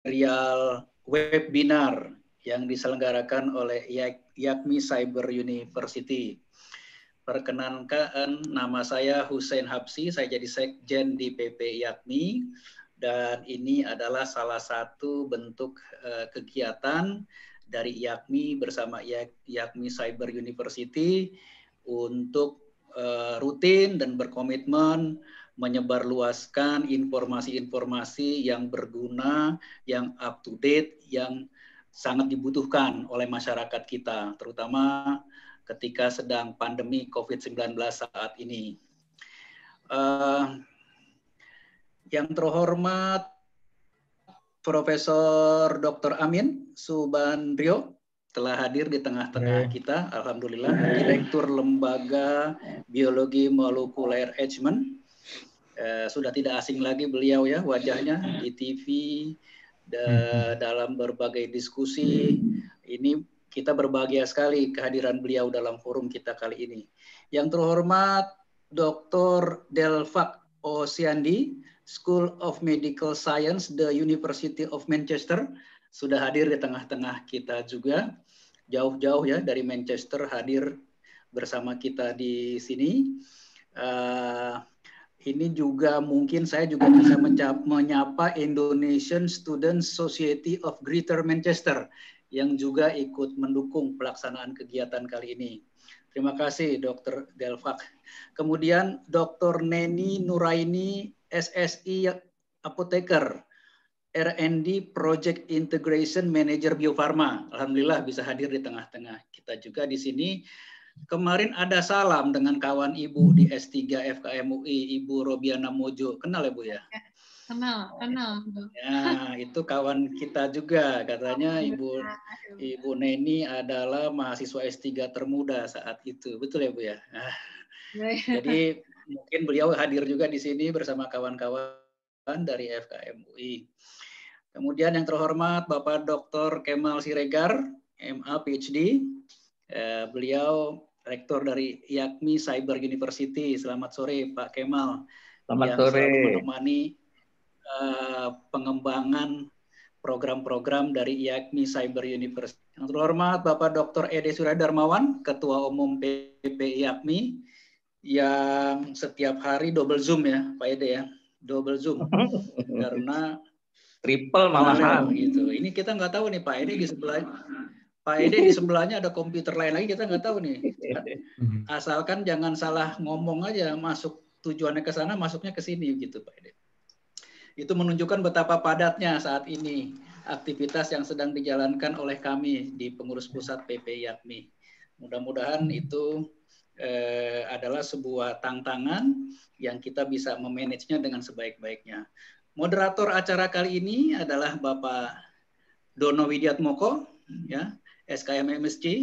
serial webinar yang diselenggarakan oleh Yakmi Cyber University. Perkenankan nama saya Hussein Habsi, saya jadi sekjen di PP Yakmi dan ini adalah salah satu bentuk uh, kegiatan dari Yakmi bersama Yakmi Cyber University untuk uh, rutin dan berkomitmen menyebarluaskan informasi-informasi yang berguna, yang up to date, yang sangat dibutuhkan oleh masyarakat kita, terutama ketika sedang pandemi COVID-19 saat ini. Uh, yang terhormat Profesor Dr. Amin Subandrio telah hadir di tengah-tengah ya. kita, Alhamdulillah, ya. Direktur Lembaga Biologi Molekuler Edgeman. Eh, sudah tidak asing lagi beliau ya wajahnya di TV da hmm. dalam berbagai diskusi ini kita berbahagia sekali kehadiran beliau dalam forum kita kali ini. Yang terhormat Dr. Delvak Osiandi, School of Medical Science, The University of Manchester, sudah hadir di tengah-tengah kita juga. Jauh-jauh ya dari Manchester hadir bersama kita di sini. Uh, ini juga mungkin saya juga bisa menyapa Indonesian Student Society of Greater Manchester yang juga ikut mendukung pelaksanaan kegiatan kali ini. Terima kasih Dr. Delvak. Kemudian Dr. Neni Nuraini SSI Apoteker R&D Project Integration Manager Bio Alhamdulillah bisa hadir di tengah-tengah kita juga di sini Kemarin ada salam dengan kawan Ibu di S3 FKMUI, Ibu Robiana Mojo. Kenal ya Bu ya? ya kenal, kenal. Ya, itu kawan kita juga. Katanya Ibu Ibu Neni adalah mahasiswa S3 termuda saat itu. Betul ya Bu ya? Ah. jadi mungkin beliau hadir juga di sini bersama kawan-kawan dari FKMUI. Kemudian yang terhormat Bapak Dr. Kemal Siregar, MA PhD, Eh, beliau rektor dari Yakmi Cyber University. Selamat sore Pak Kemal. Selamat yang sore. Yang menemani eh, pengembangan program-program dari Yakmi Cyber University. Yang terhormat Bapak Dr. Ede Suradarmawan, Ketua Umum PP Yakmi, yang setiap hari double zoom ya Pak Ede ya, double zoom karena triple malahan gitu. Ini kita nggak tahu nih Pak Ede di sebelah Pak Ede di sebelahnya ada komputer lain lagi kita nggak tahu nih. Asalkan jangan salah ngomong aja masuk tujuannya ke sana masuknya ke sini gitu Pak Ede. Itu menunjukkan betapa padatnya saat ini aktivitas yang sedang dijalankan oleh kami di pengurus pusat PP Yatmi. Mudah-mudahan itu eh, adalah sebuah tantangan yang kita bisa memanagenya dengan sebaik-baiknya. Moderator acara kali ini adalah Bapak Dono Widiatmoko ya SKM MSC, uh,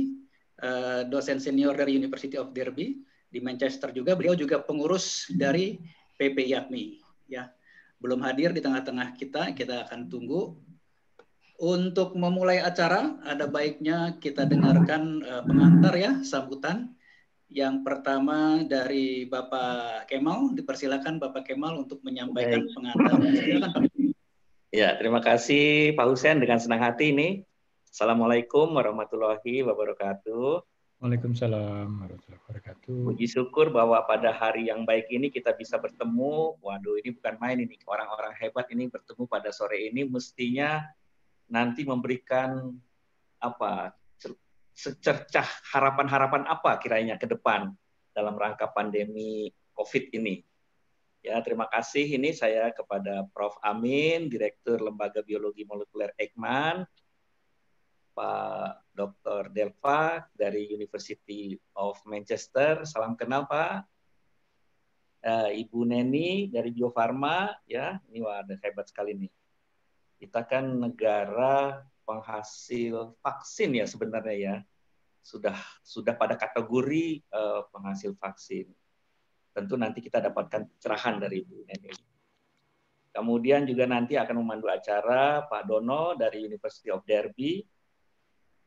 eh, dosen senior dari University of Derby di Manchester juga. Beliau juga pengurus dari PP Yatmi. Ya, belum hadir di tengah-tengah kita, kita akan tunggu. Untuk memulai acara, ada baiknya kita dengarkan uh, pengantar ya, sambutan. Yang pertama dari Bapak Kemal, dipersilakan Bapak Kemal untuk menyampaikan pengantar. Ya, terima kasih Pak Husen dengan senang hati ini Assalamualaikum warahmatullahi wabarakatuh. Waalaikumsalam warahmatullahi wabarakatuh. Puji syukur bahwa pada hari yang baik ini kita bisa bertemu. Waduh, ini bukan main ini. Orang-orang hebat ini bertemu pada sore ini mestinya nanti memberikan apa secercah harapan-harapan apa kiranya ke depan dalam rangka pandemi COVID ini. Ya, terima kasih ini saya kepada Prof. Amin, Direktur Lembaga Biologi Molekuler Ekman, Pak Dr. Delva dari University of Manchester. Salam kenal Pak. Uh, Ibu Neni dari Bio Farma, ya, ini wah, hebat sekali nih. Kita kan negara penghasil vaksin ya sebenarnya ya, sudah sudah pada kategori uh, penghasil vaksin. Tentu nanti kita dapatkan cerahan dari Ibu Neni. Kemudian juga nanti akan memandu acara Pak Dono dari University of Derby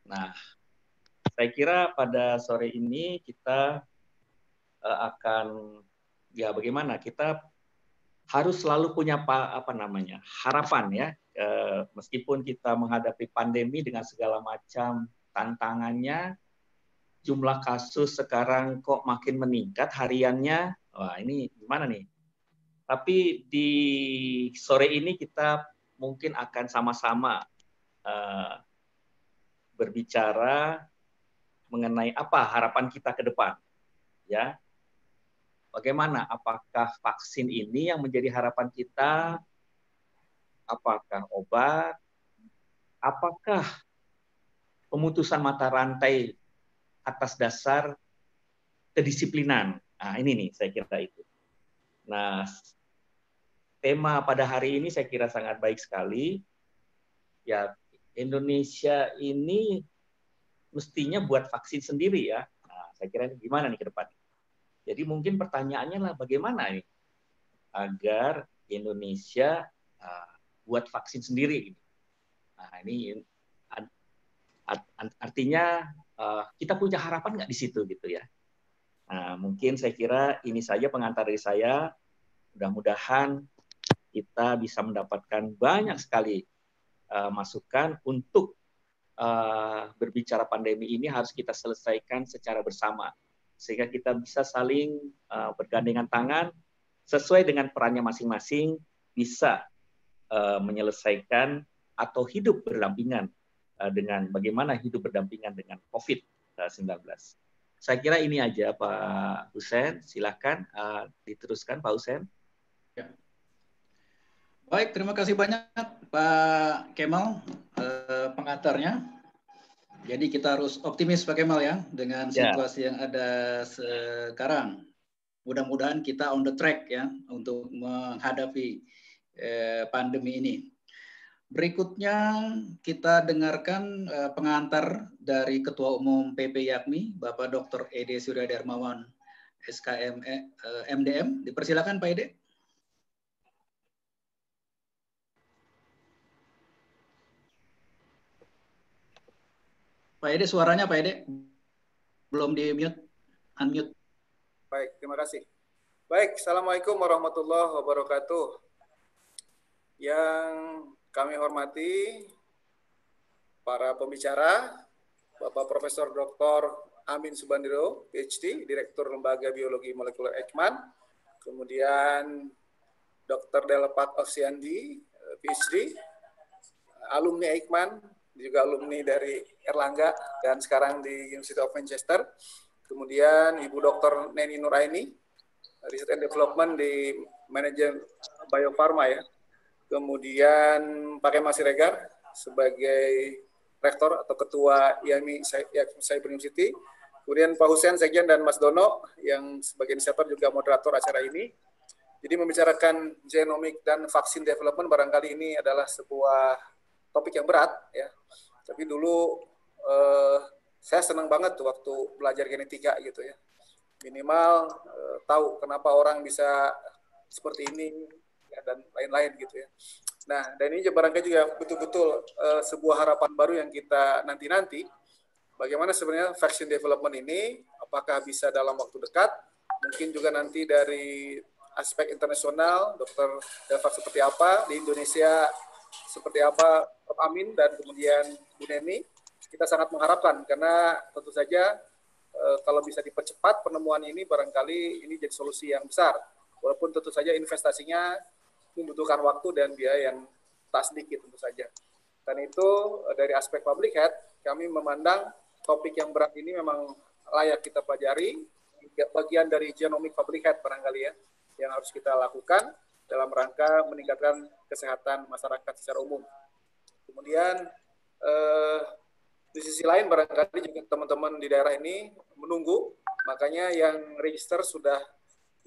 Nah, saya kira pada sore ini kita eh, akan ya bagaimana kita harus selalu punya apa, apa namanya harapan ya e, meskipun kita menghadapi pandemi dengan segala macam tantangannya jumlah kasus sekarang kok makin meningkat hariannya wah ini gimana nih tapi di sore ini kita mungkin akan sama-sama e, berbicara mengenai apa harapan kita ke depan. Ya. Bagaimana apakah vaksin ini yang menjadi harapan kita? Apakah obat? Apakah pemutusan mata rantai atas dasar kedisiplinan? Nah, ini nih saya kira itu. Nah, tema pada hari ini saya kira sangat baik sekali. Ya, Indonesia ini mestinya buat vaksin sendiri ya. Nah, saya kira ini gimana nih ke depan? Jadi mungkin pertanyaannya lah bagaimana nih agar Indonesia ah, buat vaksin sendiri. Nah, ini artinya ah, kita punya harapan nggak di situ gitu ya. Nah, mungkin saya kira ini saja pengantar dari saya. Mudah-mudahan kita bisa mendapatkan banyak sekali uh, masukan untuk uh, berbicara pandemi ini harus kita selesaikan secara bersama sehingga kita bisa saling uh, bergandengan tangan sesuai dengan perannya masing-masing bisa uh, menyelesaikan atau hidup berdampingan uh, dengan bagaimana hidup berdampingan dengan COVID-19. Saya kira ini aja Pak Husen, silakan uh, diteruskan Pak Husen. Ya. Baik, terima kasih banyak Pak Kemal eh, pengantarnya. Jadi kita harus optimis Pak Kemal ya dengan ya. situasi ya. yang ada sekarang. Mudah-mudahan kita on the track ya untuk menghadapi eh, pandemi ini. Berikutnya kita dengarkan eh, pengantar dari Ketua Umum PP Yakmi, Bapak Dr. Ede Surya Darmawan, SKM MDM. Dipersilakan Pak Ede. Pak Ede suaranya Pak Ede belum di mute, unmute. Baik, terima kasih. Baik, Assalamualaikum warahmatullahi wabarakatuh. Yang kami hormati para pembicara, Bapak Profesor Dr. Amin Subandiro, PhD, Direktur Lembaga Biologi Molekuler Ekman, kemudian Dr. Delepat Osiandi, PhD, alumni Ekman, juga alumni dari Erlangga dan sekarang di University of Manchester. Kemudian Ibu Dr. Neni Nuraini, Research and Development di Manajer Bio ya. Kemudian Pak Mas Siregar sebagai Rektor atau Ketua IAMI Cyber University. Kemudian Pak Hussein Sekjen dan Mas Dono yang sebagai inisiator juga moderator acara ini. Jadi membicarakan genomik dan vaksin development barangkali ini adalah sebuah topik yang berat ya. Tapi dulu eh, saya senang banget tuh waktu belajar genetika gitu ya. Minimal eh, tahu kenapa orang bisa seperti ini ya, dan lain-lain gitu ya. Nah, dan ini barangkali juga betul-betul eh, sebuah harapan baru yang kita nanti-nanti bagaimana sebenarnya vaksin development ini apakah bisa dalam waktu dekat mungkin juga nanti dari aspek internasional dokter dapat seperti apa di Indonesia seperti apa Prof. Amin dan kemudian Bu Neni, kita sangat mengharapkan karena tentu saja eh, kalau bisa dipercepat penemuan ini barangkali ini jadi solusi yang besar. Walaupun tentu saja investasinya membutuhkan waktu dan biaya yang tak sedikit tentu saja. Dan itu eh, dari aspek public health, kami memandang topik yang berat ini memang layak kita pelajari. Bagian dari genomic public health barangkali ya, yang harus kita lakukan dalam rangka meningkatkan kesehatan masyarakat secara umum. Kemudian eh, di sisi lain barangkali juga teman-teman di daerah ini menunggu, makanya yang register sudah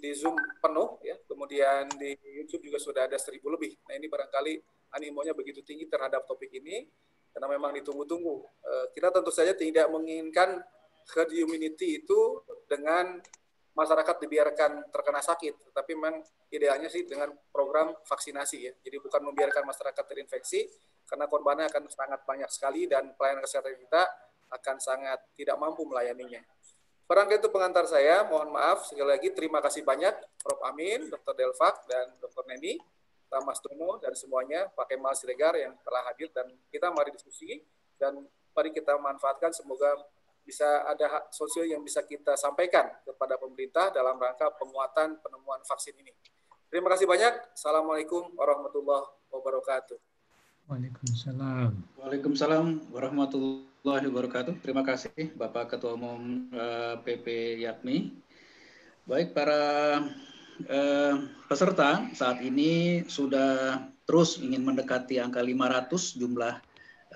di Zoom penuh ya, kemudian di YouTube juga sudah ada seribu lebih. Nah ini barangkali animonya begitu tinggi terhadap topik ini karena memang ditunggu-tunggu. Eh, kita tentu saja tidak menginginkan herd immunity itu dengan masyarakat dibiarkan terkena sakit, tetapi memang idealnya sih dengan program vaksinasi ya. Jadi bukan membiarkan masyarakat terinfeksi, karena korbannya akan sangat banyak sekali dan pelayanan kesehatan kita akan sangat tidak mampu melayaninya. Barangkali itu pengantar saya. Mohon maaf sekali lagi terima kasih banyak Prof. Amin, Dr. Delvak, dan Dr. Neni, Mas Tumo, dan semuanya pakai Kemal Siregar yang telah hadir. Dan kita mari diskusi dan mari kita manfaatkan semoga bisa ada hak sosial yang bisa kita sampaikan kepada pemerintah dalam rangka penguatan penemuan vaksin ini. Terima kasih banyak. Assalamualaikum warahmatullahi wabarakatuh. Waalaikumsalam. Waalaikumsalam warahmatullahi wabarakatuh. Terima kasih Bapak Ketua Umum PP eh, Yatmi. Baik para eh, peserta saat ini sudah terus ingin mendekati angka 500 jumlah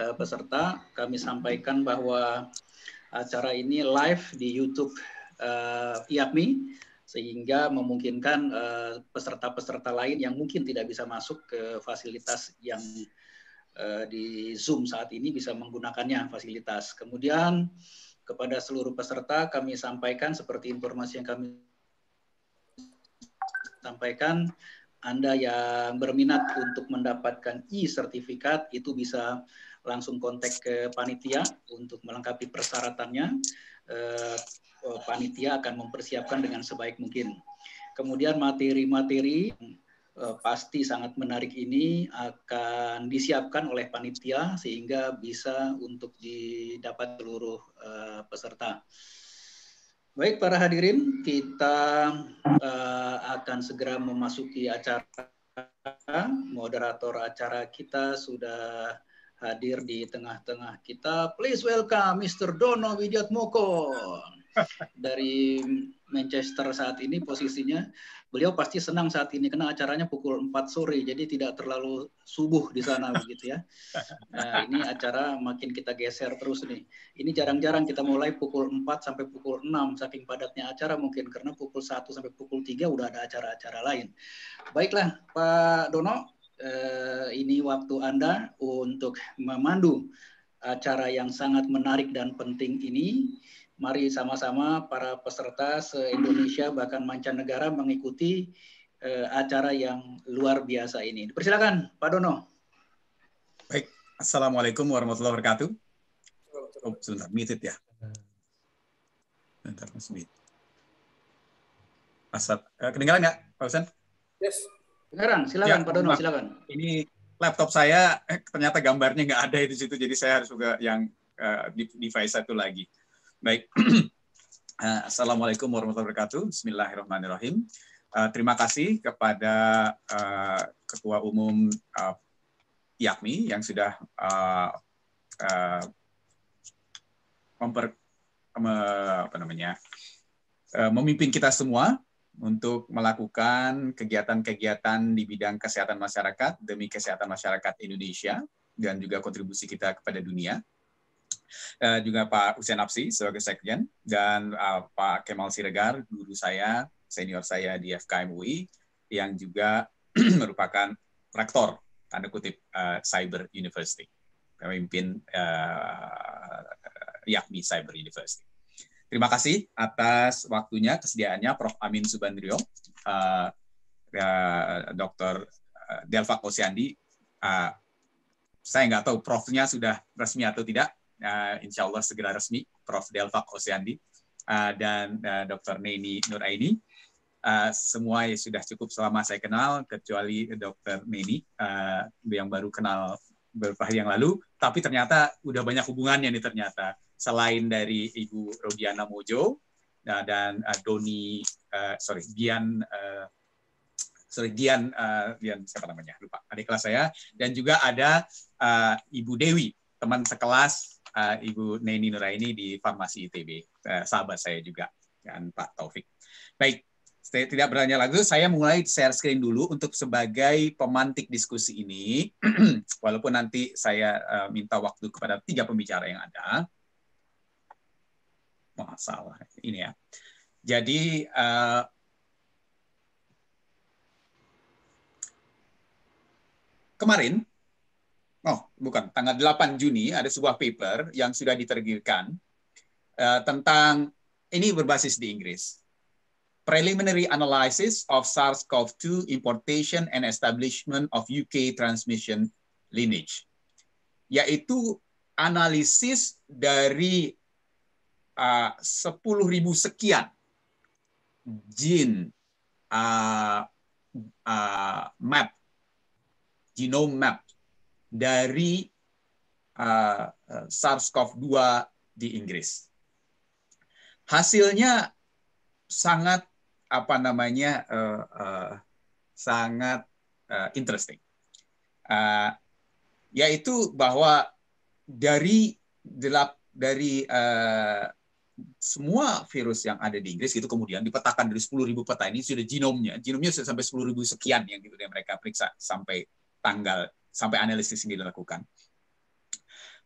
eh, peserta. Kami sampaikan bahwa acara ini live di YouTube uh, eh, IAPMI sehingga memungkinkan eh, peserta-peserta uh, lain yang mungkin tidak bisa masuk ke fasilitas yang uh, di Zoom saat ini bisa menggunakannya fasilitas. Kemudian kepada seluruh peserta kami sampaikan seperti informasi yang kami sampaikan anda yang berminat untuk mendapatkan e-sertifikat itu bisa langsung kontak ke panitia untuk melengkapi persyaratannya. Eh, eh, panitia akan mempersiapkan dengan sebaik mungkin. Kemudian materi-materi eh, pasti sangat menarik ini akan disiapkan oleh panitia sehingga bisa untuk didapat seluruh peserta. Baik para hadirin, kita akan segera memasuki acara. Moderator acara kita sudah hadir di tengah-tengah kita. Please welcome Mr. Dono Widiatmoko dari Manchester saat ini posisinya. Beliau pasti senang saat ini karena acaranya pukul 4 sore, jadi tidak terlalu subuh di sana begitu ya. Nah, ini acara makin kita geser terus nih. Ini jarang-jarang kita mulai pukul 4 sampai pukul 6 saking padatnya acara mungkin karena pukul 1 sampai pukul 3 udah ada acara-acara lain. Baiklah Pak Dono, eh, ini waktu Anda untuk memandu acara yang sangat menarik dan penting ini. Mari sama-sama para peserta se-Indonesia bahkan mancanegara mengikuti eh, acara yang luar biasa ini. Persilakan Pak Dono. Baik, Assalamualaikum warahmatullahi wabarakatuh. Oh, sebentar, ya. Sebentar, Mas Asap. Eh, Kedengaran nggak, Pak Hussein? Yes. Sekarang silakan ya, Pak Dono, silakan. Ini laptop saya eh, ternyata gambarnya nggak ada di situ, jadi saya harus juga yang uh, device satu lagi. Baik. Eh, Assalamualaikum warahmatullahi wabarakatuh. Bismillahirrahmanirrahim. Uh, terima kasih kepada uh, Ketua Umum uh, Yakmi yang sudah uh, uh, memper, me, apa namanya, uh, memimpin kita semua untuk melakukan kegiatan-kegiatan di bidang kesehatan masyarakat demi kesehatan masyarakat Indonesia dan juga kontribusi kita kepada dunia. Uh, juga Pak Hussein Apsi sebagai sekjen dan uh, Pak Kemal Siregar guru saya, senior saya di FKM UI yang juga merupakan rektor tanda kutip uh, Cyber University. Pemimpin uh, yakni Cyber University. Terima kasih atas waktunya, kesediaannya Prof. Amin Subandrio, uh, uh, Dr. Delva Kosyandi. Uh, eh, saya nggak tahu Profnya sudah resmi atau tidak. Uh, insya Allah segera resmi, Prof. Delva Kosyandi uh, eh, dan uh, Dr. Neni Nuraini. Uh, semua ya sudah cukup selama saya kenal, kecuali Dr. Neni uh, yang baru kenal beberapa hari yang lalu. Tapi ternyata udah banyak hubungannya nih ternyata selain dari Ibu Robiana Mojo uh, dan uh, Doni uh, sorry Dian uh, sorry Dian uh, Dian siapa namanya lupa adik kelas saya dan juga ada uh, Ibu Dewi teman sekelas uh, Ibu Neni Nuraini di Farmasi ITB uh, sahabat saya juga dan Pak Taufik baik saya tidak berani lagi, saya mulai share screen dulu untuk sebagai pemantik diskusi ini, walaupun nanti saya uh, minta waktu kepada tiga pembicara yang ada masalah ini ya. Jadi uh, kemarin oh bukan tanggal 8 Juni ada sebuah paper yang sudah diterbitkan uh, eh, tentang ini berbasis di Inggris. Preliminary analysis of SARS-CoV-2 importation and establishment of UK transmission lineage yaitu analisis dari Eh, sepuluh ribu sekian jin uh, uh, map, genome map dari uh, SARS-CoV-2 di Inggris. Hasilnya sangat apa namanya uh, uh, sangat uh, interesting, uh, yaitu bahwa dari dari uh, semua virus yang ada di Inggris itu kemudian dipetakan dari 10.000 peta ini sudah genomnya, genomnya sudah sampai 10.000 sekian yang gitu yang mereka periksa sampai tanggal sampai analisis yang dilakukan.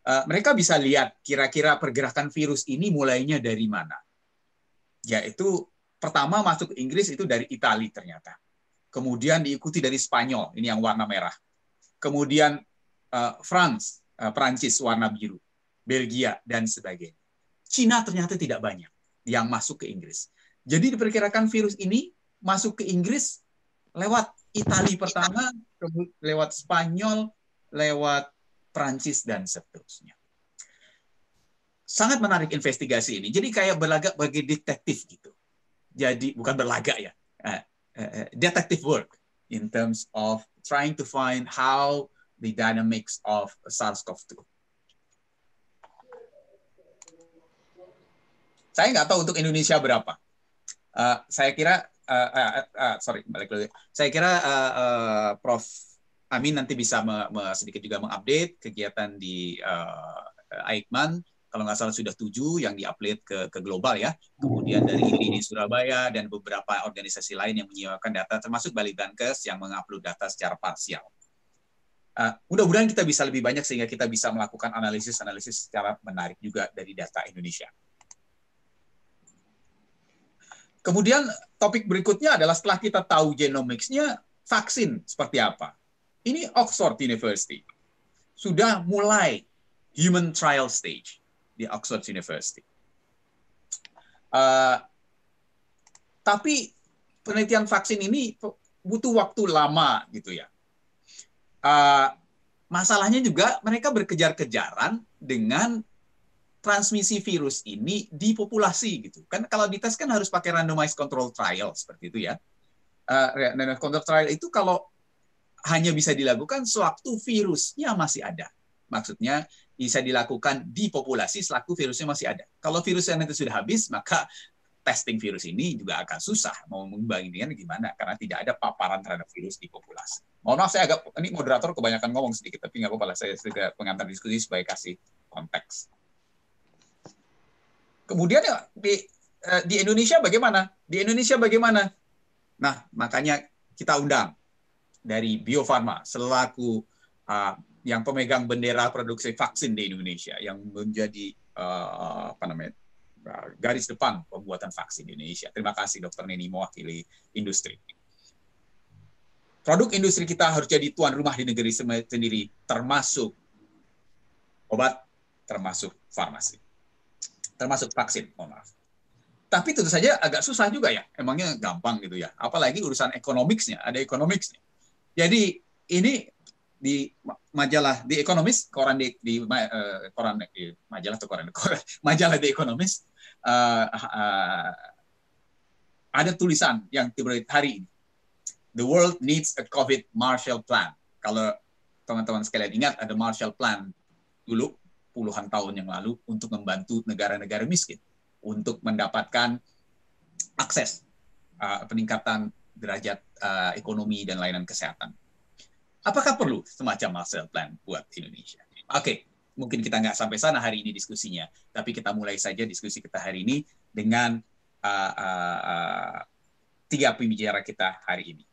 Uh, mereka bisa lihat kira-kira pergerakan virus ini mulainya dari mana. Yaitu pertama masuk ke Inggris itu dari Italia ternyata. Kemudian diikuti dari Spanyol, ini yang warna merah. Kemudian uh, eh, France, uh, Prancis warna biru, Belgia dan sebagainya. Cina ternyata tidak banyak yang masuk ke Inggris. Jadi diperkirakan virus ini masuk ke Inggris lewat Italia pertama, lewat Spanyol, lewat Prancis dan seterusnya. Sangat menarik investigasi ini. Jadi kayak berlagak bagi detektif gitu. Jadi bukan berlagak ya, eh, eh, eh, detektif detective work in terms of trying to find how the dynamics of SARS-CoV-2. Saya nggak tahu untuk Indonesia berapa. Uh, saya kira, uh, uh, uh, sorry balik dulu. Saya kira uh, uh, Prof. Amin nanti bisa me, me, sedikit juga mengupdate kegiatan di uh, Aikman kalau nggak salah sudah tujuh yang diupdate ke, ke global ya. Kemudian dari ini di Surabaya dan beberapa organisasi lain yang menyiapkan data, termasuk Bali Bankes yang mengupload data secara parsial. Uh, mudah-mudahan kita bisa lebih banyak sehingga kita bisa melakukan analisis-analisis secara menarik juga dari data Indonesia. Kemudian topik berikutnya adalah setelah kita tahu genomicsnya, vaksin seperti apa. Ini Oxford University. Sudah mulai human trial stage di Oxford University. Uh, tapi penelitian vaksin ini butuh waktu lama gitu ya. Uh, masalahnya juga mereka berkejar-kejaran dengan transmisi virus ini di populasi gitu. Kan kalau dites kan harus pakai randomized control trial seperti itu ya. Uh, randomized control trial itu kalau hanya bisa dilakukan sewaktu virusnya masih ada. Maksudnya bisa dilakukan di populasi selaku virusnya masih ada. Kalau virusnya nanti sudah habis, maka testing virus ini juga akan susah mau mengembangkan gimana karena tidak ada paparan terhadap virus di populasi. Mohon maaf saya agak ini moderator kebanyakan ngomong sedikit tapi nggak apa-apa saya sudah pengantar diskusi supaya kasih konteks. Kemudian ya di eh, di Indonesia bagaimana? Di Indonesia bagaimana? Nah, makanya kita undang dari Bio Farma selaku uh, yang pemegang bendera produksi vaksin di Indonesia yang menjadi uh, apa namanya garis depan pembuatan vaksin di Indonesia. Terima kasih Dr. Neni mewakili industri. Produk industri kita harus jadi tuan rumah di negeri sendiri termasuk obat, termasuk farmasi termasuk vaksin. Mohon maaf. Tapi tentu saja agak susah juga ya, emangnya gampang gitu ya. Apalagi urusan ekonomiksnya, ada ekonomiknya. Jadi ini di majalah di ekonomis, koran di, di uh, koran di majalah atau koran, koran majalah di ekonomis uh, uh, ada tulisan yang terbit hari ini. The world needs a COVID Marshall Plan. Kalau teman-teman sekalian ingat ada Marshall Plan dulu puluhan tahun yang lalu untuk membantu negara-negara miskin untuk mendapatkan akses uh, peningkatan derajat uh, ekonomi dan layanan kesehatan. Apakah perlu semacam Marshall Plan buat Indonesia? Oke, okay, mungkin kita nggak sampai sana hari ini diskusinya, tapi kita mulai saja diskusi kita hari ini dengan uh, uh, uh, tiga pembicara kita hari ini.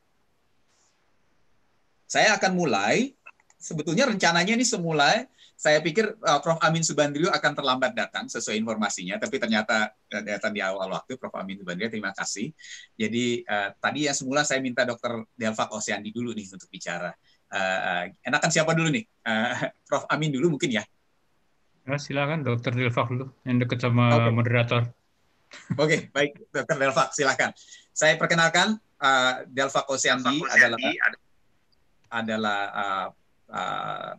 Saya akan mulai. Sebetulnya rencananya ini semula saya pikir uh, Prof. Amin Subandrio akan terlambat datang sesuai informasinya, tapi ternyata uh, datang di awal waktu. Prof. Amin Subandrio, terima kasih. Jadi uh, tadi ya semula saya minta Dr. Delva Oseandi dulu nih untuk bicara. Uh, enakan siapa dulu nih? Uh, Prof. Amin dulu mungkin ya? ya silakan Dr. Delva dulu, yang dekat sama okay. moderator. Oke, okay, baik Dr. Delva, silakan. Saya perkenalkan uh, Delva Oseandi adalah adalah uh, uh,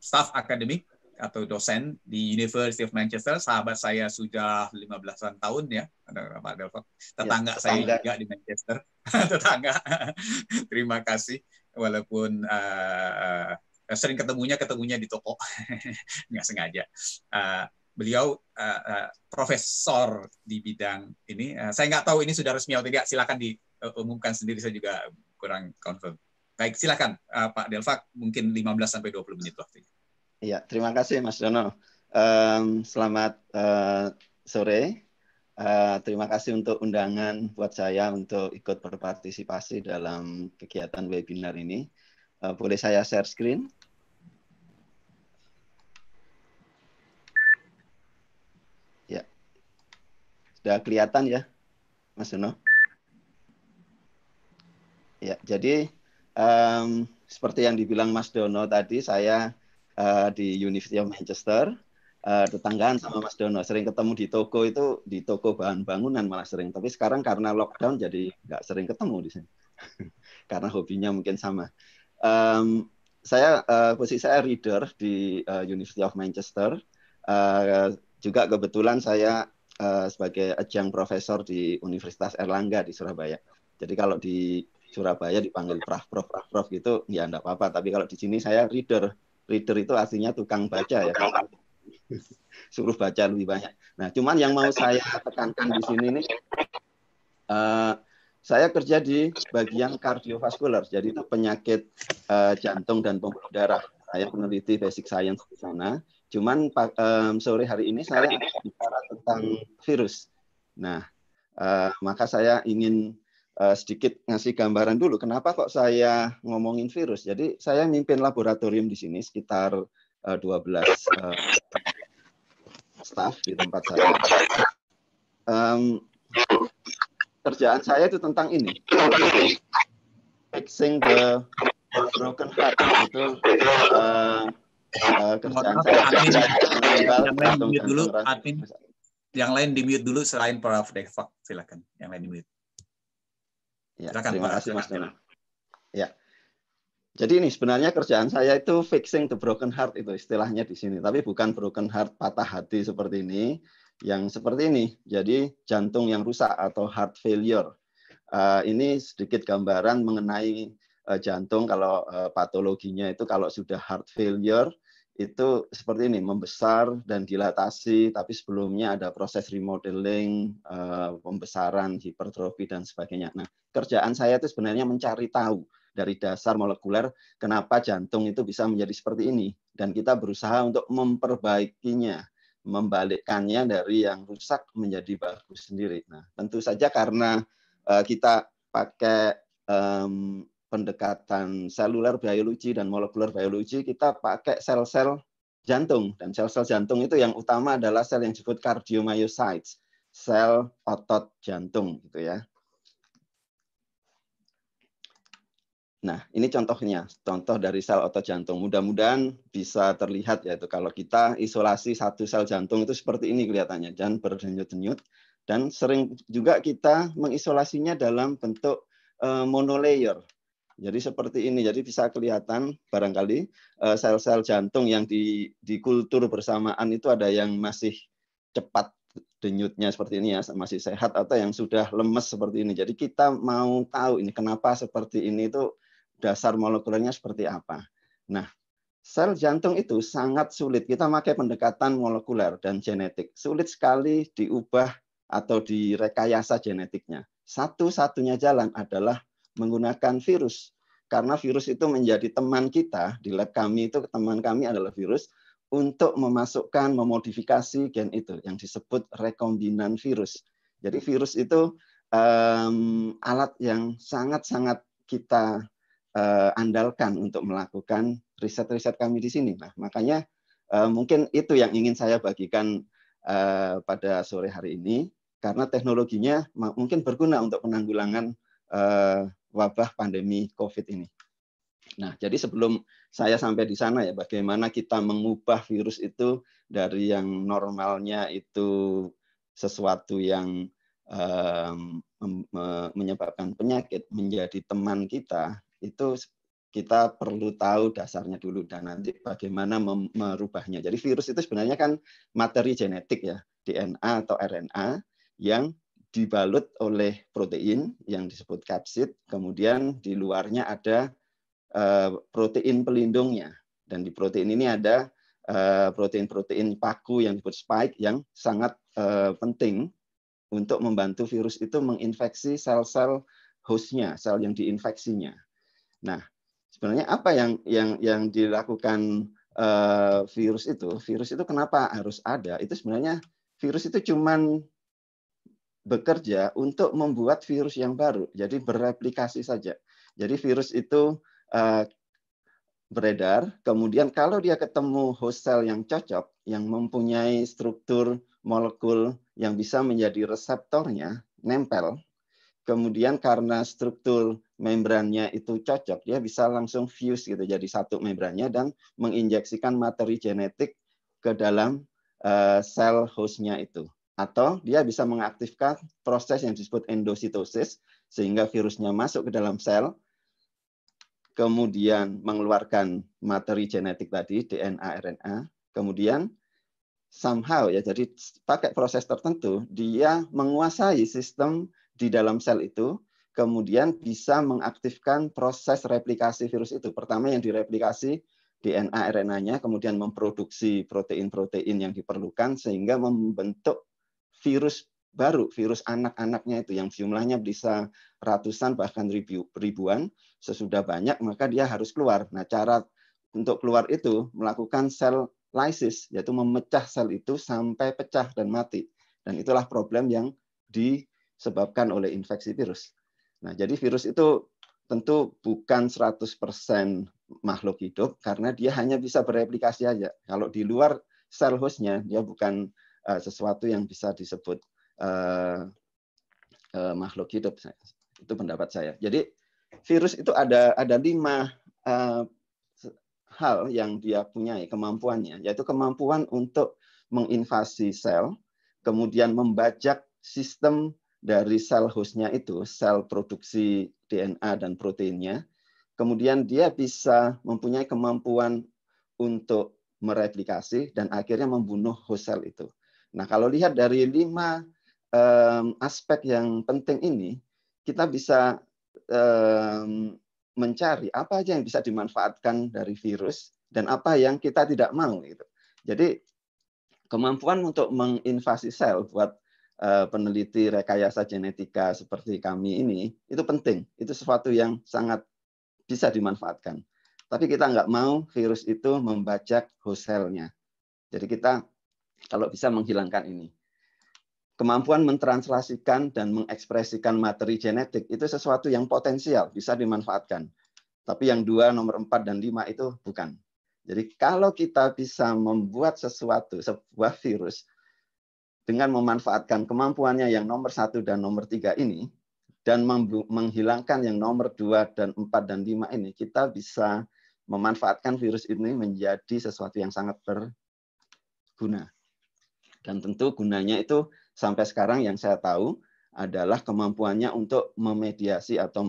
staff akademik atau dosen di University of Manchester, sahabat saya sudah 15-an tahun ya, Pak Delvok. Tetangga, ya, saya juga di Manchester, tetangga. Terima kasih, walaupun uh, sering ketemunya ketemunya di toko, nggak sengaja. Uh, beliau uh, uh, profesor di bidang ini. Uh, saya nggak tahu ini sudah resmi atau tidak. Silakan diumumkan sendiri. Saya juga kurang confirm. Baik, silakan uh, Pak Delvak, mungkin 15 sampai 20 menit waktunya. Iya, terima kasih Mas Dono. Um, selamat uh, sore. Uh, terima kasih untuk undangan buat saya untuk ikut berpartisipasi dalam kegiatan webinar ini. Uh, boleh saya share screen? Ya, sudah kelihatan ya, Mas Dono. Ya, jadi um, seperti yang dibilang Mas Dono tadi, saya uh, di University of Manchester, uh, tetanggaan sama Mas Dono, sering ketemu di toko itu di toko bahan bangunan malah sering. Tapi sekarang karena lockdown jadi nggak sering ketemu di sini, karena hobinya mungkin sama. Um, saya uh, posisi saya reader di uh, University of Manchester. Uh, juga kebetulan saya uh, sebagai ajang profesor di Universitas Erlangga di Surabaya. Jadi kalau di Surabaya dipanggil Prah Prof Prah Prof gitu ya enggak apa-apa tapi kalau di sini saya reader reader itu aslinya tukang baca ya suruh baca lebih banyak nah cuman yang mau saya tekankan di sini nih uh, saya kerja di bagian kardiovaskular jadi itu penyakit uh, jantung dan pembuluh darah saya peneliti basic science di sana Cuman uh, sore hari ini saya bicara tentang virus. Nah, uh, maka saya ingin Eh, sedikit ngasih gambaran dulu kenapa kok saya ngomongin virus. Jadi saya mimpin laboratorium di sini sekitar uh, eh, 12 eh, staff di tempat saya. Um, kerjaan saya itu tentang ini. Fixing the broken heart itu uh, uh, kerjaan saya. Yang lain di mute dulu, admin. Yang lain di mute dulu selain Prof. Devak, silakan. Yang lain di mute. Ya, Silakan, terima kasih Mas Dono. Ya. Jadi ini sebenarnya kerjaan saya itu fixing the broken heart itu istilahnya di sini, tapi bukan broken heart patah hati seperti ini, yang seperti ini. Jadi jantung yang rusak atau heart failure. Uh, ini sedikit gambaran mengenai uh, jantung kalau uh, patologinya itu kalau sudah heart failure itu seperti ini membesar dan dilatasi tapi sebelumnya ada proses remodeling eh, pembesaran hipertrofi dan sebagainya nah kerjaan saya itu sebenarnya mencari tahu dari dasar molekuler kenapa jantung itu bisa menjadi seperti ini dan kita berusaha untuk memperbaikinya membalikkannya dari yang rusak menjadi bagus sendiri nah tentu saja karena eh, kita pakai pendekatan seluler biologi dan molekuler biologi kita pakai sel-sel jantung dan sel-sel jantung itu yang utama adalah sel yang disebut cardiomyocytes, sel otot jantung gitu ya. Nah, ini contohnya, contoh dari sel otot jantung. Mudah-mudahan bisa terlihat yaitu kalau kita isolasi satu sel jantung itu seperti ini kelihatannya dan berdenyut-denyut dan sering juga kita mengisolasinya dalam bentuk eh, monolayer jadi seperti ini. Jadi bisa kelihatan barangkali eh, sel-sel jantung yang di di kultur bersamaan itu ada yang masih cepat denyutnya seperti ini ya, masih sehat atau yang sudah lemes seperti ini. Jadi kita mau tahu ini kenapa seperti ini itu dasar molekulernya seperti apa. Nah, sel jantung itu sangat sulit. Kita pakai pendekatan molekuler dan genetik. Sulit sekali diubah atau direkayasa genetiknya. Satu-satunya jalan adalah menggunakan virus karena virus itu menjadi teman kita di lab kami itu teman kami adalah virus untuk memasukkan memodifikasi gen itu yang disebut rekombinan virus. Jadi virus itu um, alat yang sangat-sangat kita uh, andalkan untuk melakukan riset-riset kami di sini. Nah, makanya uh, mungkin itu yang ingin saya bagikan uh, pada sore hari ini karena teknologinya mungkin berguna untuk penanggulangan uh, wabah pandemi COVID ini. Nah, jadi sebelum saya sampai di sana ya, bagaimana kita mengubah virus itu dari yang normalnya itu sesuatu yang menyebabkan penyakit menjadi teman kita, itu kita perlu tahu dasarnya dulu dan nanti bagaimana merubahnya. Jadi virus itu sebenarnya kan materi genetik ya, DNA atau RNA yang dibalut oleh protein yang disebut kapsid, kemudian di luarnya ada eh, protein pelindungnya. Dan di protein ini ada eh, protein-protein paku yang disebut spike yang sangat eh, penting untuk membantu virus itu menginfeksi sel-sel hostnya, sel yang diinfeksinya. Nah, sebenarnya apa yang yang yang dilakukan virus itu? Virus itu kenapa harus ada? Itu sebenarnya virus itu cuman bekerja untuk membuat virus yang baru. Jadi bereplikasi saja. Jadi virus itu uh, beredar, kemudian kalau dia ketemu host cell yang cocok, yang mempunyai struktur molekul yang bisa menjadi reseptornya, nempel, kemudian karena struktur membrannya itu cocok, dia bisa langsung fuse gitu, jadi satu membrannya dan menginjeksikan materi genetik ke dalam uh, sel hostnya itu atau dia bisa mengaktifkan proses yang disebut endositosis sehingga virusnya masuk ke dalam sel kemudian mengeluarkan materi genetik tadi DNA RNA kemudian somehow ya jadi pakai proses tertentu dia menguasai sistem di dalam sel itu kemudian bisa mengaktifkan proses replikasi virus itu pertama yang direplikasi DNA RNA-nya kemudian memproduksi protein-protein yang diperlukan sehingga membentuk virus baru, virus anak-anaknya itu yang jumlahnya bisa ratusan bahkan ribu, ribuan, sesudah banyak maka dia harus keluar. Nah, cara untuk keluar itu melakukan sel lysis yaitu memecah sel itu sampai pecah dan mati. Dan itulah problem yang disebabkan oleh infeksi virus. Nah, jadi virus itu tentu bukan 100% makhluk hidup karena dia hanya bisa bereplikasi aja. Kalau di luar sel hostnya dia bukan Eh, sesuatu yang bisa disebut uh, uh, makhluk hidup. Itu pendapat saya. Jadi virus itu ada ada lima uh, hal yang dia punya kemampuannya, yaitu kemampuan untuk menginvasi sel, kemudian membajak sistem dari sel hostnya itu, sel produksi DNA dan proteinnya. Kemudian dia bisa mempunyai kemampuan untuk mereplikasi dan akhirnya membunuh host sel itu. Nah, kalau lihat dari lima um, aspek yang penting ini, kita bisa um, mencari apa aja yang bisa dimanfaatkan dari virus dan apa yang kita tidak mau. Gitu. Jadi kemampuan untuk menginvasi sel buat eh, peneliti rekayasa genetika seperti kami ini itu penting. Itu sesuatu yang sangat bisa dimanfaatkan. Tapi kita nggak mau virus itu membajak host cell-nya. Jadi kita kalau bisa menghilangkan ini. Kemampuan mentranslasikan dan mengekspresikan materi genetik itu sesuatu yang potensial, bisa dimanfaatkan. Tapi yang dua, nomor empat, dan lima itu bukan. Jadi kalau kita bisa membuat sesuatu, sebuah virus, dengan memanfaatkan kemampuannya yang nomor satu dan nomor tiga ini, dan menghilangkan yang nomor dua dan empat dan lima ini, kita bisa memanfaatkan virus ini menjadi sesuatu yang sangat berguna. Dan tentu gunanya itu sampai sekarang yang saya tahu adalah kemampuannya untuk memediasi atau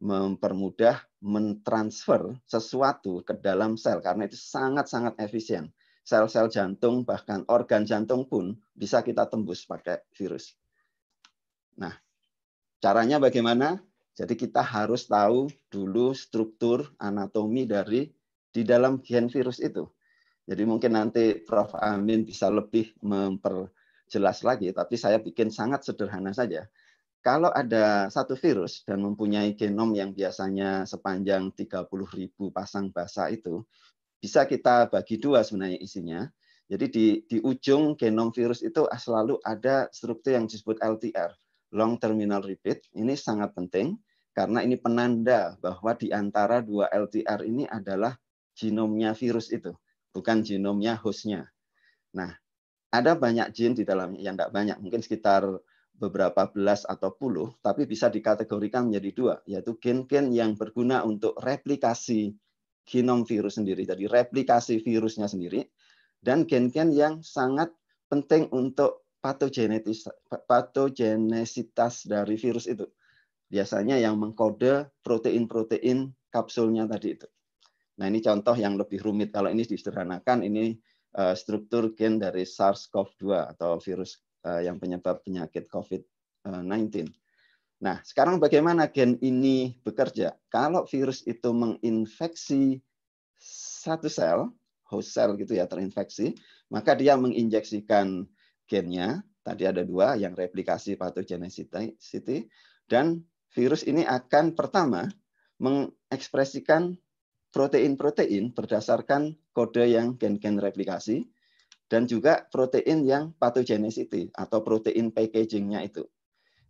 mempermudah mentransfer sesuatu ke dalam sel karena itu sangat-sangat efisien. Sel-sel jantung bahkan organ jantung pun bisa kita tembus pakai virus. Nah, caranya bagaimana? Jadi kita harus tahu dulu struktur anatomi dari di dalam gen virus itu. Jadi mungkin nanti Prof. Amin bisa lebih memperjelas lagi, tapi saya bikin sangat sederhana saja. Kalau ada satu virus dan mempunyai genom yang biasanya sepanjang 30.000 pasang basa itu, bisa kita bagi dua sebenarnya isinya. Jadi di, di ujung genom virus itu selalu ada struktur yang disebut LTR, long terminal repeat. Ini sangat penting karena ini penanda bahwa di antara dua LTR ini adalah genomnya virus itu bukan genomnya hostnya. Nah, ada banyak gen di dalamnya yang tidak banyak, mungkin sekitar beberapa belas atau puluh, tapi bisa dikategorikan menjadi dua, yaitu gen-gen yang berguna untuk replikasi genom virus sendiri, jadi replikasi virusnya sendiri, dan gen-gen yang sangat penting untuk patogenetis, patogenesitas dari virus itu. Biasanya yang mengkode protein-protein kapsulnya tadi itu. Nah ini contoh yang lebih rumit. Kalau ini disederhanakan, ini eh, struktur gen dari SARS-CoV-2 atau virus eh, yang penyebab penyakit COVID-19. Eh, nah sekarang bagaimana gen ini bekerja? Kalau virus itu menginfeksi satu sel, host cell gitu ya terinfeksi, maka dia menginjeksikan gennya. Tadi ada dua yang replikasi patogenicity dan virus ini akan pertama mengekspresikan protein-protein berdasarkan kode yang gen-gen replikasi dan juga protein yang pathogenicity atau protein packagingnya itu.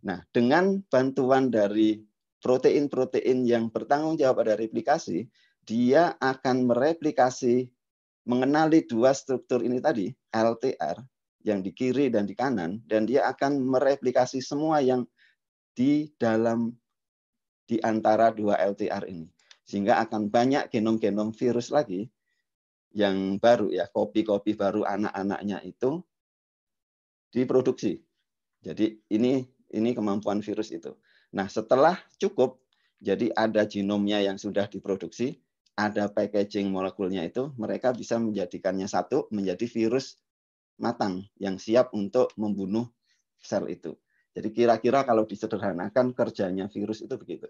Nah, dengan bantuan dari protein-protein yang bertanggung jawab pada replikasi, dia akan mereplikasi mengenali dua struktur ini tadi, LTR yang di kiri dan di kanan dan dia akan mereplikasi semua yang di dalam di antara dua LTR ini sehingga akan banyak genom-genom virus lagi yang baru ya kopi-kopi baru anak-anaknya itu diproduksi. Jadi ini ini kemampuan virus itu. Nah setelah cukup, jadi ada genomnya yang sudah diproduksi, ada packaging molekulnya itu, mereka bisa menjadikannya satu menjadi virus matang yang siap untuk membunuh sel itu. Jadi kira-kira kalau disederhanakan kerjanya virus itu begitu.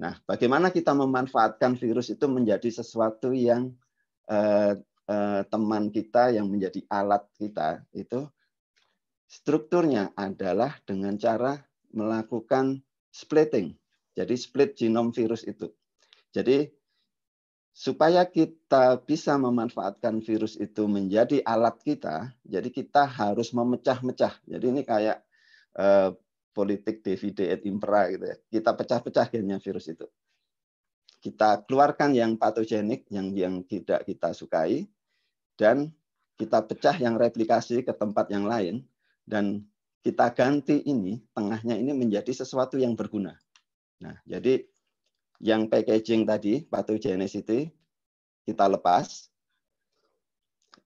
Nah, bagaimana kita memanfaatkan virus itu menjadi sesuatu yang eh, eh, teman kita, yang menjadi alat kita itu strukturnya adalah dengan cara melakukan splitting. Jadi split genom virus itu. Jadi supaya kita bisa memanfaatkan virus itu menjadi alat kita, jadi kita harus memecah-mecah. Jadi ini kayak eh, politik divide et impera gitu ya. Kita pecah-pecah gennya virus itu. Kita keluarkan yang patogenik, yang yang tidak kita sukai, dan kita pecah yang replikasi ke tempat yang lain, dan kita ganti ini, tengahnya ini menjadi sesuatu yang berguna. Nah, jadi yang packaging tadi, patogenicity kita lepas,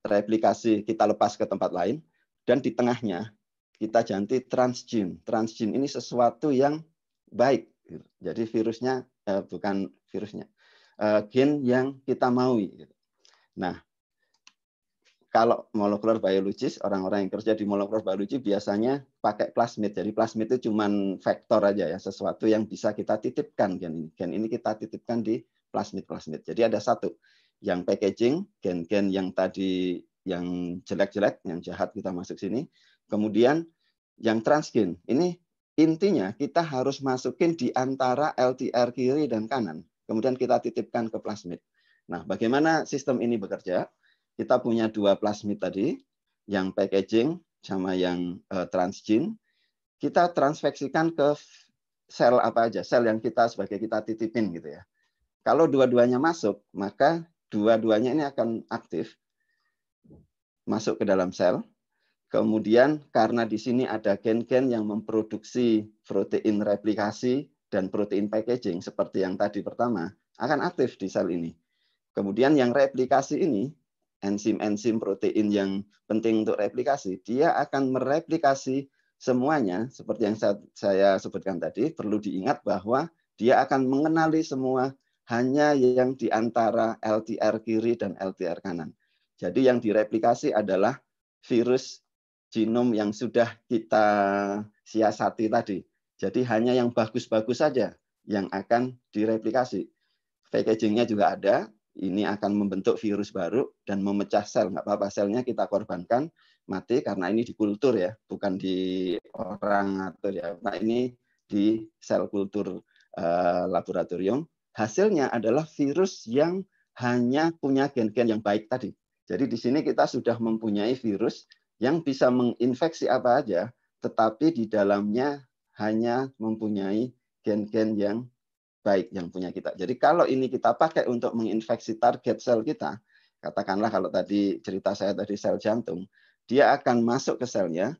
replikasi kita lepas ke tempat lain, dan di tengahnya kita ganti transgen. Transgen ini sesuatu yang baik. Jadi virusnya eh, bukan virusnya, eh, gen yang kita mau. Nah, kalau molekuler biologis, orang-orang yang kerja di molekuler biologi biasanya pakai plasmid. Jadi plasmid itu cuma vektor aja ya, sesuatu yang bisa kita titipkan gen ini. Gen ini kita titipkan di plasmid-plasmid. Jadi ada satu, yang packaging, gen-gen yang tadi yang jelek-jelek, yang jahat kita masuk sini. Kemudian yang transgen ini intinya kita harus masukin di antara LTR kiri dan kanan. Kemudian kita titipkan ke plasmid. Nah, bagaimana sistem ini bekerja? Kita punya dua plasmid tadi, yang packaging sama yang uh, eh, transgen. Kita transfeksikan ke sel apa aja, sel yang kita sebagai kita titipin gitu ya. Kalau dua-duanya masuk, maka dua-duanya ini akan aktif masuk ke dalam sel. Kemudian karena di sini ada gen-gen yang memproduksi protein replikasi dan protein packaging seperti yang tadi pertama akan aktif di sel ini. Kemudian yang replikasi ini, enzim-enzim protein yang penting untuk replikasi, dia akan mereplikasi semuanya seperti yang saya, sebutkan tadi. Perlu diingat bahwa dia akan mengenali semua hanya yang di antara LTR kiri dan LTR kanan. Jadi yang direplikasi adalah virus genom yang sudah kita siasati tadi. Jadi hanya yang bagus-bagus saja yang akan direplikasi. Packagingnya juga ada. Ini akan membentuk virus baru dan memecah sel. Nggak apa-apa, selnya kita korbankan mati karena ini di kultur ya, bukan di orang atau ya. Nah ini di sel kultur eh, laboratorium. Hasilnya adalah virus yang hanya punya gen-gen yang baik tadi. Jadi di sini kita sudah mempunyai virus yang bisa menginfeksi apa aja, tetapi di dalamnya hanya mempunyai gen-gen yang baik yang punya kita. Jadi kalau ini kita pakai untuk menginfeksi target sel kita, katakanlah kalau tadi cerita saya tadi sel jantung, dia akan masuk ke selnya,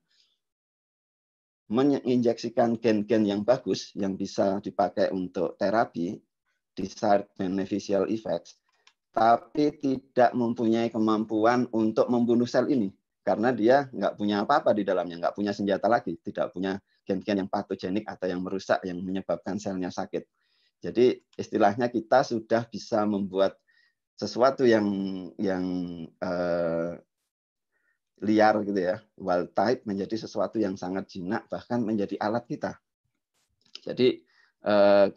menginjeksikan gen-gen yang bagus yang bisa dipakai untuk terapi, desired beneficial effects, tapi tidak mempunyai kemampuan untuk membunuh sel ini karena dia nggak punya apa-apa di dalamnya, nggak punya senjata lagi, tidak punya gen-gen yang patogenik atau yang merusak yang menyebabkan selnya sakit. Jadi istilahnya kita sudah bisa membuat sesuatu yang yang eh, liar gitu ya, wild type menjadi sesuatu yang sangat jinak bahkan menjadi alat kita. Jadi eh,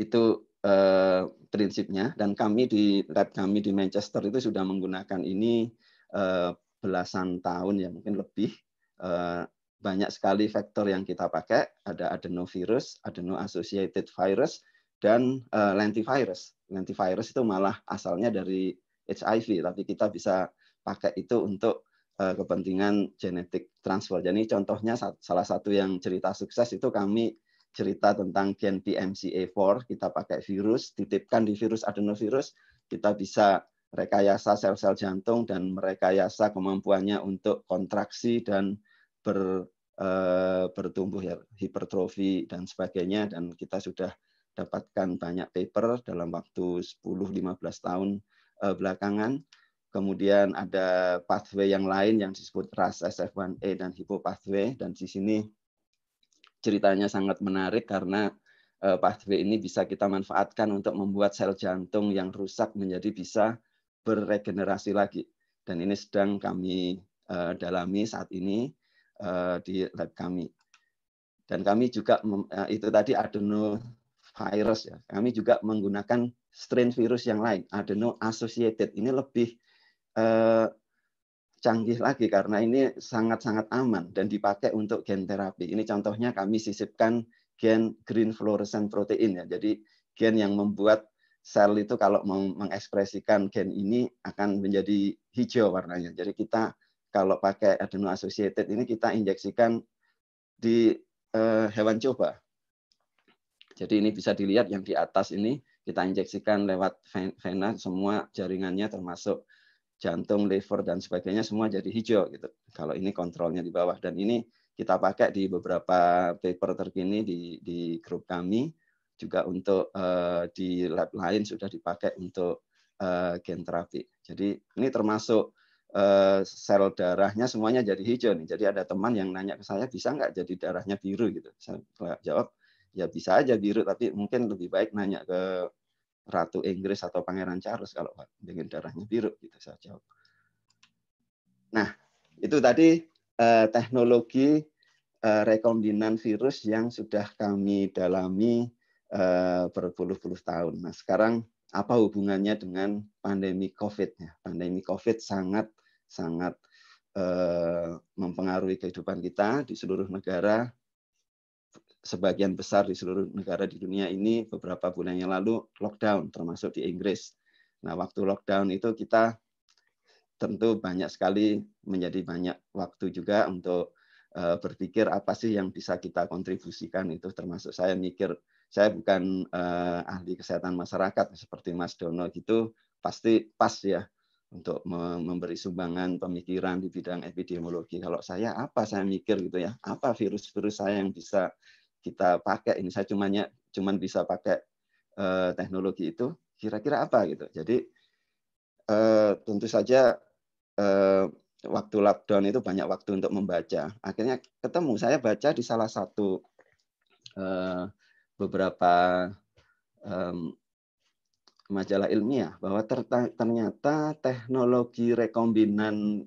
itu eh, prinsipnya dan kami di lab kami di Manchester itu sudah menggunakan ini eh, belasan tahun ya mungkin lebih eh, banyak sekali faktor yang kita pakai ada adenovirus, adeno associated virus dan eh, lentivirus. Lentivirus itu malah asalnya dari HIV tapi kita bisa pakai itu untuk eh, kepentingan genetik transfer. Jadi contohnya salah satu yang cerita sukses itu kami cerita tentang gen PMCA4, kita pakai virus, titipkan di virus adenovirus, kita bisa Rekayasa sel-sel jantung dan merekayasa kemampuannya untuk kontraksi dan ber, e, bertumbuh ya, hipertrofi dan sebagainya dan kita sudah dapatkan banyak paper dalam waktu 10-15 tahun e, belakangan. Kemudian ada pathway yang lain yang disebut RAS SF1A dan pathway. dan di sini ceritanya sangat menarik karena eh, pathway ini bisa kita manfaatkan untuk membuat sel jantung yang rusak menjadi bisa berregenerasi lagi. Dan ini sedang kami uh, dalami saat ini uh, di lab kami. Dan kami juga uh, itu tadi adenovirus ya. Kami juga menggunakan strain virus yang lain, adeno associated. Ini lebih uh, canggih lagi karena ini sangat-sangat aman dan dipakai untuk gen terapi. Ini contohnya kami sisipkan gen green fluorescent protein ya. Jadi gen yang membuat sel itu kalau mengekspresikan gen ini akan menjadi hijau warnanya. Jadi kita kalau pakai adeno associated ini kita injeksikan di eh, hewan coba. Jadi ini bisa dilihat yang di atas ini kita injeksikan lewat vena semua jaringannya termasuk jantung, liver dan sebagainya semua jadi hijau gitu. Kalau ini kontrolnya di bawah dan ini kita pakai di beberapa paper terkini di di grup kami juga untuk uh, di lab lain sudah dipakai untuk uh, gen terapi. Jadi ini termasuk uh, sel darahnya semuanya jadi hijau nih. Jadi ada teman yang nanya ke saya bisa nggak jadi darahnya biru gitu. Saya jawab ya bisa aja biru tapi mungkin lebih baik nanya ke Ratu Inggris atau Pangeran Charles kalau ingin darahnya biru gitu saya jawab. Nah itu tadi uh, teknologi uh, rekombinan virus yang sudah kami dalami Eh, berpuluh-puluh tahun. Nah, sekarang apa hubungannya dengan pandemi COVID? Ya, pandemi COVID sangat sangat eh, mempengaruhi kehidupan kita di seluruh negara. Sebagian besar di seluruh negara di dunia ini beberapa bulan yang lalu lockdown, termasuk di Inggris. Nah, waktu lockdown itu kita tentu banyak sekali menjadi banyak waktu juga untuk eh, berpikir apa sih yang bisa kita kontribusikan itu termasuk saya mikir saya bukan uh, ahli kesehatan masyarakat seperti Mas Dono gitu pasti pas ya untuk memberi sumbangan pemikiran di bidang epidemiologi. Kalau saya apa saya mikir gitu ya, apa virus-virus saya yang bisa kita pakai ini saya cumannya cuman bisa pakai uh, teknologi itu kira-kira apa gitu. Jadi uh, tentu saja uh, waktu lockdown itu banyak waktu untuk membaca. Akhirnya ketemu saya baca di salah satu uh, beberapa um, majalah ilmiah bahwa ternyata teknologi rekombinan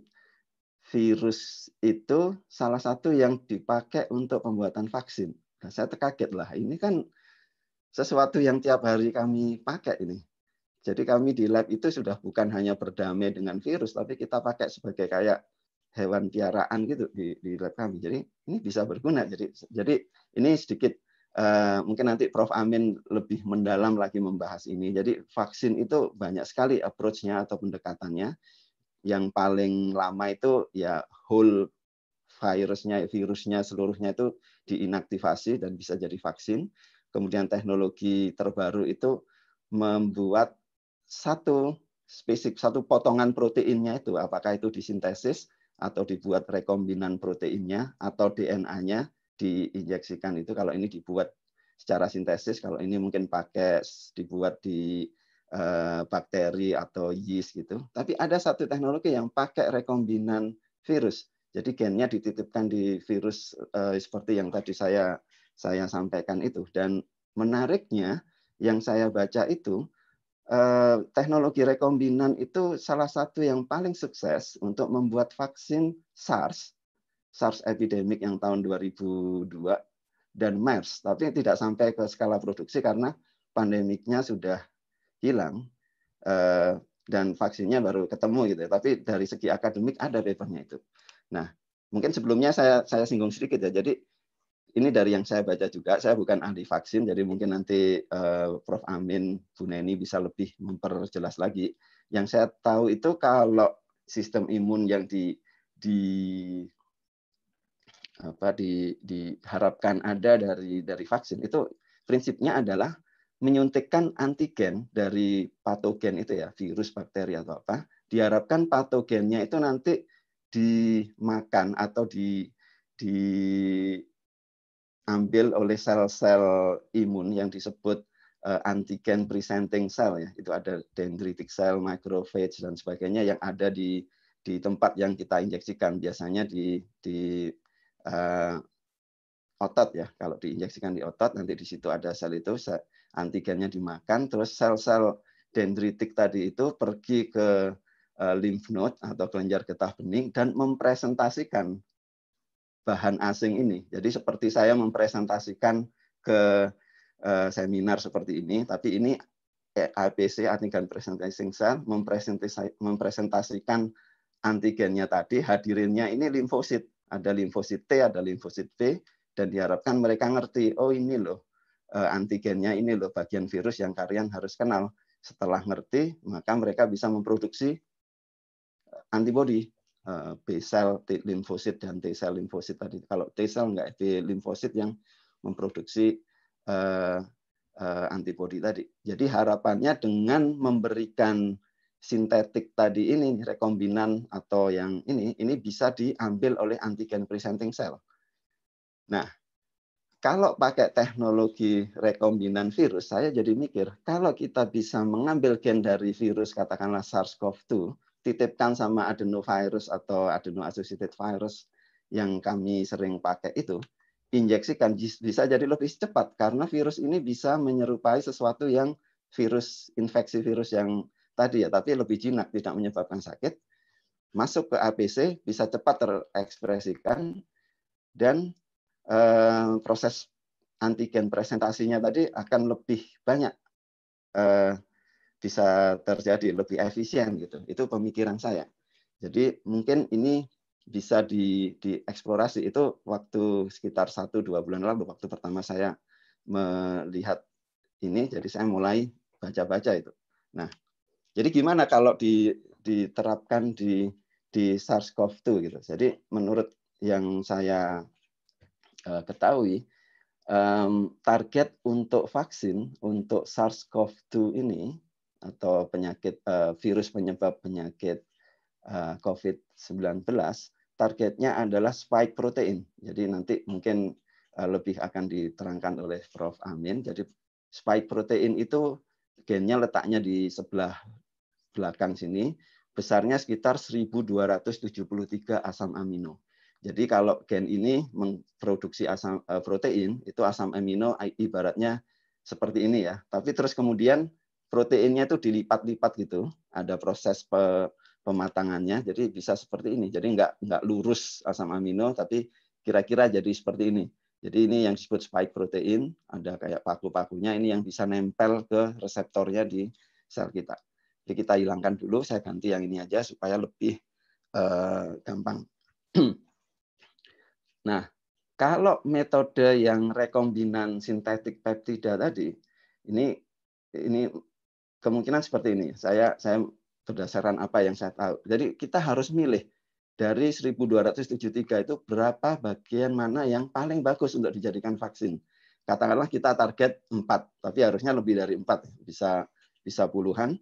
virus itu salah satu yang dipakai untuk pembuatan vaksin. Nah, saya terkaget lah, ini kan sesuatu yang tiap hari kami pakai ini. Jadi kami di lab itu sudah bukan hanya berdamai dengan virus, tapi kita pakai sebagai kayak hewan piaraan gitu di, di lab kami. Jadi ini bisa berguna. Jadi, jadi ini sedikit Eh, mungkin nanti Prof. Amin lebih mendalam lagi membahas ini. Jadi vaksin itu banyak sekali approach-nya atau pendekatannya. Yang paling lama itu ya whole virusnya, virusnya seluruhnya itu diinaktivasi dan bisa jadi vaksin. Kemudian teknologi terbaru itu membuat satu spesifik satu potongan proteinnya itu apakah itu disintesis atau dibuat rekombinan proteinnya atau DNA-nya diinjeksikan itu kalau ini dibuat secara sintesis, kalau ini mungkin pakai dibuat di eh, bakteri atau yeast gitu. Tapi ada satu teknologi yang pakai rekombinan virus. Jadi gennya dititipkan di virus eh, seperti yang tadi saya saya sampaikan itu. Dan menariknya yang saya baca itu eh, teknologi rekombinan itu salah satu yang paling sukses untuk membuat vaksin SARS SARS epidemic yang tahun 2002 dan MERS, tapi tidak sampai ke skala produksi karena pandemiknya sudah hilang eh, dan vaksinnya baru ketemu gitu. Ya. Tapi dari segi akademik ada papernya itu. Nah, mungkin sebelumnya saya saya singgung sedikit ya. Jadi ini dari yang saya baca juga, saya bukan ahli vaksin, jadi mungkin nanti eh, Prof. Amin, Bu bisa lebih memperjelas lagi. Yang saya tahu itu kalau sistem imun yang di, di apa di, diharapkan ada dari dari vaksin itu prinsipnya adalah menyuntikkan antigen dari patogen itu ya virus bakteri atau apa diharapkan patogennya itu nanti dimakan atau di diambil oleh sel-sel imun yang disebut eh, antigen presenting cell ya itu ada dendritic cell, macrophage dan sebagainya yang ada di di tempat yang kita injeksikan biasanya di di uh, otot ya. Kalau diinjeksikan di otot, nanti di situ ada sel itu, antigennya dimakan, terus sel-sel dendritik tadi itu pergi ke uh, lymph node atau kelenjar getah bening dan mempresentasikan bahan asing ini. Jadi seperti saya mempresentasikan ke uh, seminar seperti ini, tapi ini APC antigen presentation cell mempresentasikan antigennya tadi, hadirinnya ini limfosit ada limfosit T, ada limfosit B, dan diharapkan mereka ngerti, oh ini loh eh, antigennya ini loh bagian virus yang kalian harus kenal. Setelah ngerti, maka mereka bisa memproduksi eh, antibody. Eh, B cell T limfosit dan T cell limfosit tadi. Kalau T cell nggak B limfosit yang memproduksi antibody tadi. Jadi harapannya dengan memberikan sintetik tadi ini rekombinan atau yang ini ini bisa diambil oleh antigen presenting cell. Nah, kalau pakai teknologi rekombinan virus, saya jadi mikir kalau kita bisa mengambil gen dari virus katakanlah SARS-CoV-2, titipkan sama adenovirus atau adeno-associated virus yang kami sering pakai itu, injeksikan bisa jadi lebih cepat karena virus ini bisa menyerupai sesuatu yang virus infeksi virus yang tadi ya, tapi lebih jinak, tidak menyebabkan sakit, masuk ke APC bisa cepat terekspresikan dan eh, proses antigen presentasinya tadi akan lebih banyak eh, bisa terjadi lebih efisien gitu. Itu pemikiran saya. Jadi mungkin ini bisa di dieksplorasi itu waktu sekitar 1 dua bulan lalu waktu pertama saya melihat ini jadi saya mulai baca-baca itu. Nah, jadi gimana kalau di, diterapkan di di SARS-CoV-2 gitu. Jadi menurut yang saya uh, ketahui um, target untuk vaksin untuk SARS-CoV-2 ini atau penyakit uh, virus penyebab penyakit uh, eh, COVID-19 targetnya adalah spike protein. Jadi nanti mungkin lebih akan diterangkan oleh Prof Amin. Jadi spike protein itu gennya letaknya di sebelah belakang sini, besarnya sekitar 1273 asam amino. Jadi kalau gen ini memproduksi asam eh, protein, itu asam amino ibaratnya seperti ini ya. Tapi terus kemudian proteinnya itu dilipat-lipat gitu, ada proses pe, pematangannya, jadi bisa seperti ini. Jadi nggak nggak lurus asam amino, tapi kira-kira jadi seperti ini. Jadi ini yang disebut spike protein, ada kayak paku-pakunya, ini yang bisa nempel ke reseptornya di sel kita. Jadi kita hilangkan dulu, saya ganti yang ini aja supaya lebih uh, gampang. nah, kalau metode yang rekombinan sintetik peptida tadi, ini ini kemungkinan seperti ini. Saya saya berdasarkan apa yang saya tahu. Jadi kita harus milih dari 1273 itu berapa bagian mana yang paling bagus untuk dijadikan vaksin? Katakanlah kita target 4, tapi harusnya lebih dari 4, bisa bisa puluhan.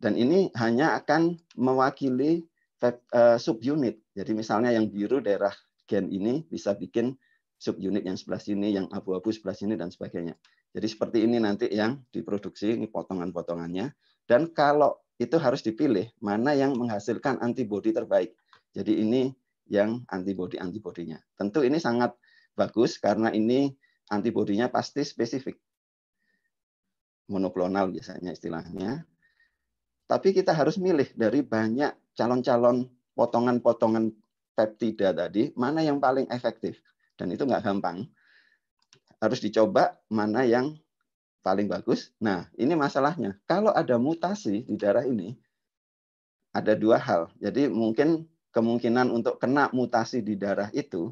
Dan ini hanya akan mewakili eh, subunit. Jadi misalnya yang biru daerah gen ini bisa bikin subunit yang sebelah sini, yang abu-abu sebelah sini dan sebagainya. Jadi seperti ini nanti yang diproduksi ini potongan-potongannya. Dan kalau itu harus dipilih mana yang menghasilkan antibodi terbaik jadi ini yang antibodi-antibodinya. Tentu ini sangat bagus karena ini antibodinya pasti spesifik. Monoklonal biasanya istilahnya. Tapi kita harus milih dari banyak calon-calon potongan-potongan peptida tadi, mana yang paling efektif. Dan itu nggak gampang. Harus dicoba mana yang paling bagus. Nah, ini masalahnya. Kalau ada mutasi di darah ini, ada dua hal. Jadi mungkin kemungkinan untuk kena mutasi di daerah itu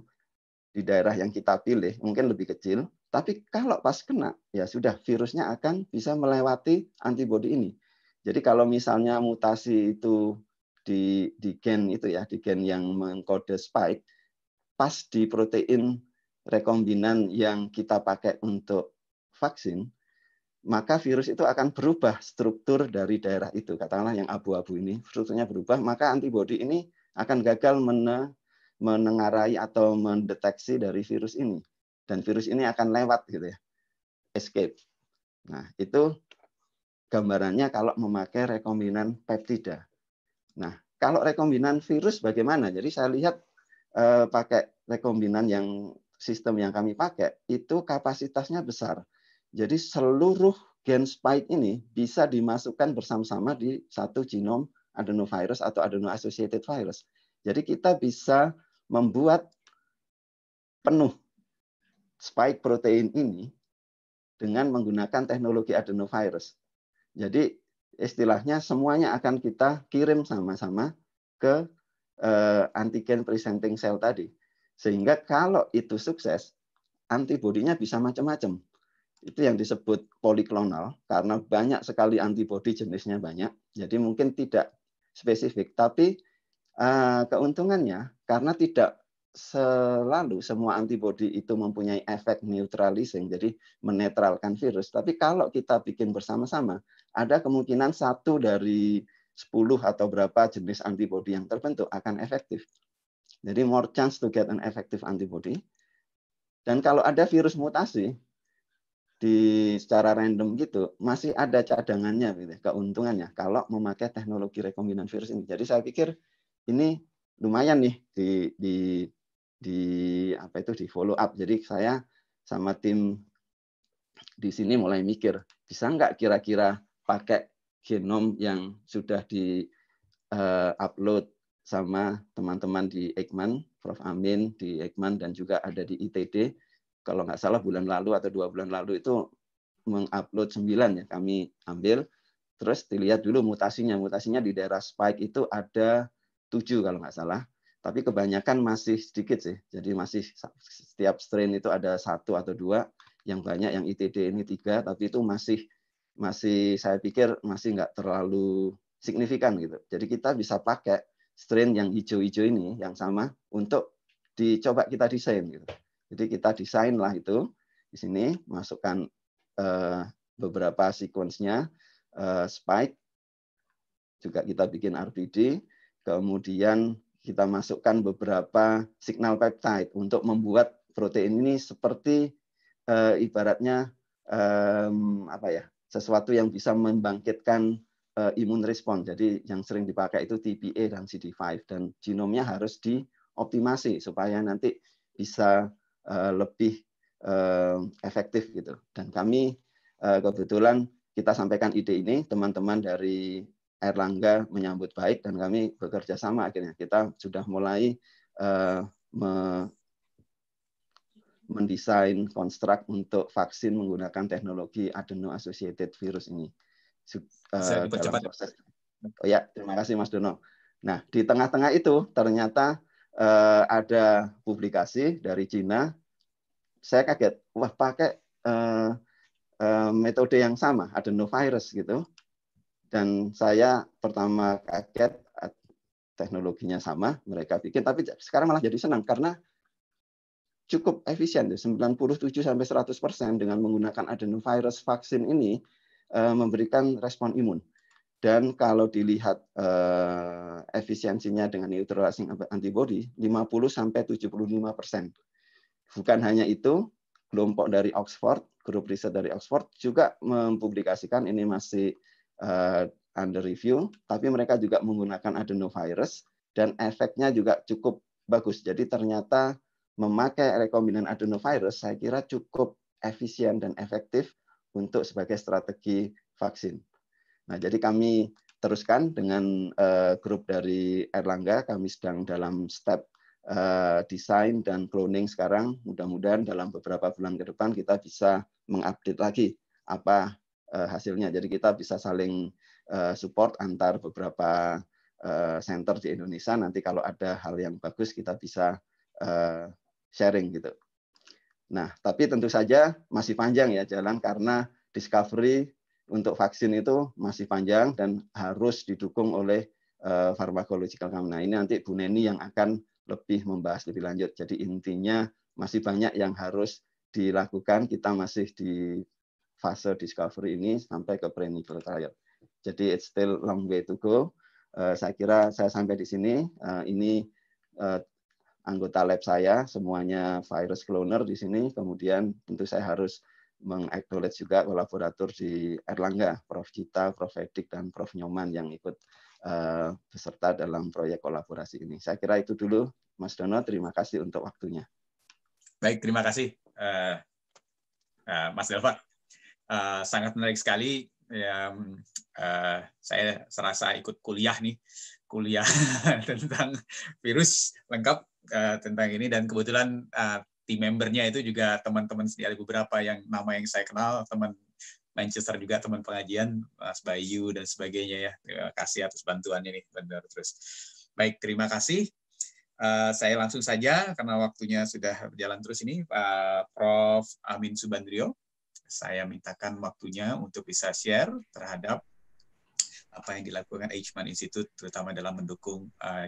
di daerah yang kita pilih mungkin lebih kecil, tapi kalau pas kena ya sudah virusnya akan bisa melewati antibodi ini. Jadi kalau misalnya mutasi itu di di gen itu ya, di gen yang mengkode spike pas di protein rekombinan yang kita pakai untuk vaksin, maka virus itu akan berubah struktur dari daerah itu. Katakanlah yang abu-abu ini strukturnya berubah, maka antibodi ini akan gagal menengarai atau mendeteksi dari virus ini dan virus ini akan lewat gitu ya escape nah itu gambarannya kalau memakai rekombinan peptida nah kalau rekombinan virus bagaimana jadi saya lihat eh, pakai rekombinan yang sistem yang kami pakai itu kapasitasnya besar jadi seluruh gen spike ini bisa dimasukkan bersama-sama di satu genom adenovirus atau adeno-associated virus. Jadi kita bisa membuat penuh spike protein ini dengan menggunakan teknologi adenovirus. Jadi istilahnya semuanya akan kita kirim sama-sama ke eh, antigen presenting cell tadi. Sehingga kalau itu sukses, antibodinya bisa macam-macam. Itu yang disebut poliklonal karena banyak sekali antibodi jenisnya banyak. Jadi mungkin tidak spesifik. Tapi eh, keuntungannya karena tidak selalu semua antibodi itu mempunyai efek neutralizing, jadi menetralkan virus. Tapi kalau kita bikin bersama-sama, ada kemungkinan satu dari 10 atau berapa jenis antibodi yang terbentuk akan efektif. Jadi more chance to get an effective antibody. Dan kalau ada virus mutasi, di secara random gitu masih ada cadangannya gitu keuntungannya kalau memakai teknologi rekombinan virus ini jadi saya pikir ini lumayan nih di di di apa itu di follow up jadi saya sama tim di sini mulai mikir bisa nggak kira-kira pakai genom yang sudah di uh, upload sama teman-teman di Ekman, Prof Amin di Ekman dan juga ada di ITD kalau nggak salah bulan lalu atau dua bulan lalu itu mengupload sembilan ya kami ambil terus dilihat dulu mutasinya mutasinya di daerah spike itu ada tujuh kalau nggak salah tapi kebanyakan masih sedikit sih jadi masih setiap strain itu ada satu atau dua yang banyak yang ITD ini tiga tapi itu masih masih saya pikir masih nggak terlalu signifikan gitu jadi kita bisa pakai strain yang hijau-hijau ini yang sama untuk dicoba kita desain gitu jadi kita desain lah itu di sini masukkan eh, beberapa sequence-nya eh, spike juga kita bikin RBD, kemudian kita masukkan beberapa signal peptide untuk membuat protein ini seperti eh, ibaratnya apa ya sesuatu yang bisa membangkitkan imun respon. Jadi yang sering dipakai itu TPA dan CD5 dan genomnya harus dioptimasi supaya nanti bisa Eh, lebih eh, efektif gitu. Dan kami eh, kebetulan kita sampaikan ide ini teman-teman dari Erlangga menyambut baik dan kami bekerja sama akhirnya kita sudah mulai mendesain konstruk untuk vaksin menggunakan teknologi adeno associated virus ini. Oh ya, terima kasih Mas Dono. Nah, di tengah-tengah itu ternyata uh, ada publikasi dari Cina, saya kaget, wah pakai uh, uh, metode yang sama, adenovirus gitu. Dan saya pertama kaget teknologinya sama, mereka bikin, tapi sekarang malah jadi senang karena cukup efisien, 97 sampai 100 persen dengan menggunakan adenovirus vaksin ini memberikan respon imun dan kalau dilihat eh, efisiensinya dengan neutralizing antibody, 50 sampai 75 persen. Bukan hanya itu, kelompok dari Oxford, grup riset dari Oxford juga mempublikasikan ini masih eh, under review, tapi mereka juga menggunakan adenovirus dan efeknya juga cukup bagus. Jadi ternyata memakai rekombinan adenovirus saya kira cukup efisien dan efektif untuk sebagai strategi vaksin. Nah, jadi kami teruskan dengan uh, grup dari Erlangga, kami sedang dalam step uh, desain dan cloning sekarang. Mudah-mudahan dalam beberapa bulan ke depan kita bisa mengupdate lagi apa uh, hasilnya. Jadi kita bisa saling uh, support antar beberapa uh, center di Indonesia. Nanti kalau ada hal yang bagus kita bisa uh, sharing gitu. Nah, tapi tentu saja masih panjang ya jalan karena discovery untuk vaksin itu masih panjang dan harus didukung oleh uh, pharmacological Nah ini nanti Bu Neni yang akan lebih membahas lebih lanjut. Jadi intinya masih banyak yang harus dilakukan. Kita masih di fase discovery ini sampai ke preclinical trial. Jadi it's still long way to go. Uh, saya kira saya sampai di sini. Uh, ini uh, anggota lab saya semuanya virus cloner di sini. Kemudian tentu saya harus mengaknowledge juga kolaborator di Erlangga, Prof. Cita, Prof. Edik, dan Prof. Nyoman yang ikut uh, dalam proyek kolaborasi ini. Saya kira itu dulu, Mas Dono. Terima kasih untuk waktunya. Baik, terima kasih, uh, uh, Mas Delva. Uh, sangat menarik sekali. Ya, uh, saya serasa ikut kuliah nih, kuliah tentang virus lengkap uh, tentang ini dan kebetulan uh, tim membernya itu juga teman-teman sendiri beberapa yang nama yang saya kenal teman Manchester juga teman pengajian Mas Bayu dan sebagainya ya terima kasih atas bantuannya nih benar terus baik terima kasih uh, saya langsung saja karena waktunya sudah berjalan terus ini Pak eh, Prof Amin Subandrio saya mintakan waktunya untuk bisa share terhadap apa yang dilakukan Eichmann Institute terutama dalam mendukung uh,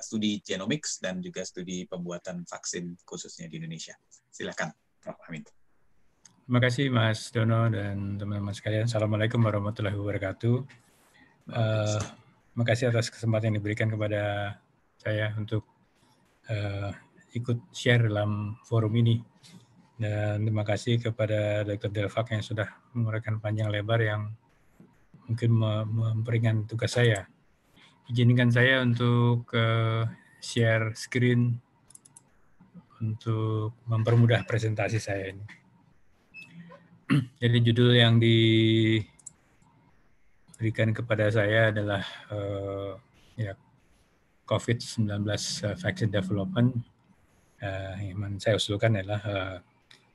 studi genomics dan juga studi pembuatan vaksin khususnya di Indonesia. Silakan, Prof. Amin. Terima kasih Mas Dono dan teman-teman sekalian. Assalamualaikum warahmatullahi wabarakatuh. Uh, terima kasih atas kesempatan yang diberikan kepada saya untuk uh, ikut share dalam forum ini. Dan terima kasih kepada Dr. Delvak yang sudah menguraikan panjang lebar yang mungkin memperingan tugas saya. Izinkan saya untuk eh, share screen untuk mempermudah presentasi saya ini. Jadi judul yang diberikan kepada saya adalah eh, ya COVID-19 eh, Vaccine Development. Uh, saya usulkan adalah uh,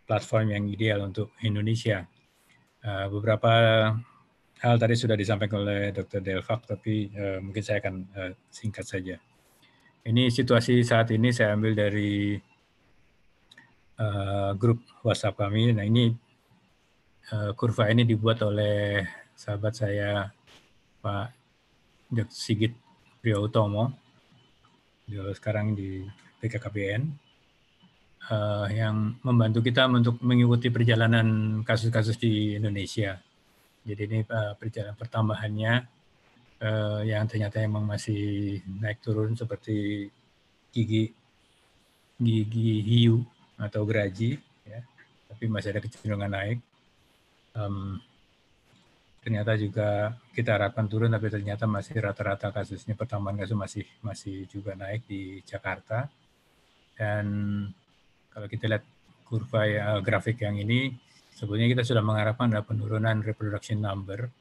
platform yang ideal untuk Indonesia. Uh, beberapa hal tadi sudah disampaikan oleh Dr. Delvak, tapi uh, mungkin saya akan uh, singkat saja. Ini situasi saat ini saya ambil dari uh, grup WhatsApp kami. Nah ini uh, kurva ini dibuat oleh sahabat saya Pak Dr. Sigit Priyotomo. Dia sekarang di PKKBN uh, yang membantu kita untuk mengikuti perjalanan kasus-kasus di Indonesia. Jadi ini uh, eh, perjalanan pertambahannya uh, yang ternyata emang masih naik turun seperti gigi gigi hiu atau geraji, ya. tapi masih ada kecenderungan naik. Um, ternyata juga kita harapkan turun tapi ternyata masih rata-rata kasusnya pertambahan kasus masih masih juga naik di Jakarta dan kalau kita lihat kurva ya, eh, grafik yang ini sebetulnya kita sudah mengharapkan ada penurunan reproduction number.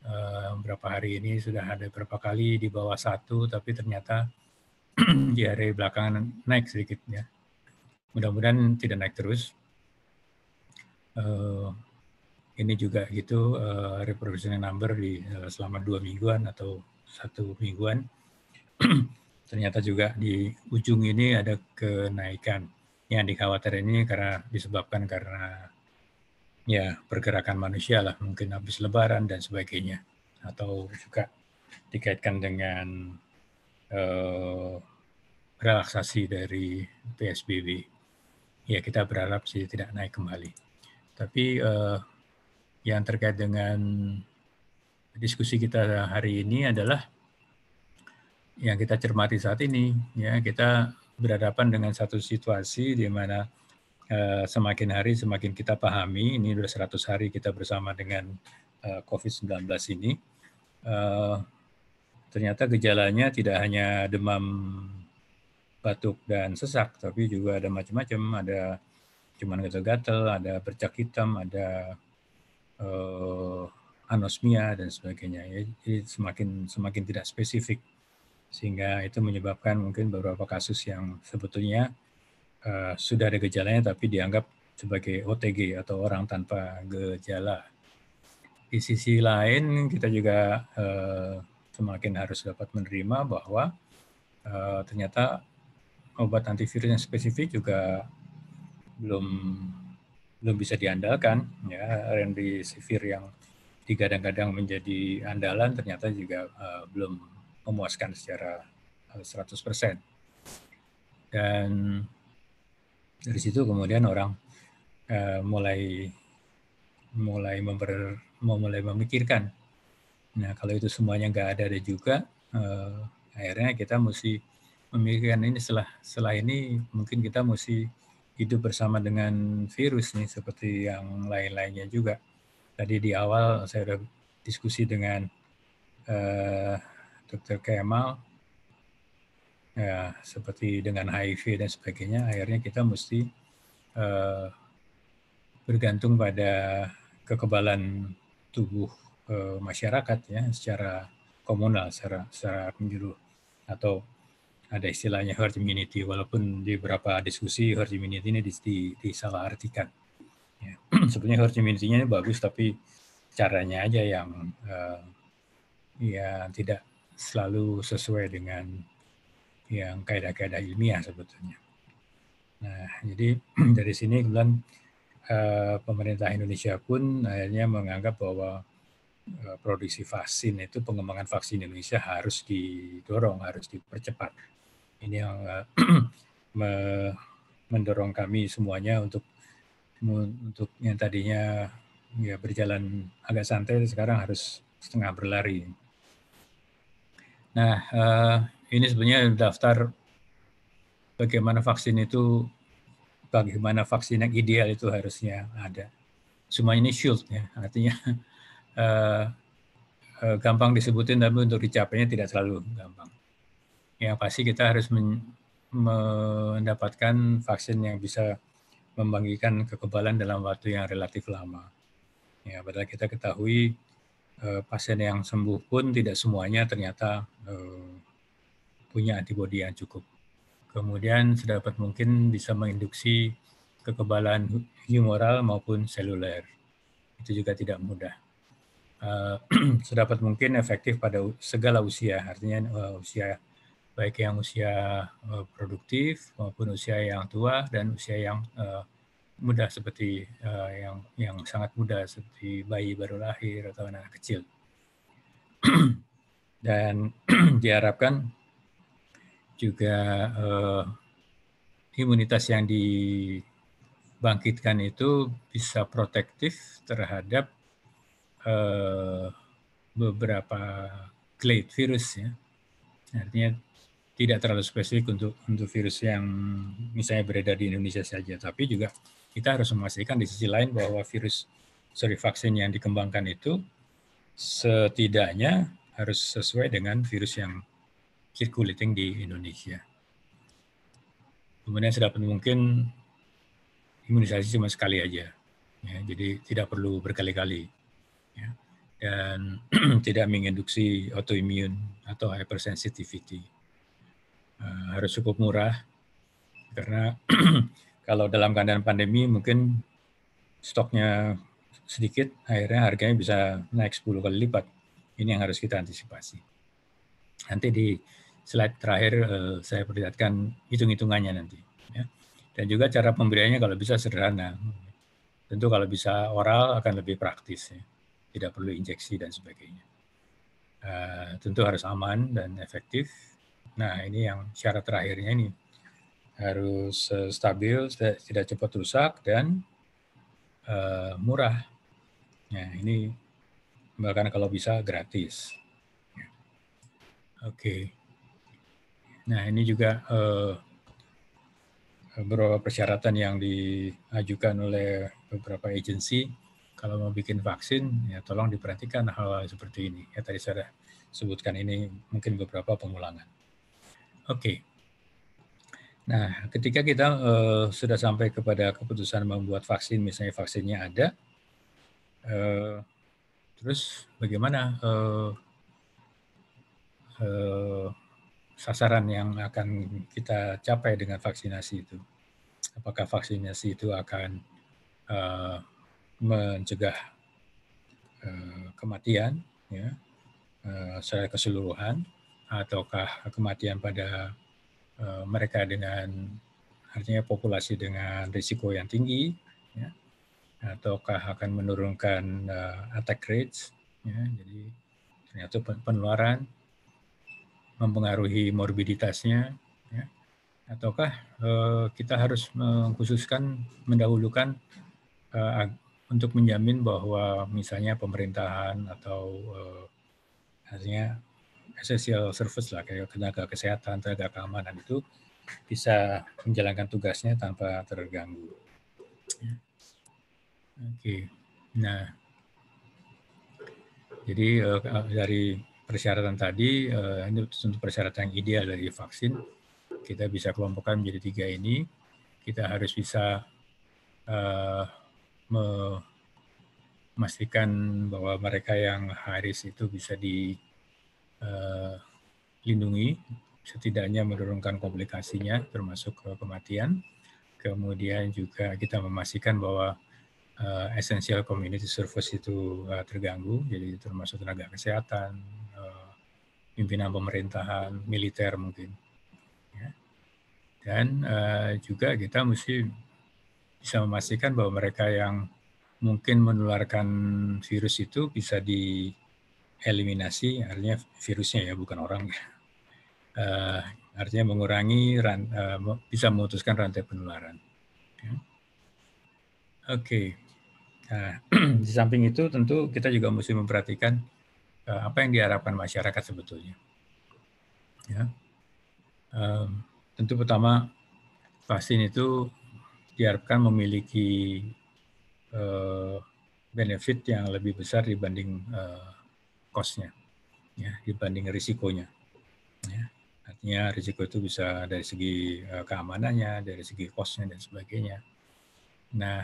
Uh, hari ini sudah ada beberapa kali di bawah satu, tapi ternyata di hari belakangan naik sedikit ya. Mudah-mudahan tidak naik terus. Uh, ini juga gitu uh, reproduction number di uh, selama dua mingguan atau satu mingguan ternyata juga di ujung ini ada kenaikan yang dikhawatir ini karena disebabkan karena ya pergerakan manusia lah mungkin habis lebaran dan sebagainya atau juga dikaitkan dengan uh, relaksasi dari PSBB ya kita berharap sih tidak naik kembali tapi uh, yang terkait dengan diskusi kita hari ini adalah yang kita cermati saat ini ya kita berhadapan dengan satu situasi di mana Eh, semakin hari semakin kita pahami, ini sudah 100 hari kita bersama dengan eh, COVID-19 ini, eh, ternyata gejalanya tidak hanya demam, batuk, dan sesak, tapi juga ada macam-macam, ada cuman gatal-gatal, ada bercak hitam, ada anosmia dan sebagainya. Ya, jadi semakin semakin tidak spesifik sehingga itu menyebabkan mungkin beberapa kasus yang sebetulnya Eh, sudah ada gejalanya tapi dianggap sebagai OTG atau orang tanpa gejala. Di sisi lain kita juga uh, semakin harus dapat menerima bahwa uh, ternyata obat antivirus yang spesifik juga belum belum bisa diandalkan ya remdesivir yang digadang-gadang menjadi andalan ternyata juga uh, belum memuaskan secara seratus 100%. Dan dari situ kemudian orang uh, mulai mulai memper mulai memikirkan nah kalau itu semuanya nggak ada ada juga uh, akhirnya kita mesti memikirkan ini setelah setelah ini mungkin kita mesti hidup bersama dengan virus nih seperti yang lain-lainnya juga tadi di awal saya sudah diskusi dengan uh, eh, Dr. Kemal ya seperti dengan HIV dan sebagainya akhirnya kita mesti uh, bergantung pada kekebalan tubuh uh, masyarakat ya secara komunal secara secara menyeluruh atau ada istilahnya herd immunity walaupun di beberapa diskusi herd immunity ini di, di, disalahartikan ya. sebenarnya herd immunity-nya bagus tapi caranya aja yang uh, ya tidak selalu sesuai dengan yang kaidah-kaidah ilmiah sebetulnya. Nah, jadi dari sini kemudian eh, pemerintah Indonesia pun akhirnya menganggap bahwa eh, produksi vaksin itu pengembangan vaksin Indonesia harus didorong, harus dipercepat. Ini yang eh, mendorong kami semuanya untuk untuk yang tadinya ya berjalan agak santai sekarang harus setengah berlari. Nah, ini sebenarnya daftar bagaimana vaksin itu bagaimana vaksin yang ideal itu harusnya ada. Semua ini shield ya, artinya uh, uh, gampang disebutin tapi untuk dicapainya tidak selalu gampang. Yang pasti kita harus men mendapatkan vaksin yang bisa membagikan kekebalan dalam waktu yang relatif lama. Ya, padahal kita ketahui uh, pasien yang sembuh pun tidak semuanya ternyata uh, punya antibodi yang cukup. Kemudian sedapat mungkin bisa menginduksi kekebalan humoral maupun seluler. Itu juga tidak mudah. Uh, sedapat mungkin efektif pada segala usia, artinya uh, usia baik yang usia uh, produktif maupun usia yang tua dan usia yang uh, muda seperti uh, yang yang sangat muda seperti bayi baru lahir atau -anak kecil. dan diharapkan juga uh, imunitas yang dibangkitkan itu bisa protektif terhadap uh, beberapa clade virus ya. Artinya tidak terlalu spesifik untuk untuk virus yang misalnya beredar di Indonesia saja, tapi juga kita harus memastikan di sisi lain bahwa virus sorry vaksin yang dikembangkan itu setidaknya harus sesuai dengan virus yang circulating di Indonesia. Kemudian sedapat mungkin imunisasi cuma sekali aja, ya, jadi tidak perlu berkali-kali, ya, dan tidak menginduksi autoimun atau hypersensitivity. Uh, harus cukup murah karena kalau dalam keadaan pandemi mungkin stoknya sedikit, akhirnya harganya bisa naik 10 kali lipat. Ini yang harus kita antisipasi. Nanti di slide terakhir eh, saya perlihatkan hitung-hitungannya nanti. Ya. Dan juga cara pemberiannya kalau bisa sederhana. Tentu kalau bisa oral akan lebih praktis, ya. tidak perlu injeksi dan sebagainya. Eh, tentu harus aman dan efektif. Nah ini yang syarat terakhirnya ini harus eh, stabil, tidak, cepat rusak dan murah. Nah ini bahkan kalau bisa gratis. Oke. Okay. Nah, ini juga eh, beberapa persyaratan yang diajukan oleh beberapa agensi kalau mau bikin vaksin ya tolong diperhatikan hal, -hal seperti ini ya tadi saya sebutkan ini mungkin beberapa pengulangan oke okay. nah ketika kita uh, sudah sampai kepada keputusan membuat vaksin misalnya vaksinnya ada uh, terus bagaimana uh, uh, sasaran yang akan kita capai dengan vaksinasi itu. Apakah vaksinasi itu akan uh, mencegah uh, kematian ya, uh, secara keseluruhan, ataukah kematian pada uh, mereka dengan artinya populasi dengan risiko yang tinggi, ya, ataukah akan menurunkan uh, attack rates, ya, jadi ternyata penularan mempengaruhi morbiditasnya, ya. ataukah eh, kita harus mengkhususkan mendahulukan eh, untuk menjamin bahwa misalnya pemerintahan atau hasilnya eh, artinya essential service lah kayak tenaga kesehatan, tenaga keamanan itu bisa menjalankan tugasnya tanpa terganggu. Ya. Oke, okay. nah jadi dari persyaratan tadi, eh, ini untuk persyaratan yang ideal dari vaksin. Kita bisa kelompokkan menjadi tiga ini. Kita harus bisa uh, memastikan bahwa mereka yang haris itu bisa dilindungi, eh, setidaknya menurunkan komplikasinya, termasuk kematian. Kemudian juga kita memastikan bahwa uh, essential community service itu uh, terganggu, jadi termasuk tenaga kesehatan, pimpinan pemerintahan militer mungkin. Ya. Dan uh, juga kita mesti bisa memastikan bahwa mereka yang mungkin menularkan virus itu bisa dieliminasi, artinya virusnya ya bukan orang. Uh, artinya mengurangi ran, uh, bisa memutuskan rantai penularan. Ya. Oke, okay. nah, di samping itu tentu kita juga mesti memperhatikan Eh, apa yang diharapkan masyarakat sebetulnya. Ya. tentu pertama vaksin itu diharapkan memiliki eh, benefit yang lebih besar dibanding uh, eh, cost-nya, ya, dibanding risikonya. Ya. Artinya risiko itu bisa dari segi keamanannya, dari segi cost-nya, dan sebagainya. Nah,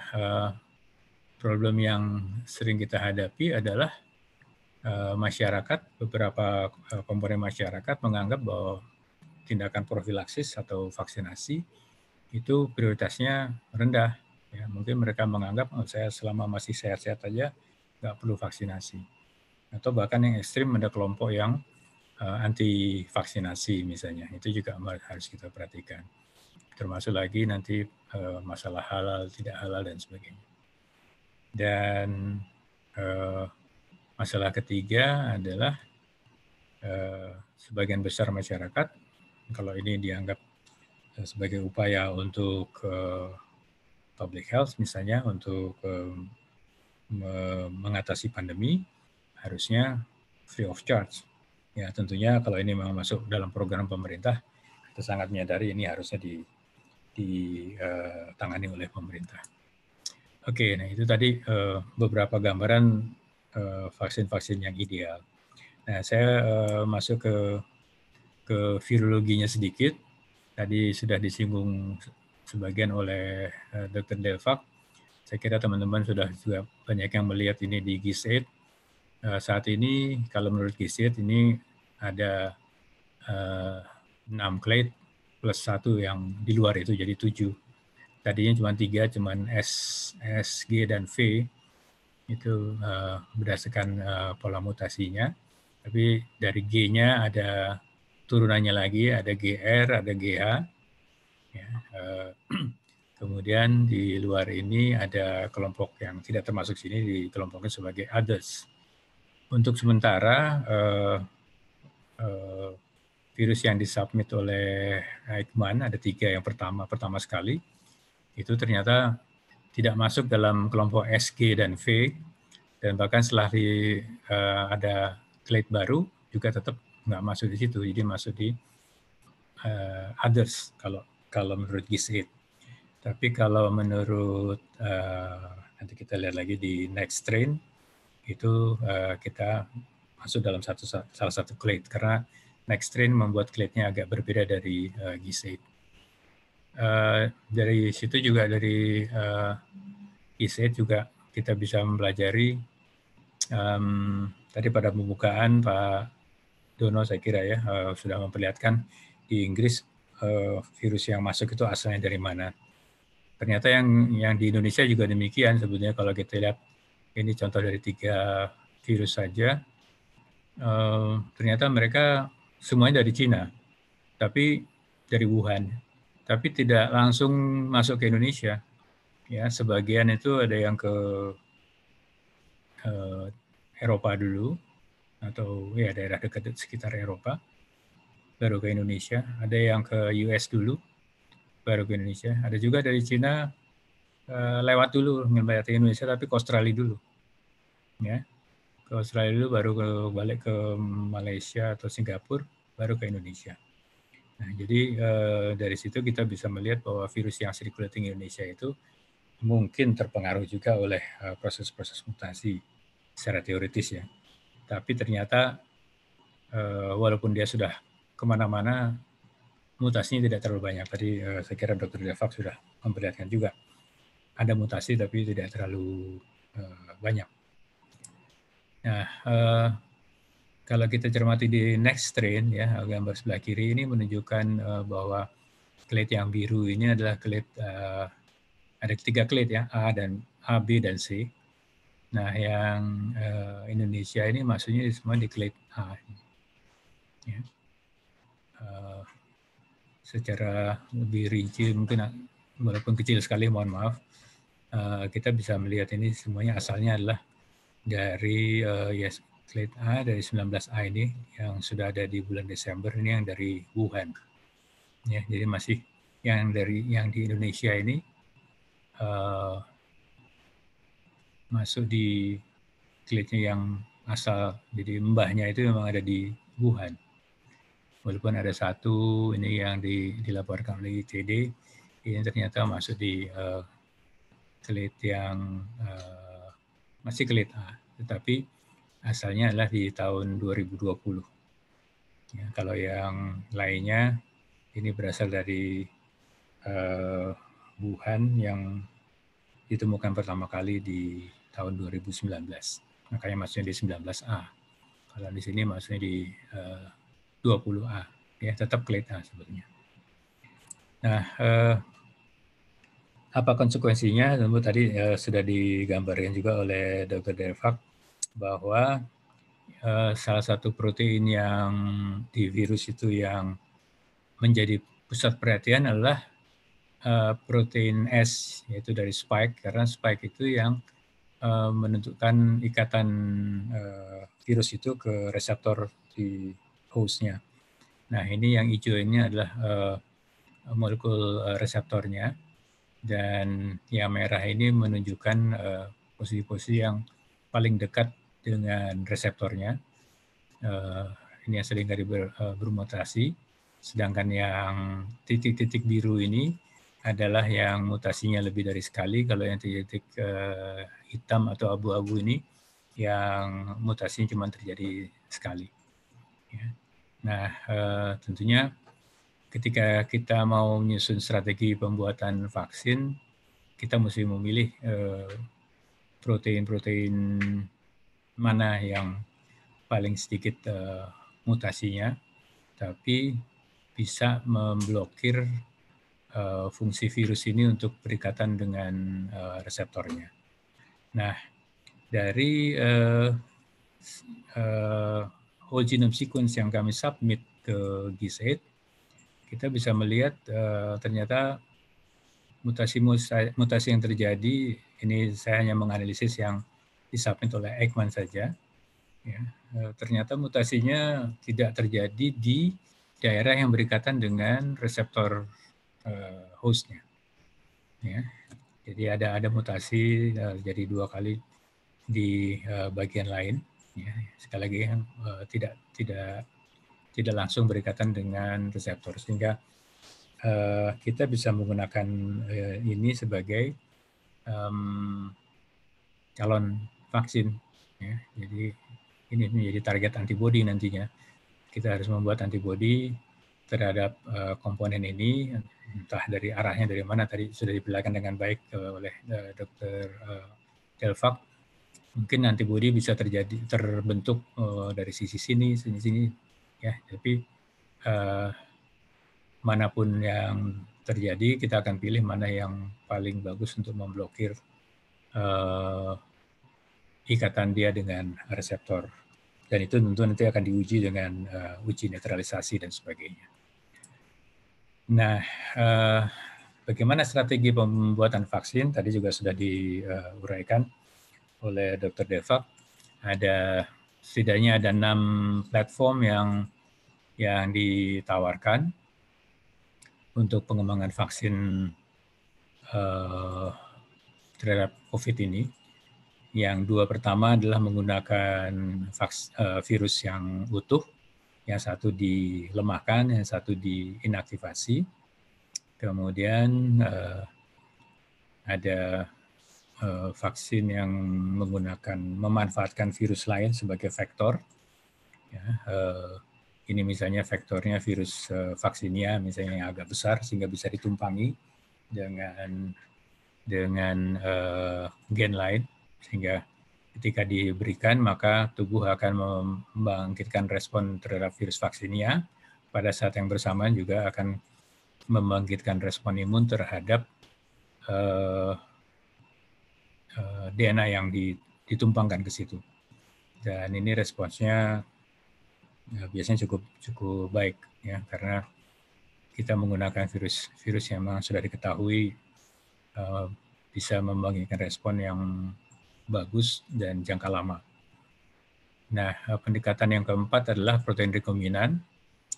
problem yang sering kita hadapi adalah Eh, masyarakat, beberapa eh, komponen masyarakat menganggap bahwa tindakan profilaksis atau vaksinasi itu prioritasnya rendah. Ya, mungkin mereka menganggap oh, saya selama masih sehat-sehat aja -sehat nggak perlu vaksinasi. Atau bahkan yang ekstrim ada kelompok yang uh, eh, anti vaksinasi misalnya. Itu juga harus kita perhatikan. Termasuk lagi nanti uh, masalah halal, tidak halal dan sebagainya. Dan uh, Masalah ketiga adalah eh, sebagian besar masyarakat, kalau ini dianggap eh, sebagai upaya untuk eh, public health misalnya untuk eh, mengatasi pandemi harusnya free of charge. Ya tentunya kalau ini memang masuk dalam program pemerintah, kita sangat menyadari ini harusnya di, ditangani eh, oleh pemerintah. Oke, nah itu tadi eh, beberapa gambaran Eh, vaksin-vaksin yang ideal. Nah, saya eh, masuk ke ke virologinya sedikit. Tadi sudah disinggung sebagian oleh eh, Dr. Delvak. Saya kira teman-teman sudah juga banyak yang melihat ini di GISAID. Saat ini kalau menurut GISAID ini ada enam clade plus satu yang di luar itu jadi tujuh. Tadinya cuma tiga, cuma S, S, G, dan V itu uh, berdasarkan uh, pola mutasinya. Tapi dari G-nya ada turunannya lagi, ada GR, ada GH. Ya, eh, kemudian di luar ini ada kelompok yang tidak termasuk sini kelompoknya sebagai others. Untuk sementara uh, uh, virus yang disubmit oleh Eichmann ada tiga yang pertama pertama sekali itu ternyata tidak masuk dalam kelompok S, dan V, dan bahkan setelah di, uh, ada clade baru juga tetap nggak masuk di situ, jadi masuk di uh, others kalau kalau menurut gis Tapi kalau menurut uh, nanti kita lihat lagi di next train itu uh, kita masuk dalam satu salah satu clade karena next train membuat clade agak berbeda dari uh, gis Eh, dari situ juga dari uh, eh, ISE juga kita bisa mempelajari um, tadi pada pembukaan Pak Dono saya kira ya uh, sudah memperlihatkan di Inggris uh, virus yang masuk itu asalnya dari mana. Ternyata yang yang di Indonesia juga demikian sebetulnya kalau kita lihat ini contoh dari tiga virus saja uh, ternyata mereka semuanya dari Cina tapi dari Wuhan tapi tidak langsung masuk ke Indonesia. Ya, sebagian itu ada yang ke eh, Eropa dulu atau ya daerah dekat sekitar Eropa, baru ke Indonesia. Ada yang ke US dulu, baru ke Indonesia. Ada juga dari Cina eh, lewat dulu ke Indonesia tapi ke Australia dulu. Ya. Ke Australia dulu baru ke, balik ke Malaysia atau Singapura, baru ke Indonesia. Nah, jadi eh, dari situ kita bisa melihat bahwa virus yang circulating Indonesia itu mungkin terpengaruh juga oleh eh, proses-proses eh, mutasi secara teoritis ya. Tapi ternyata eh, walaupun dia sudah kemana-mana, mutasinya tidak terlalu banyak. Tadi eh, saya kira Dr. Devak sudah memperlihatkan juga. Ada mutasi tapi tidak terlalu eh, banyak. Nah, eh, kalau kita cermati di next train ya gambar sebelah kiri ini menunjukkan uh, bahwa klit yang biru ini adalah klit uh, eh, ada tiga klit ya A dan A B dan C. Nah yang uh, Indonesia ini maksudnya semua di klit A. Ya. Uh, secara lebih rinci mungkin walaupun kecil sekali mohon maaf uh, kita bisa melihat ini semuanya asalnya adalah dari uh, yes, atlet A dari 19A ini yang sudah ada di bulan Desember ini yang dari Wuhan. Ya, jadi masih yang dari yang di Indonesia ini uh, masuk di atletnya yang asal jadi mbahnya itu memang ada di Wuhan. Walaupun ada satu ini yang di, dilaporkan oleh ITD ini ternyata masuk di uh, yang uh, masih kelit A, tetapi asalnya adalah di tahun 2020. Ya, kalau yang lainnya ini berasal dari uh, Wuhan yang ditemukan pertama kali di tahun 2019. Makanya maksudnya di 19A. Kalau di sini maksudnya di eh, uh, 20A. Ya, tetap grade A sebetulnya. Nah, uh, apa konsekuensinya? Tentu tadi uh, sudah digambarkan juga oleh Dr. Derfak bahwa eh, salah satu protein yang di virus itu yang menjadi pusat perhatian adalah eh, protein S yaitu dari spike karena spike itu yang eh, menentukan ikatan eh, virus itu ke reseptor di hostnya. Nah ini yang hijau ini adalah eh, molekul eh, reseptornya dan yang merah ini menunjukkan eh, posisi posisi -posisi yang paling dekat dengan reseptornya. Uh, ini yang seringkali ber, uh, bermutasi. Sedangkan yang titik-titik biru ini adalah yang mutasinya lebih dari sekali. Kalau yang titik-titik uh, hitam atau abu-abu ini yang mutasinya cuma terjadi sekali. Ya. Nah, uh, tentunya ketika kita mau menyusun strategi pembuatan vaksin, kita mesti memilih protein-protein uh, mana yang paling sedikit uh, mutasinya, tapi bisa memblokir uh, fungsi virus ini untuk berikatan dengan uh, reseptornya. Nah, dari uh, uh, whole genome sequence yang kami submit ke gis kita bisa melihat uh, ternyata mutasi-mutasi yang terjadi, ini saya hanya menganalisis yang disubmit oleh Ekman saja. Ya, e, ternyata mutasinya tidak terjadi di daerah yang berikatan dengan reseptor uh, hostnya. Ya, jadi ada ada mutasi uh, jadi dua kali di uh, bagian lain. Ya, sekali lagi yang uh, tidak tidak tidak langsung berikatan dengan reseptor sehingga uh, kita bisa menggunakan uh, ini sebagai um, calon vaksin. Ya, jadi ini menjadi target antibodi nantinya. Kita harus membuat antibodi terhadap uh, komponen ini, entah dari arahnya dari mana tadi sudah dibelakang dengan baik uh, oleh uh, eh, Dr. Uh, Delvak. Mungkin antibodi bisa terjadi terbentuk uh, dari sisi sini, sini sini, ya. Tapi uh, manapun yang terjadi, kita akan pilih mana yang paling bagus untuk memblokir uh, ikatan dia dengan reseptor. Dan itu tentu nanti akan diuji dengan uh, uji netralisasi dan sebagainya. Nah, uh, bagaimana strategi pembuatan vaksin? Tadi juga sudah diuraikan eh, uh, oleh Dr. Devak. Ada setidaknya ada enam platform yang yang ditawarkan untuk pengembangan vaksin uh, terhadap COVID ini yang dua pertama adalah menggunakan eh, virus yang utuh, yang satu dilemahkan, yang satu diinaktivasi. Kemudian eh, ada eh, vaksin yang menggunakan memanfaatkan virus lain sebagai vektor. Ya, ini misalnya vektornya virus vaksinnya misalnya yang agak besar sehingga bisa ditumpangi dengan dengan gen lain sehingga ketika diberikan maka tubuh akan membangkitkan respon terhadap virus vaksinnya. Pada saat yang bersamaan juga akan membangkitkan respon imun terhadap uh, eh, uh, eh, DNA yang ditumpangkan ke situ. Dan ini responsnya ya, biasanya cukup cukup baik ya karena kita menggunakan virus virus yang memang sudah diketahui uh, bisa membangkitkan respon yang bagus dan jangka lama. Nah, eh, pendekatan yang keempat adalah protein rekombinan.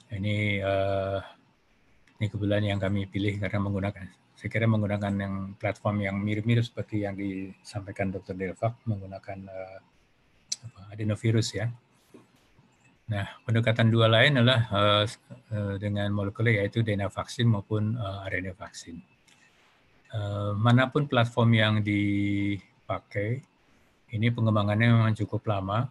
Ini uh, ini kebetulan yang kami pilih karena menggunakan saya kira menggunakan yang platform yang mirip-mirip seperti yang disampaikan Dr. Delvak menggunakan uh, apa, adenovirus ya. Nah, pendekatan dua lain adalah uh, uh, dengan molekul yaitu DNA vaksin maupun uh, RNA vaksin. Uh, manapun platform yang dipakai ini pengembangannya memang cukup lama.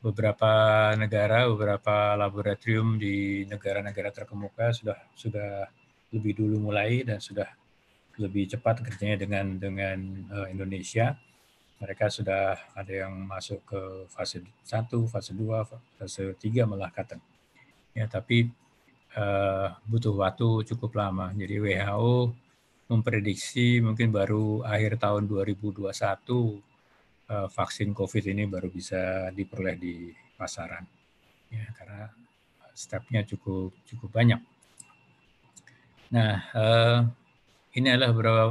Beberapa negara, beberapa laboratorium di negara-negara terkemuka sudah sudah lebih dulu mulai dan sudah lebih cepat kerjanya dengan dengan uh, Indonesia. Mereka sudah ada yang masuk ke fase 1, fase 2, fase 3 malah kata. Ya, tapi uh, butuh waktu cukup lama. Jadi WHO memprediksi mungkin baru akhir tahun 2021 Eh, vaksin COVID ini baru bisa diperoleh di pasaran, ya, karena stepnya cukup cukup banyak. Nah, eh, ini adalah beberapa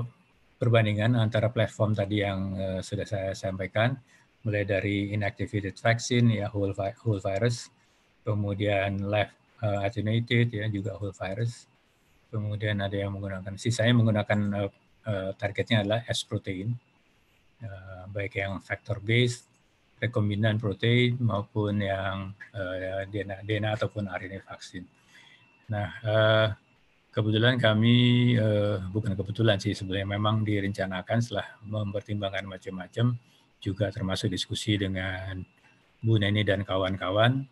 perbandingan antara platform tadi yang eh, sudah saya sampaikan, mulai dari inactivated vaccine ya whole, vi whole virus, kemudian live uh, attenuated ya juga whole virus, kemudian ada yang menggunakan sisanya menggunakan uh, targetnya adalah S protein Eh, baik yang factor base, rekombinan protein maupun yang eh, DNA, DNA ataupun RNA vaksin. Nah, eh, kebetulan kami bukan kebetulan sih sebenarnya memang direncanakan setelah mempertimbangkan macam-macam juga termasuk diskusi dengan Bu Neni dan kawan-kawan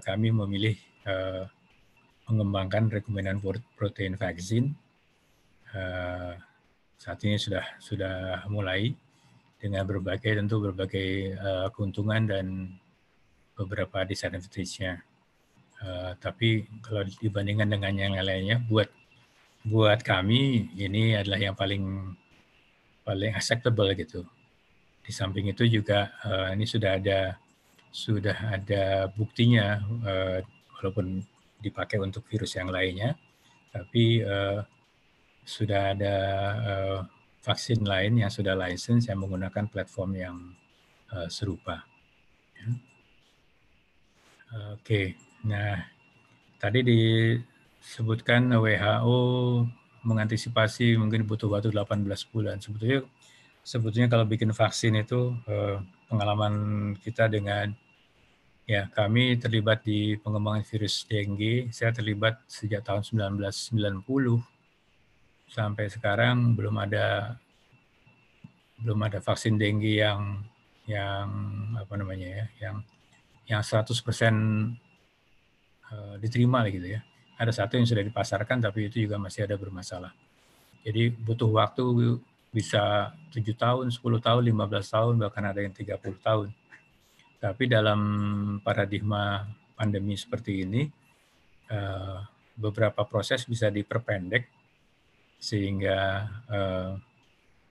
kami memilih mengembangkan rekombinan protein vaksin saat ini sudah sudah mulai dengan berbagai tentu berbagai uh, keuntungan dan beberapa disadvantage-nya. Uh, eh, tapi kalau dibandingkan dengan yang lainnya, buat buat kami ini adalah yang paling paling acceptable gitu. Di samping itu juga uh, ini sudah ada sudah ada buktinya uh, walaupun dipakai untuk virus yang lainnya, tapi uh, sudah ada uh, vaksin lain yang sudah license yang menggunakan platform yang uh, serupa. Ya. Oke, okay. nah tadi disebutkan WHO mengantisipasi mungkin butuh waktu 18 bulan. Sebetulnya sebetulnya kalau bikin vaksin itu eh, pengalaman kita dengan ya kami terlibat di pengembangan virus dengue. Saya terlibat sejak tahun 1990 sampai sekarang belum ada belum ada vaksin dengue yang yang apa namanya ya, yang yang 100% eh, diterima gitu ya. Ada satu yang sudah dipasarkan tapi itu juga masih ada bermasalah. Jadi butuh waktu bisa 7 tahun, 10 tahun, 15 tahun, bahkan ada yang 30 tahun. Tapi dalam paradigma pandemi seperti ini, eh, beberapa proses bisa diperpendek sehingga eh,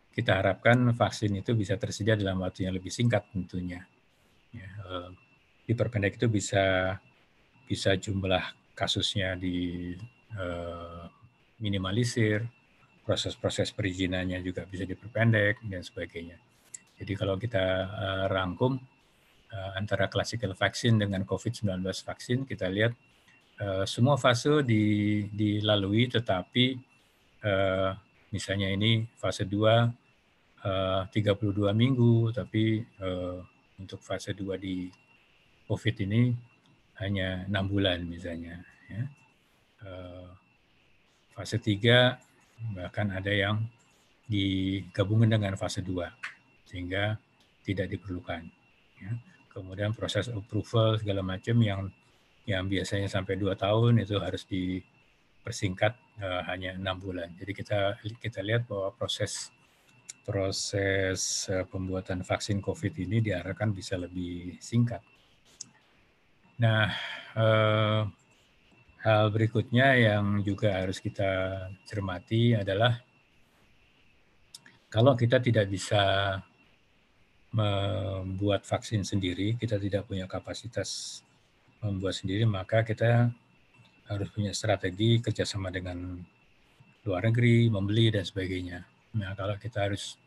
kita harapkan vaksin itu bisa tersedia dalam waktu yang lebih singkat tentunya. Ya, eh, diperpendek itu bisa bisa jumlah kasusnya di eh, minimalisir, proses-proses perizinannya juga bisa diperpendek dan sebagainya. Jadi kalau kita eh, rangkum eh, antara classical vaksin dengan COVID-19 vaksin, kita lihat eh, semua fase di, dilalui tetapi uh, misalnya ini fase 2 uh, 32 minggu, tapi uh, untuk fase 2 di COVID ini hanya enam bulan misalnya. Ya. Uh, fase 3 bahkan ada yang digabungkan dengan fase 2 sehingga tidak diperlukan. Ya. Kemudian proses approval segala macam yang yang biasanya sampai dua tahun itu harus di dipersingkat uh, hanya enam bulan. Jadi kita kita lihat bahwa proses proses uh, pembuatan vaksin COVID ini diarahkan bisa lebih singkat. Nah, uh, hal berikutnya yang juga harus kita cermati adalah kalau kita tidak bisa membuat vaksin sendiri, kita tidak punya kapasitas membuat sendiri, maka kita harus punya strategi kerjasama dengan luar negeri, membeli dan sebagainya. Nah, kalau kita harus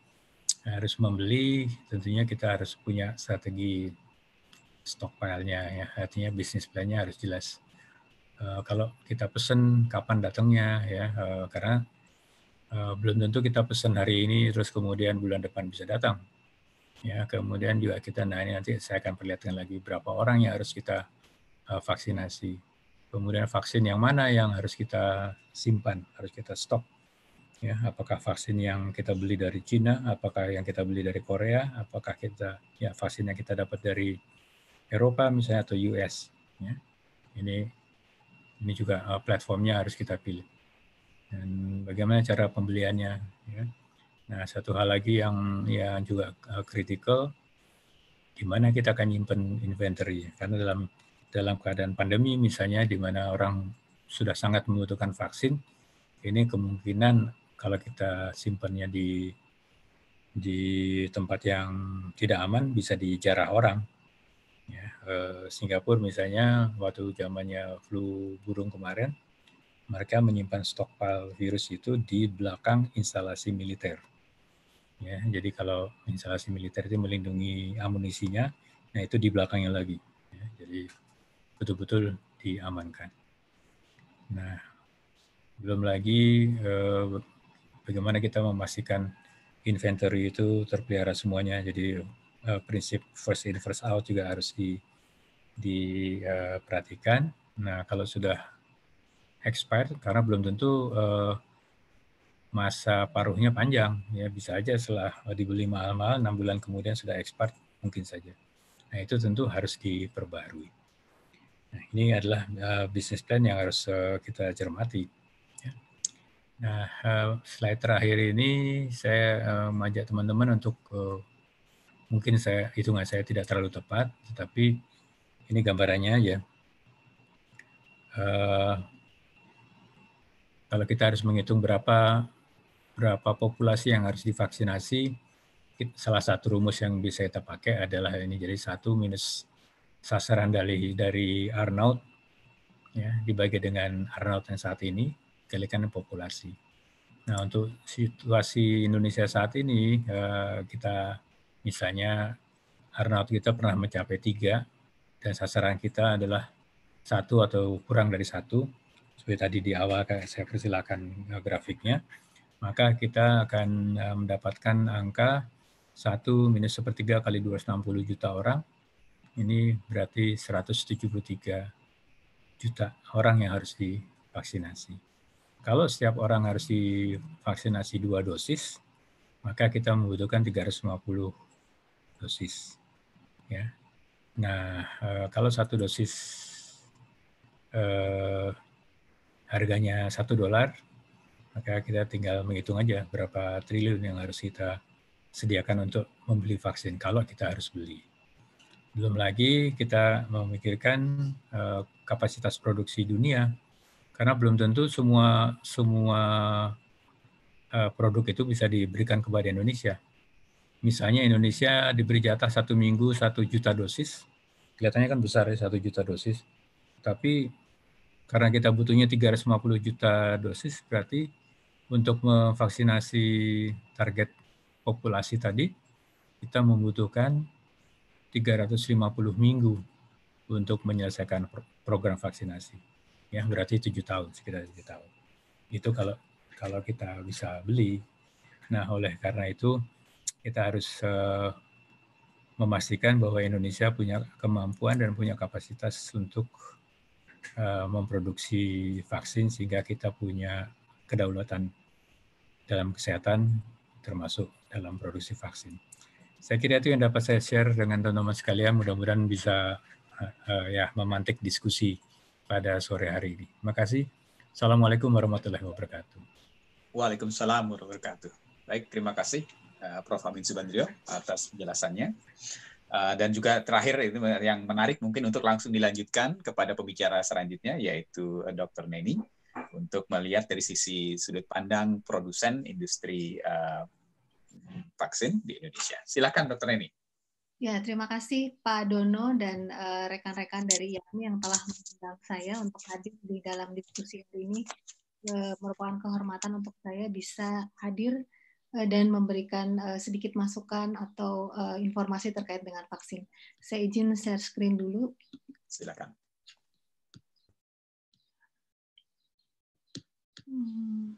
harus membeli, tentunya kita harus punya strategi stockpile-nya, ya. artinya bisnis plan-nya harus jelas. Uh, kalau kita pesen kapan datangnya, ya, uh, karena uh, belum tentu kita pesen hari ini terus kemudian bulan depan bisa datang. Ya, kemudian juga kita nah ini nanti saya akan perlihatkan lagi berapa orang yang harus kita uh, vaksinasi kemudian vaksin yang mana yang harus kita simpan, harus kita stok. Ya, apakah vaksin yang kita beli dari Cina, apakah yang kita beli dari Korea, apakah kita ya vaksin yang kita dapat dari Eropa misalnya atau US. Ya. Ini ini juga eh, platformnya harus kita pilih. Dan bagaimana cara pembeliannya. Ya. Nah, satu hal lagi yang yang juga kritikal, eh, gimana kita akan nyimpen inventory. Karena dalam dalam keadaan pandemi misalnya di mana orang sudah sangat membutuhkan vaksin, ini kemungkinan kalau kita simpannya di di tempat yang tidak aman bisa dijarah orang. Ya, eh, Singapura misalnya waktu zamannya flu burung kemarin, mereka menyimpan stokpil virus itu di belakang instalasi militer. Ya, jadi kalau instalasi militer itu melindungi amunisinya, nah itu di belakangnya lagi. Ya, jadi betul-betul diamankan. Nah, belum lagi eh, bagaimana kita memastikan inventory itu terpelihara semuanya. Jadi eh, prinsip first in first out juga harus diperhatikan. Eh, nah, kalau sudah expired karena belum tentu eh, masa paruhnya panjang ya bisa aja setelah dibeli mahal-mahal enam bulan kemudian sudah expired mungkin saja. Nah, itu tentu harus diperbarui. Nah, ini adalah uh, eh, bisnis plan yang harus uh, kita cermati. Ya. Nah, uh, slide terakhir ini saya mengajak teman-teman untuk mungkin saya hitungan saya tidak terlalu tepat, tetapi ini gambarannya ya. kalau kita harus menghitung berapa berapa populasi yang harus divaksinasi, salah satu rumus yang bisa kita pakai adalah ini jadi satu minus sasaran dari, dari Arnold ya, dibagi dengan Arnold yang saat ini, kelihatan populasi. Nah, untuk situasi Indonesia saat ini, eh, kita misalnya Arnold kita pernah mencapai tiga, dan sasaran kita adalah satu atau kurang dari satu, seperti tadi di awal saya persilakan eh, grafiknya, maka kita akan eh, mendapatkan angka satu minus sepertiga kali 260 juta orang ini berarti 173 juta orang yang harus divaksinasi. Kalau setiap orang harus divaksinasi dua dosis, maka kita membutuhkan 350 dosis. Ya. Nah, eh, kalau satu dosis eh, harganya satu dolar, maka kita tinggal menghitung aja berapa triliun yang harus kita sediakan untuk membeli vaksin kalau kita harus beli. Belum lagi kita memikirkan eh, kapasitas produksi dunia, karena belum tentu semua semua eh, produk itu bisa diberikan kepada Indonesia. Misalnya Indonesia diberi jatah satu minggu satu juta dosis, kelihatannya kan besar ya satu juta dosis, tapi karena kita butuhnya 350 juta dosis, berarti untuk memvaksinasi target populasi tadi, kita membutuhkan 350 minggu untuk menyelesaikan program vaksinasi. Ya, berarti 7 tahun, sekitar 7 tahun. Itu kalau kalau kita bisa beli. Nah, oleh karena itu kita harus uh, memastikan bahwa Indonesia punya kemampuan dan punya kapasitas untuk uh, memproduksi vaksin sehingga kita punya kedaulatan dalam kesehatan termasuk dalam produksi vaksin. Saya kira itu yang dapat saya share dengan teman-teman sekalian. Mudah-mudahan bisa uh, ya memantik diskusi pada sore hari ini. Terima kasih. Assalamualaikum warahmatullahi wabarakatuh. Waalaikumsalam warahmatullahi wabarakatuh. Baik, terima kasih uh, Prof. Amin Subandrio atas penjelasannya. Uh, dan juga terakhir itu yang menarik mungkin untuk langsung dilanjutkan kepada pembicara selanjutnya yaitu Dr. Neni untuk melihat dari sisi sudut pandang produsen industri uh, vaksin di Indonesia. Silakan Dokter Neni. Ya, terima kasih Pak Dono dan eh, rekan-rekan uh, dari YAMI yang telah mengundang saya untuk hadir di dalam diskusi hari ini. Uh, merupakan kehormatan untuk saya bisa hadir eh, dan memberikan uh, sedikit masukan atau uh, informasi terkait dengan vaksin. Saya izin share screen dulu. Silakan. Hmm.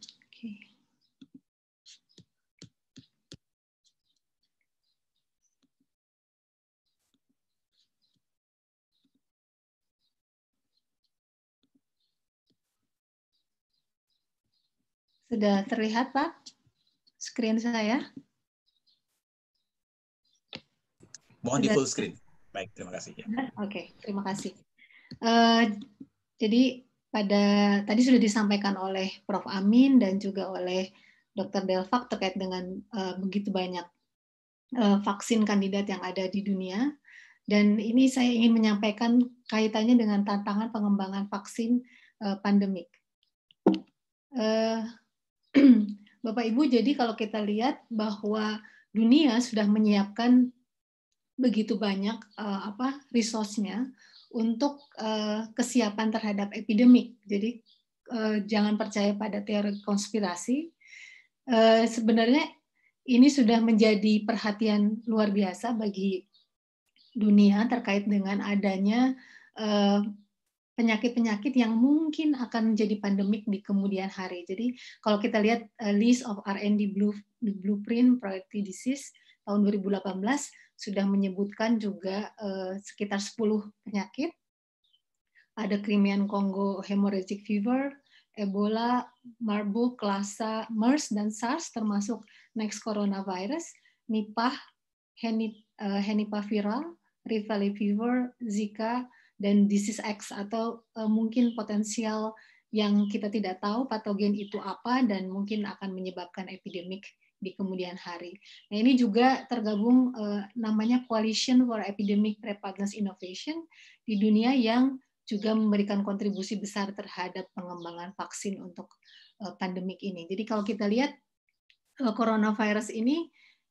Sudah terlihat, Pak? Screen saya. Mohon di full screen. Baik, terima kasih. Ya. Oke, okay, terima kasih. Uh, jadi pada tadi sudah disampaikan oleh Prof. Amin dan juga oleh Dr. Delvak terkait dengan uh, begitu banyak uh, vaksin kandidat yang ada di dunia. Dan ini saya ingin menyampaikan kaitannya dengan tantangan pengembangan vaksin uh, pandemik. Uh, Bapak Ibu, jadi kalau kita lihat bahwa dunia sudah menyiapkan begitu banyak uh, apa resource-nya untuk uh, kesiapan terhadap epidemi. Jadi uh, jangan percaya pada teori konspirasi. Uh, sebenarnya ini sudah menjadi perhatian luar biasa bagi dunia terkait dengan adanya penyakit-penyakit yang mungkin akan menjadi pandemik di kemudian hari. Jadi kalau kita lihat eh, list of R&D blueprint priority disease tahun 2018 sudah menyebutkan juga eh, sekitar 10 penyakit. Ada Crimean Congo hemorrhagic fever, Ebola, Marburg, Lassa, MERS dan SARS termasuk next coronavirus, Nipah, eh, Henip, viral, fever, Zika, dan disease X atau uh, mungkin potensial yang kita tidak tahu patogen itu apa dan mungkin akan menyebabkan epidemik di kemudian hari. Nah ini juga tergabung uh, namanya Coalition for Epidemic Preparedness Innovation di dunia yang juga memberikan kontribusi besar terhadap pengembangan vaksin untuk uh, pandemik ini. Jadi kalau kita lihat uh, coronavirus ini,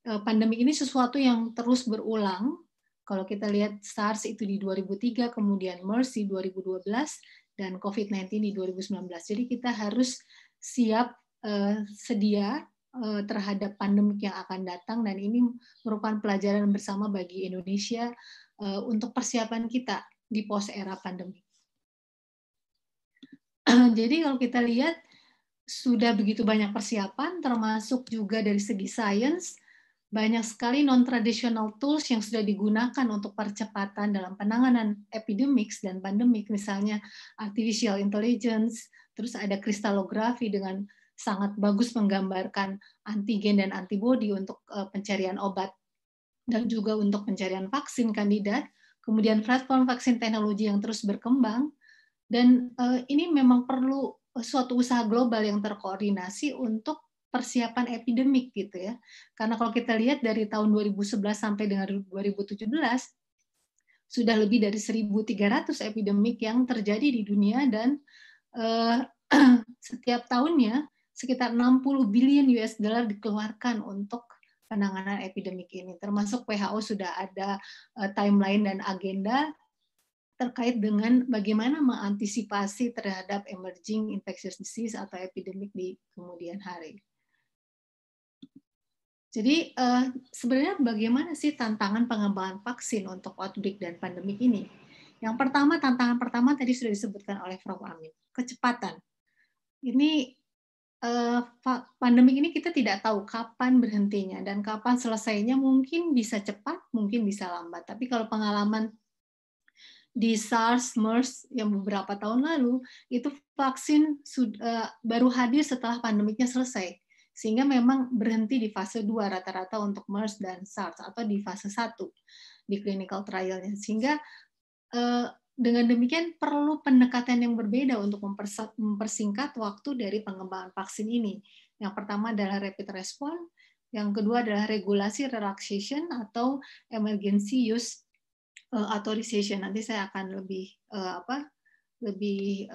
uh, pandemik ini sesuatu yang terus berulang kalau kita lihat SARS itu di 2003, kemudian MERS di 2012, dan COVID-19 di 2019. Jadi kita harus siap uh, sedia uh, terhadap pandemi yang akan datang dan ini merupakan pelajaran bersama bagi Indonesia uh, untuk persiapan kita di pos era pandemi. Jadi kalau kita lihat sudah begitu banyak persiapan termasuk juga dari segi sains banyak sekali non-traditional tools yang sudah digunakan untuk percepatan dalam penanganan epidemics dan pandemik, misalnya artificial intelligence, terus ada kristalografi dengan sangat bagus menggambarkan antigen dan antibodi untuk eh, pencarian obat dan juga untuk pencarian vaksin kandidat, kemudian platform vaksin teknologi yang terus berkembang, dan eh, ini memang perlu eh, suatu usaha global yang terkoordinasi untuk persiapan epidemik gitu ya. Karena kalau kita lihat dari tahun 2011 sampai dengan 2017 sudah lebih dari 1.300 epidemik yang terjadi di dunia dan eh, setiap tahunnya sekitar 60 billion US dollar dikeluarkan untuk penanganan epidemik ini. Termasuk WHO sudah ada eh, timeline dan agenda terkait dengan bagaimana mengantisipasi terhadap emerging infectious disease atau epidemik di kemudian hari. Jadi uh, sebenarnya bagaimana sih tantangan pengembangan vaksin untuk outbreak dan pandemi ini? Yang pertama, tantangan pertama tadi sudah disebutkan oleh Prof. Amin, kecepatan. Ini uh, eh, pandemi ini kita tidak tahu kapan berhentinya dan kapan selesainya mungkin bisa cepat, mungkin bisa lambat. Tapi kalau pengalaman di SARS, MERS yang beberapa tahun lalu, itu vaksin sudah, eh, baru hadir setelah pandemiknya selesai sehingga memang berhenti di fase 2 rata-rata untuk MERS dan SARS atau di fase 1 di clinical trialnya. Sehingga eh, dengan demikian perlu pendekatan yang berbeda untuk mempersingkat waktu dari pengembangan vaksin ini. Yang pertama adalah rapid response, yang kedua adalah regulasi relaxation atau emergency use eh, authorization. Nanti saya akan lebih eh, apa? lebih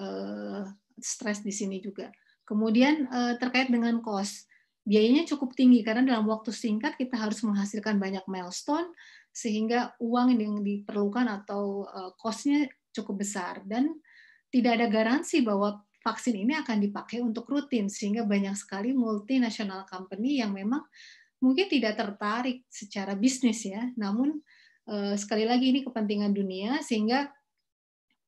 stress di sini juga. Kemudian terkait dengan cost biayanya cukup tinggi karena dalam waktu singkat kita harus menghasilkan banyak milestone sehingga uang yang diperlukan atau eh, costnya cukup besar dan tidak ada garansi bahwa vaksin ini akan dipakai untuk rutin sehingga banyak sekali multinasional company yang memang mungkin tidak tertarik secara bisnis ya namun eh, sekali lagi ini kepentingan dunia sehingga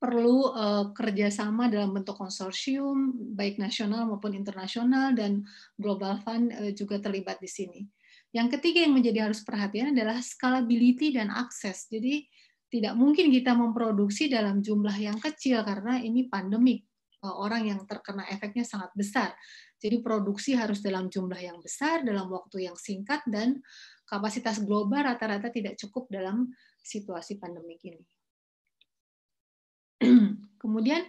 perlu uh, eh, kerjasama dalam bentuk konsorsium baik nasional maupun internasional dan global fund uh, juga terlibat di sini. Yang ketiga yang menjadi harus perhatian adalah scalability dan akses. Jadi tidak mungkin kita memproduksi dalam jumlah yang kecil karena ini pandemik. Eh, orang yang terkena efeknya sangat besar. Jadi produksi harus dalam jumlah yang besar, dalam waktu yang singkat dan kapasitas global rata-rata tidak cukup dalam situasi pandemi ini. Kemudian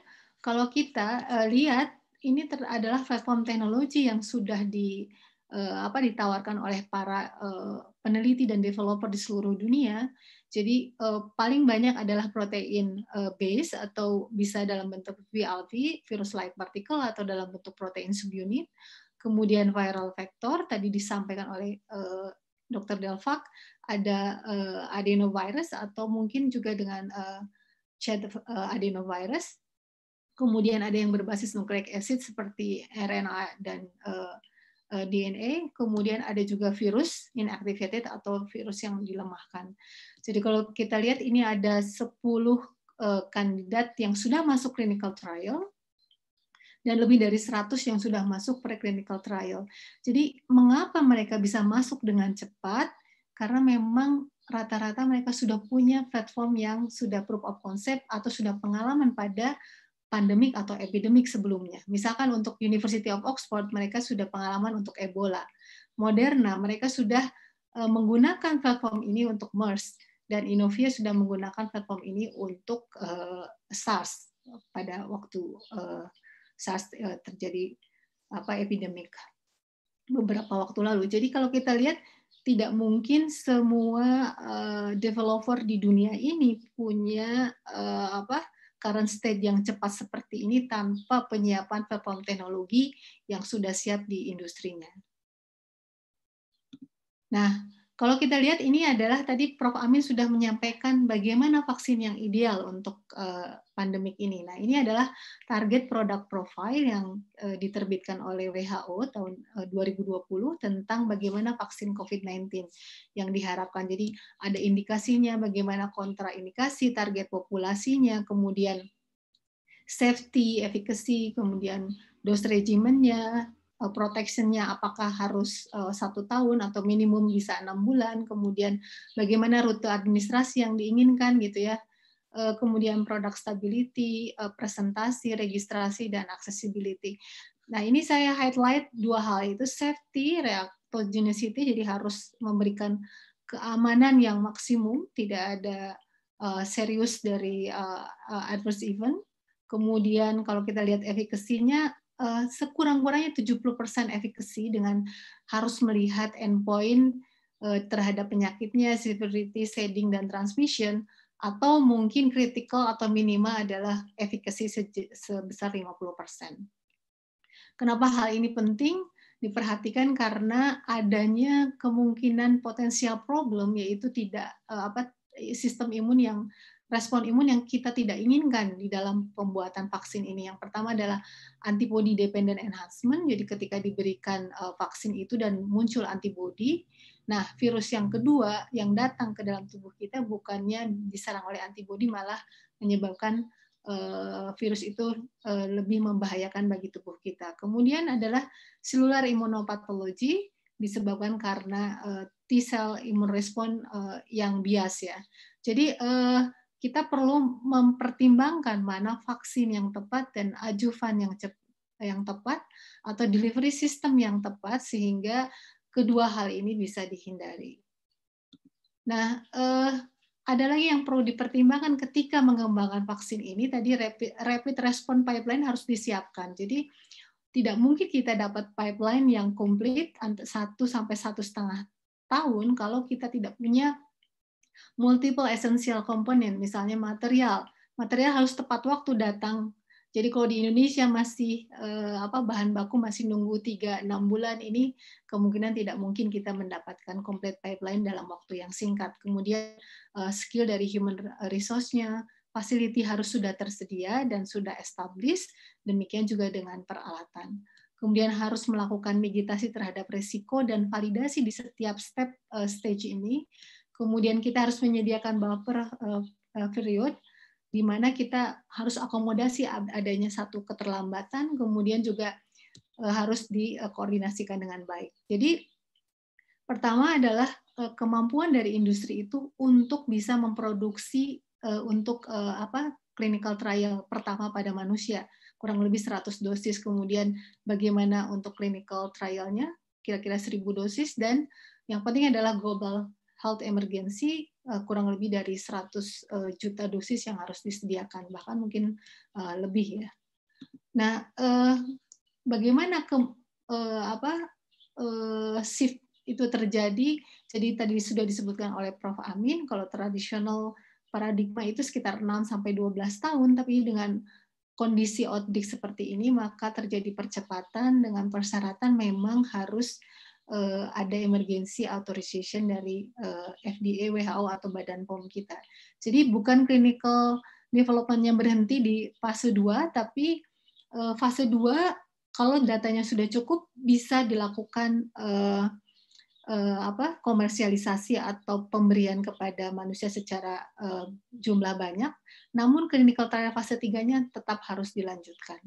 kalau kita uh, lihat ini ter adalah platform teknologi yang sudah di uh, apa ditawarkan oleh para uh, peneliti dan developer di seluruh dunia. Jadi uh, paling banyak adalah protein uh, base atau bisa dalam bentuk VLP virus like particle atau dalam bentuk protein subunit. Kemudian viral vector tadi disampaikan oleh uh, Dr. Delvac ada uh, adenovirus atau mungkin juga dengan uh, chat eh, adenovirus. Kemudian ada yang berbasis nucleic acid seperti RNA dan eh, eh, DNA, kemudian ada juga virus inactivated atau virus yang dilemahkan. Jadi kalau kita lihat ini ada 10 kandidat yang sudah masuk clinical trial dan lebih dari 100 yang sudah masuk preclinical trial. Jadi mengapa mereka bisa masuk dengan cepat? Karena memang rata-rata mereka sudah punya platform yang sudah proof of concept atau sudah pengalaman pada pandemik atau epidemik sebelumnya. Misalkan untuk University of Oxford, mereka sudah pengalaman untuk Ebola. Moderna, mereka sudah eh, menggunakan platform ini untuk MERS, dan Inovia sudah menggunakan platform ini untuk eh, SARS pada waktu eh, SARS terjadi apa epidemik beberapa waktu lalu. Jadi kalau kita lihat tidak mungkin semua uh, developer di dunia ini punya uh, apa current state yang cepat seperti ini tanpa penyiapan platform teknologi yang sudah siap di industrinya. Nah, kalau kita lihat ini adalah tadi Prof Amin sudah menyampaikan bagaimana vaksin yang ideal untuk uh, pandemik ini. Nah, ini adalah target produk profile yang uh, diterbitkan oleh WHO tahun eh, uh, 2020 tentang bagaimana vaksin COVID-19 yang diharapkan. Jadi ada indikasinya bagaimana kontraindikasi, target populasinya, kemudian safety, efficacy, kemudian dose regimennya, eh, protectionnya apakah harus satu tahun atau minimum bisa enam bulan, kemudian bagaimana rute administrasi yang diinginkan gitu ya, Eh, kemudian produk stability, eh, presentasi, registrasi, dan accessibility. Nah, ini saya highlight dua hal itu safety, reactogenicity, jadi harus memberikan keamanan yang maksimum, tidak ada eh, serius dari adverse event. Kemudian kalau kita lihat efikasinya, uh, sekurang-kurangnya 70% efikasi dengan harus melihat endpoint terhadap penyakitnya, severity, shedding dan transmission atau mungkin kritikal atau minimal adalah efikasi sebesar 50%. Kenapa hal ini penting? Diperhatikan karena adanya kemungkinan potensial problem yaitu tidak eh, apa sistem imun yang respon imun yang kita tidak inginkan di dalam pembuatan vaksin ini. Yang pertama adalah antibody dependent enhancement. Jadi ketika diberikan eh, vaksin itu dan muncul antibody, Nah, virus yang kedua yang datang ke dalam tubuh kita bukannya diserang oleh antibodi malah menyebabkan uh, virus itu uh, lebih membahayakan bagi tubuh kita. Kemudian adalah selular imunopatologi disebabkan karena uh, T cell imun respon uh, yang bias ya. Jadi uh, kita perlu mempertimbangkan mana vaksin yang tepat dan ajuvan yang cepat yang tepat atau delivery system yang tepat sehingga kedua hal ini bisa dihindari. Nah, eh, ada lagi yang perlu dipertimbangkan ketika mengembangkan vaksin ini tadi rapid, rapid response pipeline harus disiapkan. Jadi tidak mungkin kita dapat pipeline yang komplit satu sampai satu setengah tahun kalau kita tidak punya multiple essential component, misalnya material. Material harus tepat waktu datang jadi kalau di Indonesia masih eh, apa bahan baku masih nunggu 3 6 bulan ini kemungkinan tidak mungkin kita mendapatkan complete pipeline dalam waktu yang singkat. Kemudian eh, skill dari human resource-nya, facility harus sudah tersedia dan sudah established, demikian juga dengan peralatan. Kemudian harus melakukan meditasi terhadap resiko dan validasi di setiap step eh, stage ini. Kemudian kita harus menyediakan buffer eh, eh, period di mana kita harus akomodasi adanya satu keterlambatan, kemudian juga eh, harus dikoordinasikan dengan baik. Jadi pertama adalah eh, kemampuan dari industri itu untuk bisa memproduksi eh, untuk apa clinical trial pertama pada manusia kurang lebih 100 dosis kemudian bagaimana untuk clinical trialnya kira-kira 1000 dosis dan yang penting adalah global health emergency Eh, kurang lebih dari 100 eh, juta dosis yang harus disediakan, bahkan mungkin eh, lebih ya. Nah, bagaimana ke apa shift itu terjadi? Jadi tadi sudah disebutkan oleh Prof. Amin kalau tradisional paradigma itu sekitar 6 sampai 12 tahun, tapi dengan kondisi outbreak seperti ini maka terjadi percepatan dengan persyaratan memang harus uh, ada emergency authorization dari uh, eh, FDA, WHO atau Badan POM kita. Jadi bukan clinical development yang berhenti di fase 2 tapi uh, fase 2 kalau datanya sudah cukup bisa dilakukan uh, uh, apa komersialisasi atau pemberian kepada manusia secara uh, jumlah banyak. Namun clinical trial fase tiganya tetap harus dilanjutkan.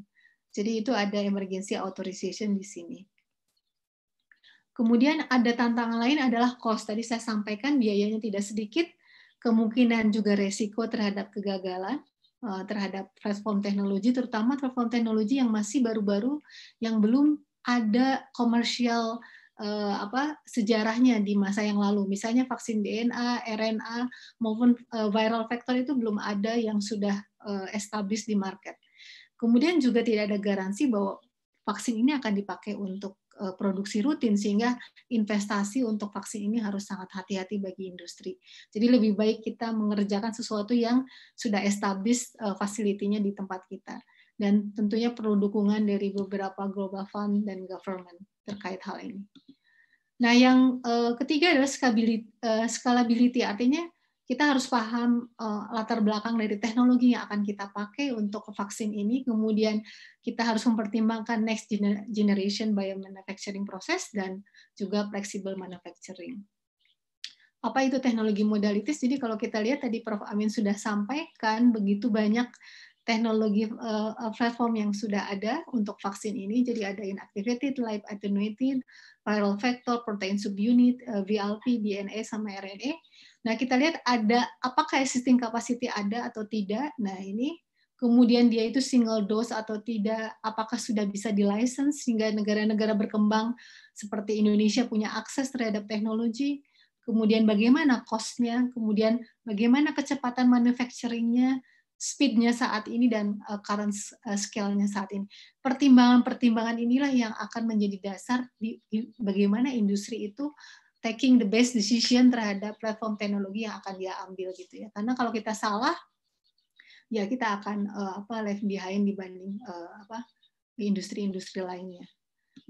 Jadi itu ada emergency authorization di sini. Kemudian ada tantangan lain adalah cost. Tadi saya sampaikan biayanya tidak sedikit, kemungkinan juga resiko terhadap kegagalan eh, terhadap platform teknologi, terutama platform teknologi yang masih baru-baru, yang belum ada komersial eh, apa sejarahnya di masa yang lalu. Misalnya vaksin DNA, RNA maupun eh, viral vector itu belum ada yang sudah established di market. Kemudian juga tidak ada garansi bahwa vaksin ini akan dipakai untuk Eh, produksi rutin sehingga investasi untuk vaksin ini harus sangat hati-hati bagi industri. Jadi lebih baik kita mengerjakan sesuatu yang sudah established eh, fasilitinya di tempat kita dan tentunya perlu dukungan dari beberapa global fund dan government terkait hal ini. Nah, yang eh, ketiga adalah scalability, scalability artinya kita harus paham uh, latar belakang dari teknologi yang akan kita pakai untuk vaksin ini. Kemudian kita harus mempertimbangkan next generation biomanufacturing proses dan juga flexible manufacturing. Apa itu teknologi modalitis? Jadi kalau kita lihat tadi Prof. Amin sudah sampaikan begitu banyak teknologi uh, platform yang sudah ada untuk vaksin ini. Jadi ada inactivated, live attenuated, viral vector, protein subunit, uh, VLP, DNA, sama RNA Nah, kita lihat ada apakah existing capacity ada atau tidak. Nah, ini kemudian dia itu single dose atau tidak, apakah sudah bisa di license sehingga negara-negara berkembang seperti Indonesia punya akses terhadap teknologi, kemudian bagaimana cost-nya, kemudian bagaimana kecepatan manufacturing-nya, speed-nya saat ini dan eh, current eh, scale-nya saat ini. Pertimbangan-pertimbangan inilah yang akan menjadi dasar di, bagaimana industri itu taking the best decision terhadap platform teknologi yang akan dia ambil gitu ya. Karena kalau kita salah ya kita akan uh, apa left behind dibanding uh, apa industri-industri lainnya.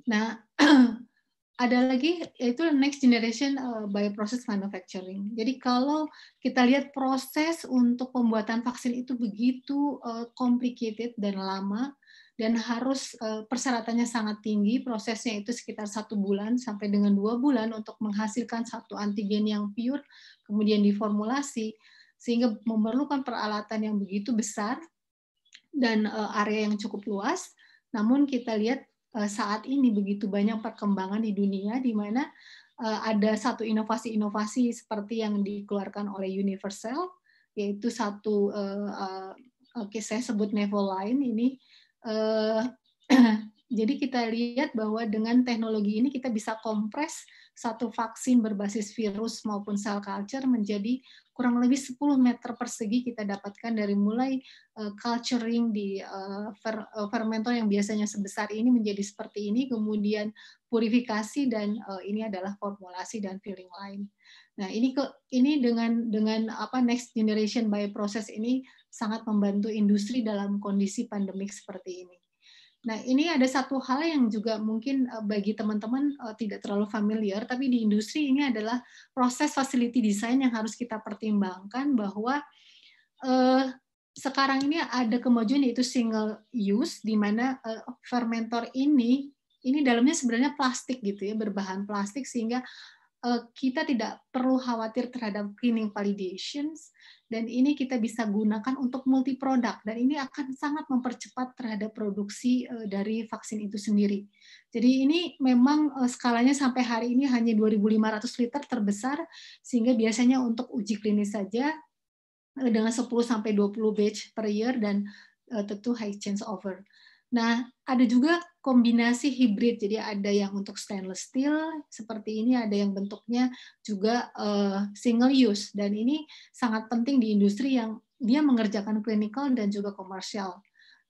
Nah, ada lagi yaitu next generation uh, bioprocess manufacturing. Jadi kalau kita lihat proses untuk pembuatan vaksin itu begitu uh, complicated dan lama, dan harus eh, persyaratannya sangat tinggi. Prosesnya itu sekitar satu bulan sampai dengan dua bulan untuk menghasilkan satu antigen yang pure, kemudian diformulasi, sehingga memerlukan peralatan yang begitu besar dan eh, area yang cukup luas. Namun kita lihat eh, saat ini begitu banyak perkembangan di dunia di mana ada satu inovasi-inovasi seperti yang dikeluarkan oleh Universal, yaitu satu, oke okay, saya sebut Nevoline ini Eh, jadi kita lihat bahwa dengan teknologi ini kita bisa kompres satu vaksin berbasis virus maupun sel culture menjadi kurang lebih 10 meter persegi kita dapatkan dari mulai uh, culturing di uh, fer, uh, fermenter yang biasanya sebesar ini menjadi seperti ini, kemudian purifikasi dan uh, ini adalah formulasi dan filling lain. Nah, ini ke ini dengan dengan apa next generation by process ini sangat membantu industri dalam kondisi pandemik seperti ini. Nah, ini ada satu hal yang juga mungkin eh, bagi teman-teman eh, tidak terlalu familiar, tapi di industri ini adalah proses facility design yang harus kita pertimbangkan bahwa eh, sekarang ini ada kemajuan yaitu single use di mana eh, fermentor ini ini dalamnya sebenarnya plastik gitu ya berbahan plastik sehingga Eh, kita tidak perlu khawatir terhadap cleaning validations dan ini kita bisa gunakan untuk multi produk dan ini akan sangat mempercepat terhadap produksi eh, dari vaksin itu sendiri. Jadi ini memang eh, skalanya sampai hari ini hanya 2.500 liter terbesar sehingga biasanya untuk uji klinis saja dengan 10 sampai 20 batch per year dan tentu high chance over. Nah, ada juga kombinasi hibrid. Jadi ada yang untuk stainless steel seperti ini, ada yang bentuknya juga uh, single use dan ini sangat penting di industri yang dia mengerjakan clinical dan juga komersial.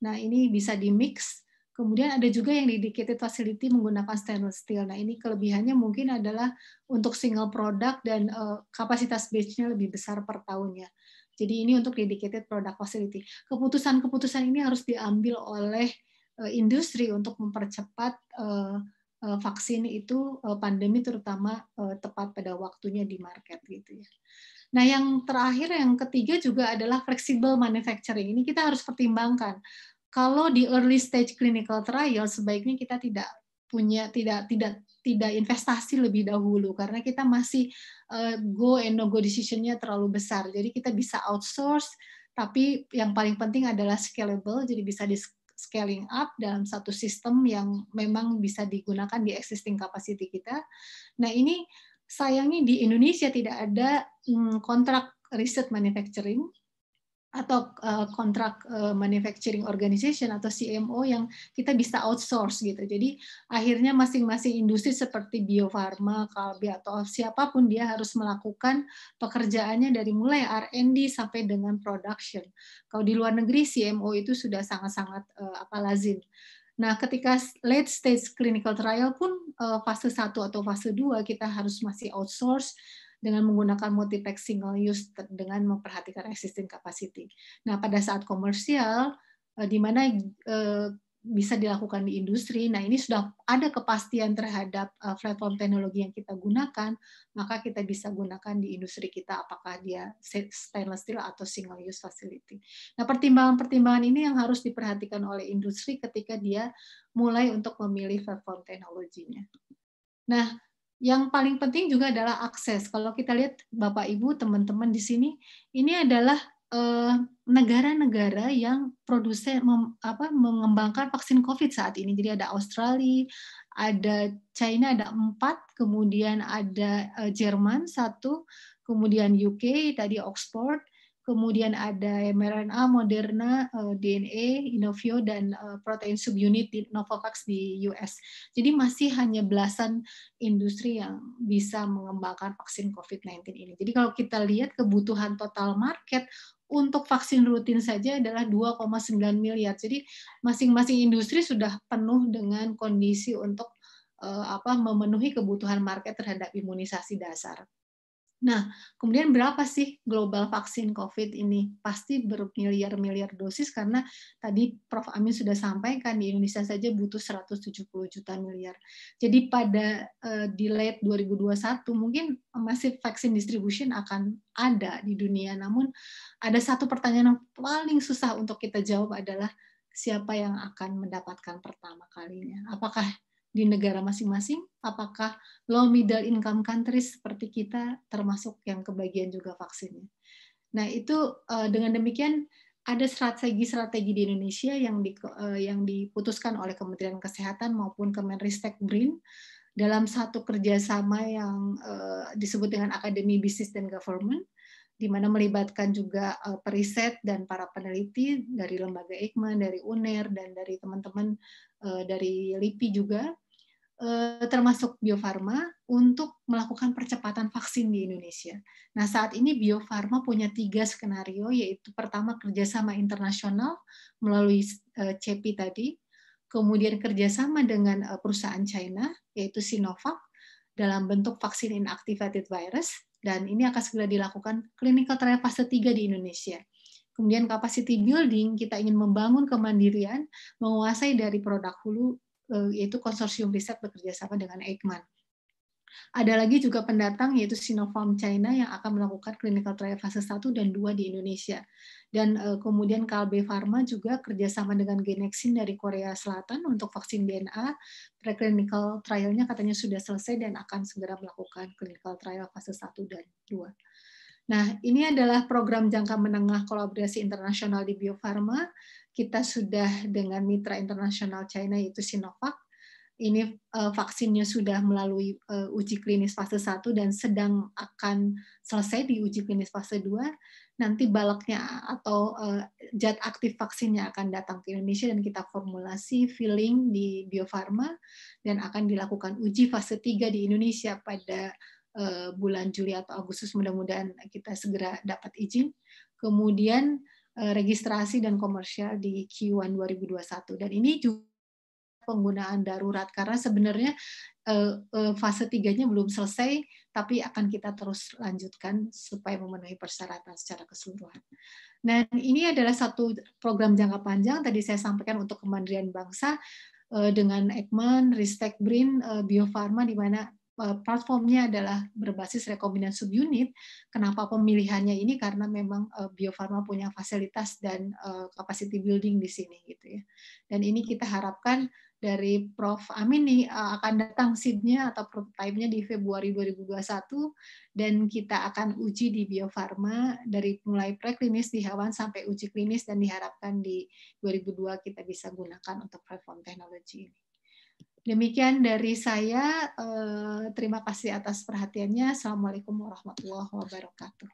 Nah, ini bisa di-mix. Kemudian ada juga yang dedicated facility menggunakan stainless steel. Nah, ini kelebihannya mungkin adalah untuk single product dan uh, kapasitas batch-nya lebih besar per tahunnya. Jadi ini untuk dedicated product facility. Keputusan-keputusan ini harus diambil oleh Eh, industri untuk mempercepat eh, eh, vaksin itu pandemi terutama tepat pada waktunya di market gitu ya. Nah, yang terakhir yang ketiga juga adalah flexible manufacturing. Ini kita harus pertimbangkan. Kalau di early stage clinical trial sebaiknya kita tidak punya tidak tidak tidak investasi lebih dahulu karena kita masih go and no go decisionnya terlalu besar. Jadi kita bisa outsource, tapi yang paling penting adalah scalable, jadi bisa di scaling up dalam satu sistem yang memang bisa digunakan di existing capacity kita. Nah ini sayangnya di Indonesia tidak ada hmm, kontrak riset manufacturing atau uh, kontrak eh, manufacturing organization atau CMO yang kita bisa outsource gitu. Jadi akhirnya masing-masing industri seperti biofarma, kalbi atau siapapun dia harus melakukan pekerjaannya dari mulai R&D sampai dengan production. Kalau di luar negeri CMO itu sudah sangat-sangat uh, apa lazim. Nah, ketika late stage clinical trial pun fase 1 atau fase 2 kita harus masih outsource dengan menggunakan multiplex single use dengan memperhatikan existing capacity. Nah, pada saat komersial eh, di mana eh, bisa dilakukan di industri, nah ini sudah ada kepastian terhadap eh, platform teknologi yang kita gunakan, maka kita bisa gunakan di industri kita apakah dia stainless steel atau single use facility. Nah, pertimbangan-pertimbangan ini yang harus diperhatikan oleh industri ketika dia mulai untuk memilih platform teknologinya. Nah, yang paling penting juga adalah akses. Kalau kita lihat Bapak Ibu, teman-teman di sini, ini adalah eh, negara-negara yang produsen mem, apa, mengembangkan vaksin COVID saat ini. Jadi ada Australia, ada China, ada empat, kemudian ada eh, Jerman satu, kemudian UK tadi Oxford, kemudian ada mRNA, Moderna, eh, DNA, Inovio, dan eh, protein subunit di Novavax di US. Jadi masih hanya belasan industri yang bisa mengembangkan vaksin COVID-19 ini. Jadi kalau kita lihat kebutuhan total market untuk vaksin rutin saja adalah 2,9 miliar. Jadi masing-masing industri sudah penuh dengan kondisi untuk eh, apa memenuhi kebutuhan market terhadap imunisasi dasar. Nah, kemudian berapa sih global vaksin COVID ini? Pasti bermiliar-miliar dosis karena tadi Prof. Amin sudah sampaikan di Indonesia saja butuh 170 juta miliar. Jadi pada uh, delay 2021 mungkin masih vaksin distribution akan ada di dunia. Namun ada satu pertanyaan yang paling susah untuk kita jawab adalah siapa yang akan mendapatkan pertama kalinya? Apakah di negara masing-masing? Apakah low middle income countries seperti kita termasuk yang kebagian juga vaksinnya? Nah, itu eh, dengan demikian ada strategi-strategi di Indonesia yang di, eh, yang diputuskan oleh Kementerian Kesehatan maupun Kemenristek BRIN dalam satu kerjasama yang eh, disebut dengan Akademi Bisnis dan Government di mana melibatkan juga periset dan para peneliti dari lembaga Eijkman, dari UNER, dan dari teman-teman dari LIPI juga. Eh, termasuk biofarma untuk melakukan percepatan vaksin di Indonesia. Nah saat ini biofarma punya tiga skenario yaitu pertama kerjasama internasional melalui eh, CEPI tadi, kemudian kerjasama dengan eh, perusahaan China yaitu Sinovac dalam bentuk vaksin inactivated virus dan ini akan segera dilakukan clinical trial fase 3 di Indonesia. Kemudian capacity building, kita ingin membangun kemandirian, menguasai dari produk hulu Eh, yaitu konsorsium riset bekerja sama dengan Eijkman. Ada lagi juga pendatang yaitu Sinopharm China yang akan melakukan clinical trial fase 1 dan 2 di Indonesia. Dan eh, kemudian Kalbe Pharma juga kerjasama dengan Genexin dari Korea Selatan untuk vaksin DNA. Preclinical trialnya katanya sudah selesai dan akan segera melakukan clinical trial fase 1 dan 2. Nah, ini adalah program jangka menengah kolaborasi internasional di Bio Farma. Kita sudah dengan mitra internasional China yaitu Sinovac. Ini eh, vaksinnya sudah melalui eh, uji klinis fase 1 dan sedang akan selesai di uji klinis fase 2. Nanti balaknya atau eh, jad aktif vaksinnya akan datang ke Indonesia dan kita formulasi filling di Bio Farma dan akan dilakukan uji fase 3 di Indonesia pada Eh, bulan Juli atau Agustus mudah-mudahan kita segera dapat izin. Kemudian eh, registrasi dan komersial di Q1 2021 dan ini juga penggunaan darurat karena sebenarnya eh, fase tiganya belum selesai tapi akan kita terus lanjutkan supaya memenuhi persyaratan secara keseluruhan. Dan ini adalah satu program jangka panjang tadi saya sampaikan untuk Kemandirian Bangsa dengan Ekman, Ristek Brin, Bio Farma di mana Eh, platformnya adalah berbasis rekombinan subunit. Kenapa pemilihannya ini? Karena memang eh, Bio Farma punya fasilitas dan eh, capacity building di sini gitu ya. Dan ini kita harapkan dari Prof. Amin nih akan datang seednya atau prototype nya di Februari 2021 dan kita akan uji di Bio Farma dari mulai preklinis di hewan sampai uji klinis dan diharapkan di 2002 kita bisa gunakan untuk platform teknologi ini. Demikian dari saya. Eh, terima kasih atas perhatiannya. Assalamualaikum warahmatullahi wabarakatuh.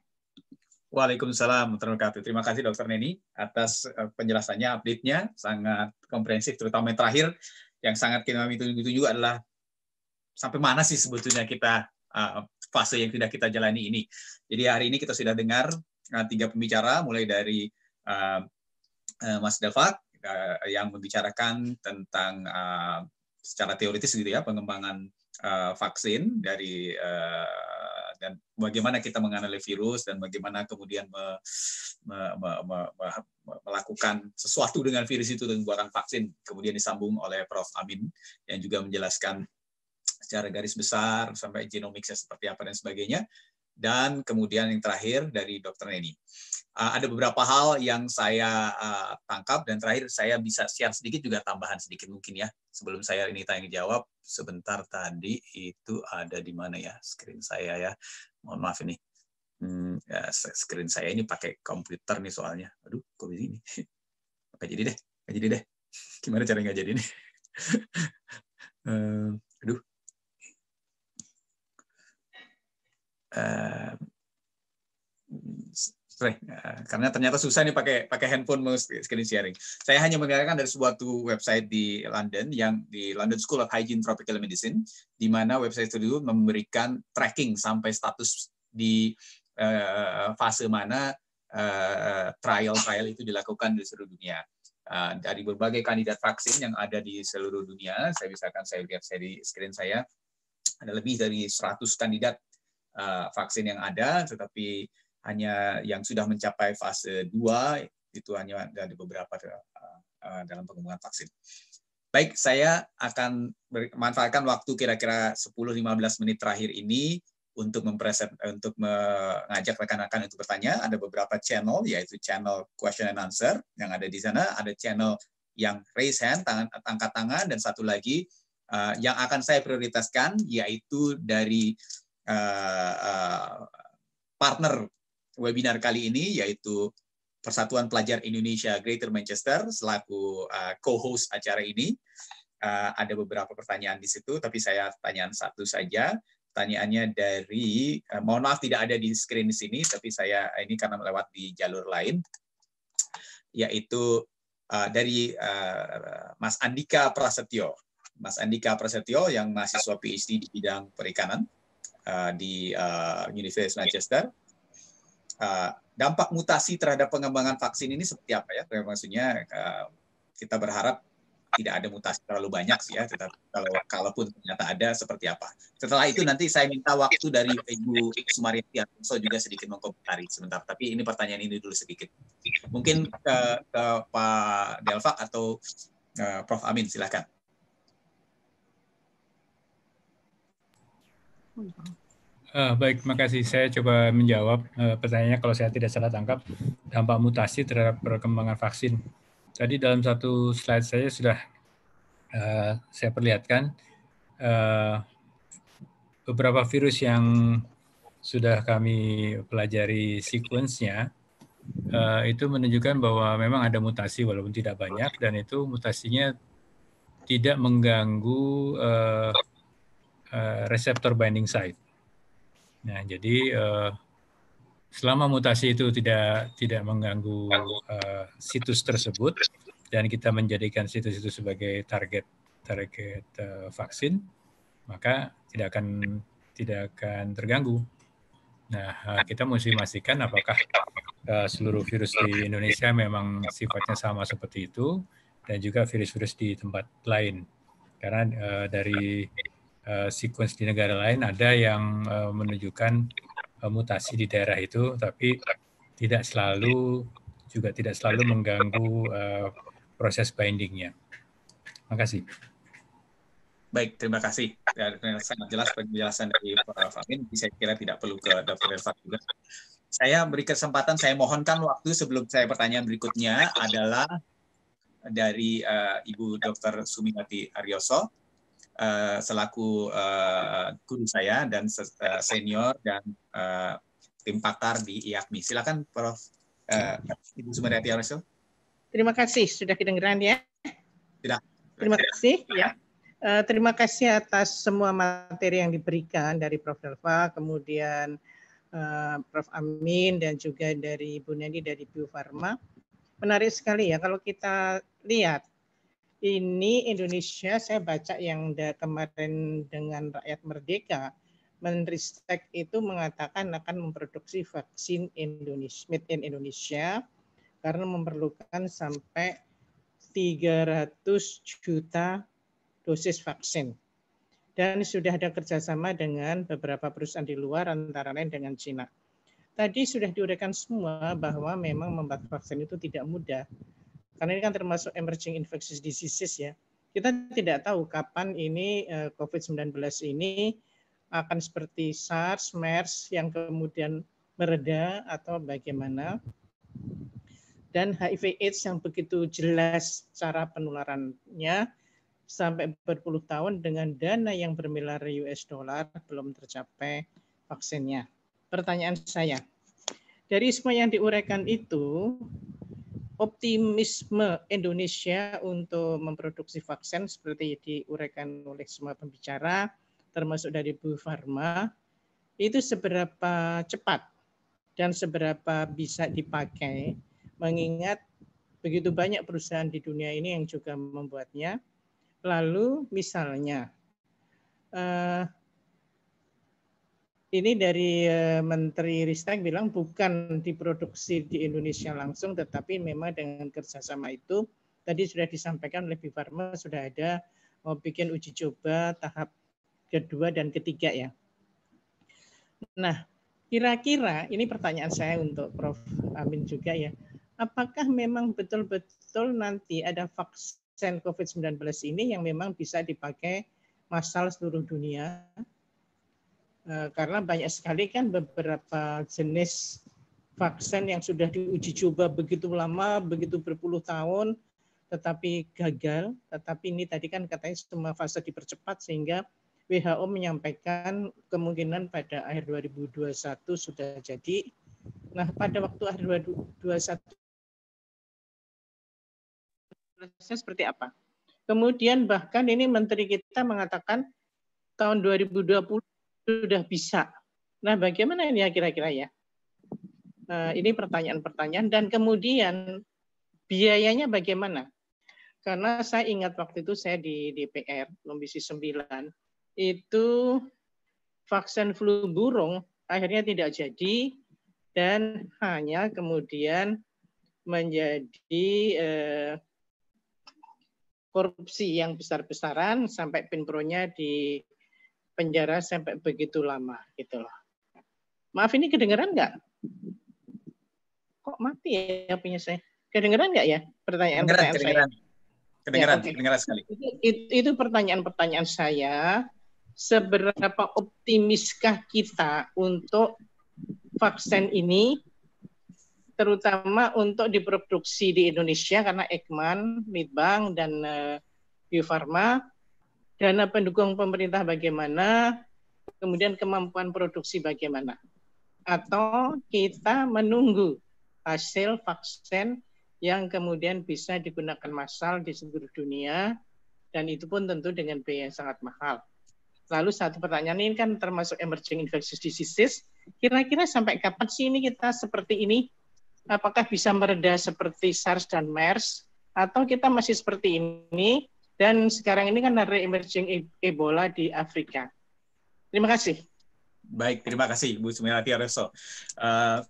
Waalaikumsalam warahmatullahi wabarakatuh. Terima kasih Dokter Neni atas eh, penjelasannya, update-nya sangat komprehensif, terutama yang terakhir yang sangat kita itu juga adalah sampai mana sih sebetulnya kita eh, fase yang tidak kita jalani ini. Jadi hari ini kita sudah dengar tiga pembicara, mulai dari Mas Dafat yang membicarakan tentang secara teoritis gitu ya pengembangan uh, vaksin dari uh, dan bagaimana kita menganalisis virus dan bagaimana kemudian me, me, me, me, me, melakukan sesuatu dengan virus itu dengan buatan vaksin kemudian disambung oleh Prof Amin yang juga menjelaskan secara garis besar sampai genomiknya seperti apa dan sebagainya dan kemudian yang terakhir dari Dr. Neni. Uh, ada beberapa hal yang saya uh, tangkap dan terakhir saya bisa share sedikit juga tambahan sedikit mungkin ya sebelum saya ini tanya jawab sebentar tadi itu ada di mana ya screen saya ya mohon maaf ini hmm, ya, screen saya ini pakai komputer nih soalnya aduh kok begini nggak jadi deh nggak jadi deh gimana cara nggak jadi nih uh, aduh uh, karena ternyata susah nih pakai pakai handphone mau screen sharing. Saya hanya menggunakan dari suatu website di London yang di London School of Hygiene Tropical Medicine, di mana website itu memberikan tracking sampai status di uh, fase mana trial-trial uh, itu dilakukan di seluruh dunia. Uh, dari berbagai kandidat vaksin yang ada di seluruh dunia, saya bisa akan saya lihat saya di screen saya ada lebih dari 100 kandidat Eh, vaksin yang ada, tetapi hanya yang sudah mencapai fase 2 itu hanya ada beberapa eh, eh, dalam pengembangan vaksin. Baik, saya akan memanfaatkan waktu kira-kira 10-15 menit terakhir ini untuk mempresent untuk mengajak rekan-rekan untuk bertanya. Ada beberapa channel yaitu channel question and answer yang ada di sana, ada channel yang raise hand tangan angkat tangan dan satu lagi yang akan saya prioritaskan yaitu dari Eh, eh, partner webinar kali ini yaitu Persatuan Pelajar Indonesia Greater Manchester selaku eh, co-host acara ini. ada beberapa pertanyaan di situ, tapi saya pertanyaan satu saja. Pertanyaannya dari, mohon maaf tidak ada di screen di sini, tapi saya ini karena melewat di jalur lain, yaitu dari Mas Andika Prasetyo. Mas Andika Prasetyo yang mahasiswa PhD di bidang perikanan Uh, di uh, Universitas Manchester. Uh, dampak mutasi terhadap pengembangan vaksin ini seperti apa ya? Maksudnya kita berharap tidak ada mutasi terlalu banyak sih ya, tetapi kalau kalaupun ternyata ada seperti apa. Setelah itu nanti saya minta waktu dari Ibu Sumariati atau juga sedikit mengkomentari sebentar. Tapi ini pertanyaan ini dulu sedikit. Mungkin ke, ke Pak Delvak atau uh, Prof Amin silahkan. Uh, baik, makasih. Saya coba menjawab uh, pertanyaannya kalau saya tidak salah tangkap dampak mutasi terhadap perkembangan vaksin. Tadi dalam satu slide saya sudah uh, saya perlihatkan uh, beberapa virus yang sudah kami pelajari sequence-nya uh, itu menunjukkan bahwa memang ada mutasi walaupun tidak banyak dan itu mutasinya tidak mengganggu uh, Eh, reseptor binding site. Nah, jadi uh, selama mutasi itu tidak tidak mengganggu uh, situs tersebut dan kita menjadikan situs itu sebagai target target uh, vaksin, maka tidak akan tidak akan terganggu. Nah, uh, kita mesti memastikan apakah uh, seluruh virus di Indonesia memang sifatnya sama seperti itu dan juga virus-virus di tempat lain. Karena uh, dari uh, sequence di negara lain ada yang uh, menunjukkan uh, mutasi di daerah itu, tapi tidak selalu juga tidak selalu mengganggu uh, proses bindingnya. Terima kasih. Baik, terima kasih. Ya, sangat jelas penjelasan dari Prof. Amin. Saya kira tidak perlu ke Dr. Elfat juga. Saya beri kesempatan, saya mohonkan waktu sebelum saya pertanyaan berikutnya adalah dari uh, Ibu Dr. Suminati Aryoso Eh, selaku uh, eh, guru saya dan eh, senior dan uh, tim pakar di IAKMI. Silakan Prof. Uh, Ibu Sumedati Arisul. Terima kasih sudah kedengeran ya. Tidak. Terima kasih ya. Uh, terima kasih atas semua materi yang diberikan dari Prof. Delva, kemudian uh, Prof. Amin dan juga dari Bu Nendi dari Bio Farma. Menarik sekali ya kalau kita lihat ini Indonesia saya baca yang kemarin dengan rakyat merdeka Menristek itu mengatakan akan memproduksi vaksin Indonesia made in Indonesia karena memerlukan sampai 300 juta dosis vaksin. Dan sudah ada kerjasama dengan beberapa perusahaan di luar, antara lain dengan Cina. Tadi sudah diuraikan semua bahwa memang membuat vaksin itu tidak mudah karena ini kan termasuk emerging infectious diseases ya. Kita tidak tahu kapan ini eh, COVID-19 ini akan seperti SARS, MERS yang kemudian mereda atau bagaimana. Dan HIV AIDS yang begitu jelas cara penularannya sampai berpuluh tahun dengan dana yang bermilar US dollar belum tercapai vaksinnya. Pertanyaan saya, dari semua yang diuraikan itu, optimisme Indonesia untuk memproduksi vaksin seperti diuraikan oleh semua pembicara, termasuk dari Bu Farma, itu seberapa cepat dan seberapa bisa dipakai mengingat begitu banyak perusahaan di dunia ini yang juga membuatnya. Lalu misalnya, eh, ini dari eh, Menteri Ristek bilang bukan diproduksi di Indonesia langsung, tetapi memang dengan kerjasama itu tadi sudah disampaikan oleh Bifarma sudah ada mau oh, bikin uji coba tahap kedua dan ketiga ya. Nah, kira-kira ini pertanyaan saya untuk Prof. Amin juga ya. Apakah memang betul-betul nanti ada vaksin COVID-19 ini yang memang bisa dipakai massal seluruh dunia Eh, karena banyak sekali kan beberapa jenis vaksin yang sudah diuji coba begitu lama, begitu berpuluh tahun, tetapi gagal. Tetapi ini tadi kan katanya semua fase dipercepat sehingga WHO menyampaikan kemungkinan pada akhir 2021 sudah jadi. Nah, pada waktu akhir 2021 prosesnya seperti apa? Kemudian bahkan ini menteri kita mengatakan tahun 2020 sudah bisa. Nah, bagaimana ini kira-kira ya? Eh, ini pertanyaan-pertanyaan dan kemudian biayanya bagaimana? Karena saya ingat waktu itu saya di DPR Komisi 9 itu vaksin flu burung akhirnya tidak jadi dan hanya kemudian menjadi eh, korupsi yang besar-besaran sampai pinpronya di penjara sampai begitu lama gitu loh. Maaf ini kedengeran nggak? Kok mati ya punya saya? Kedengeran nggak ya pertanyaan kedengeran, pertanyaan kedengeran. saya? Kedengeran, ya, okay. kedengeran sekali. Itu, itu, pertanyaan-pertanyaan saya. Seberapa optimiskah kita untuk vaksin ini, terutama untuk diproduksi di Indonesia karena Ekman, Midbang, dan uh, Bio Farma dana pendukung pemerintah bagaimana, kemudian kemampuan produksi bagaimana. Atau kita menunggu hasil vaksin yang kemudian bisa digunakan massal di seluruh dunia, dan itu pun tentu dengan biaya yang sangat mahal. Lalu satu pertanyaan ini kan termasuk emerging infectious diseases, kira-kira sampai kapan sih ini kita seperti ini? Apakah bisa mereda seperti SARS dan MERS? Atau kita masih seperti ini, dan sekarang ini kan ada emerging e- Ebola di Afrika. Terima kasih. Baik, terima kasih Bu Sumiati Areso. Uh,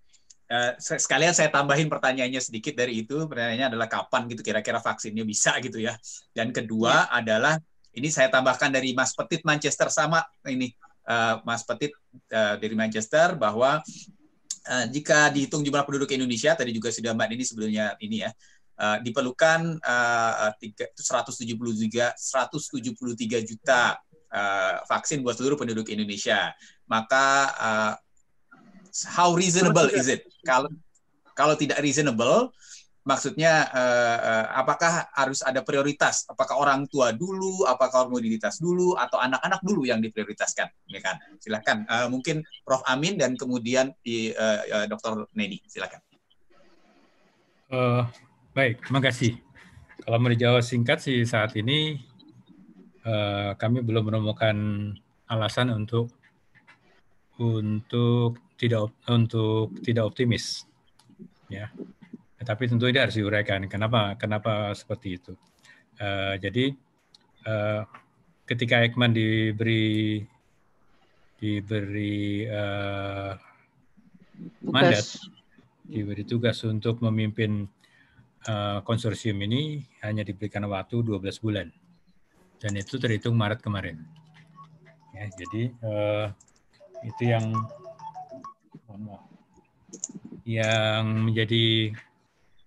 sekalian saya tambahin pertanyaannya sedikit dari itu. Pertanyaannya adalah kapan gitu kira-kira vaksinnya bisa gitu ya. Dan kedua ya. adalah ini saya tambahkan dari Mas Petit Manchester sama ini uh, Mas Petit uh, dari Manchester bahwa Uh, jika dihitung jumlah penduduk Indonesia tadi juga sudah Mbak ini sebelumnya ini ya Eh, diperlukan uh, 173 173 juta uh, vaksin buat seluruh penduduk Indonesia. Maka uh, how reasonable is it? Kalau kalau tidak reasonable, maksudnya uh, uh, apakah harus ada prioritas? Apakah orang tua dulu, apakah komoditas dulu, atau anak-anak dulu yang diprioritaskan? Ya kan? Silakan. uh, mungkin Prof. Amin dan kemudian di uh, Dr. Nedi. Silakan. Uh, Baik, terima kasih. Kalau mau dijawab singkat sih saat ini eh, kami belum menemukan alasan untuk untuk tidak untuk tidak optimis, ya. tapi tentu ini harus diuraikan. Kenapa kenapa seperti itu? Eh, jadi eh, ketika Ekman diberi diberi eh, mandat, diberi tugas untuk memimpin Eh, konsorsium ini hanya diberikan waktu 12 bulan. Dan itu terhitung Maret kemarin. Ya, jadi uh, itu yang yang menjadi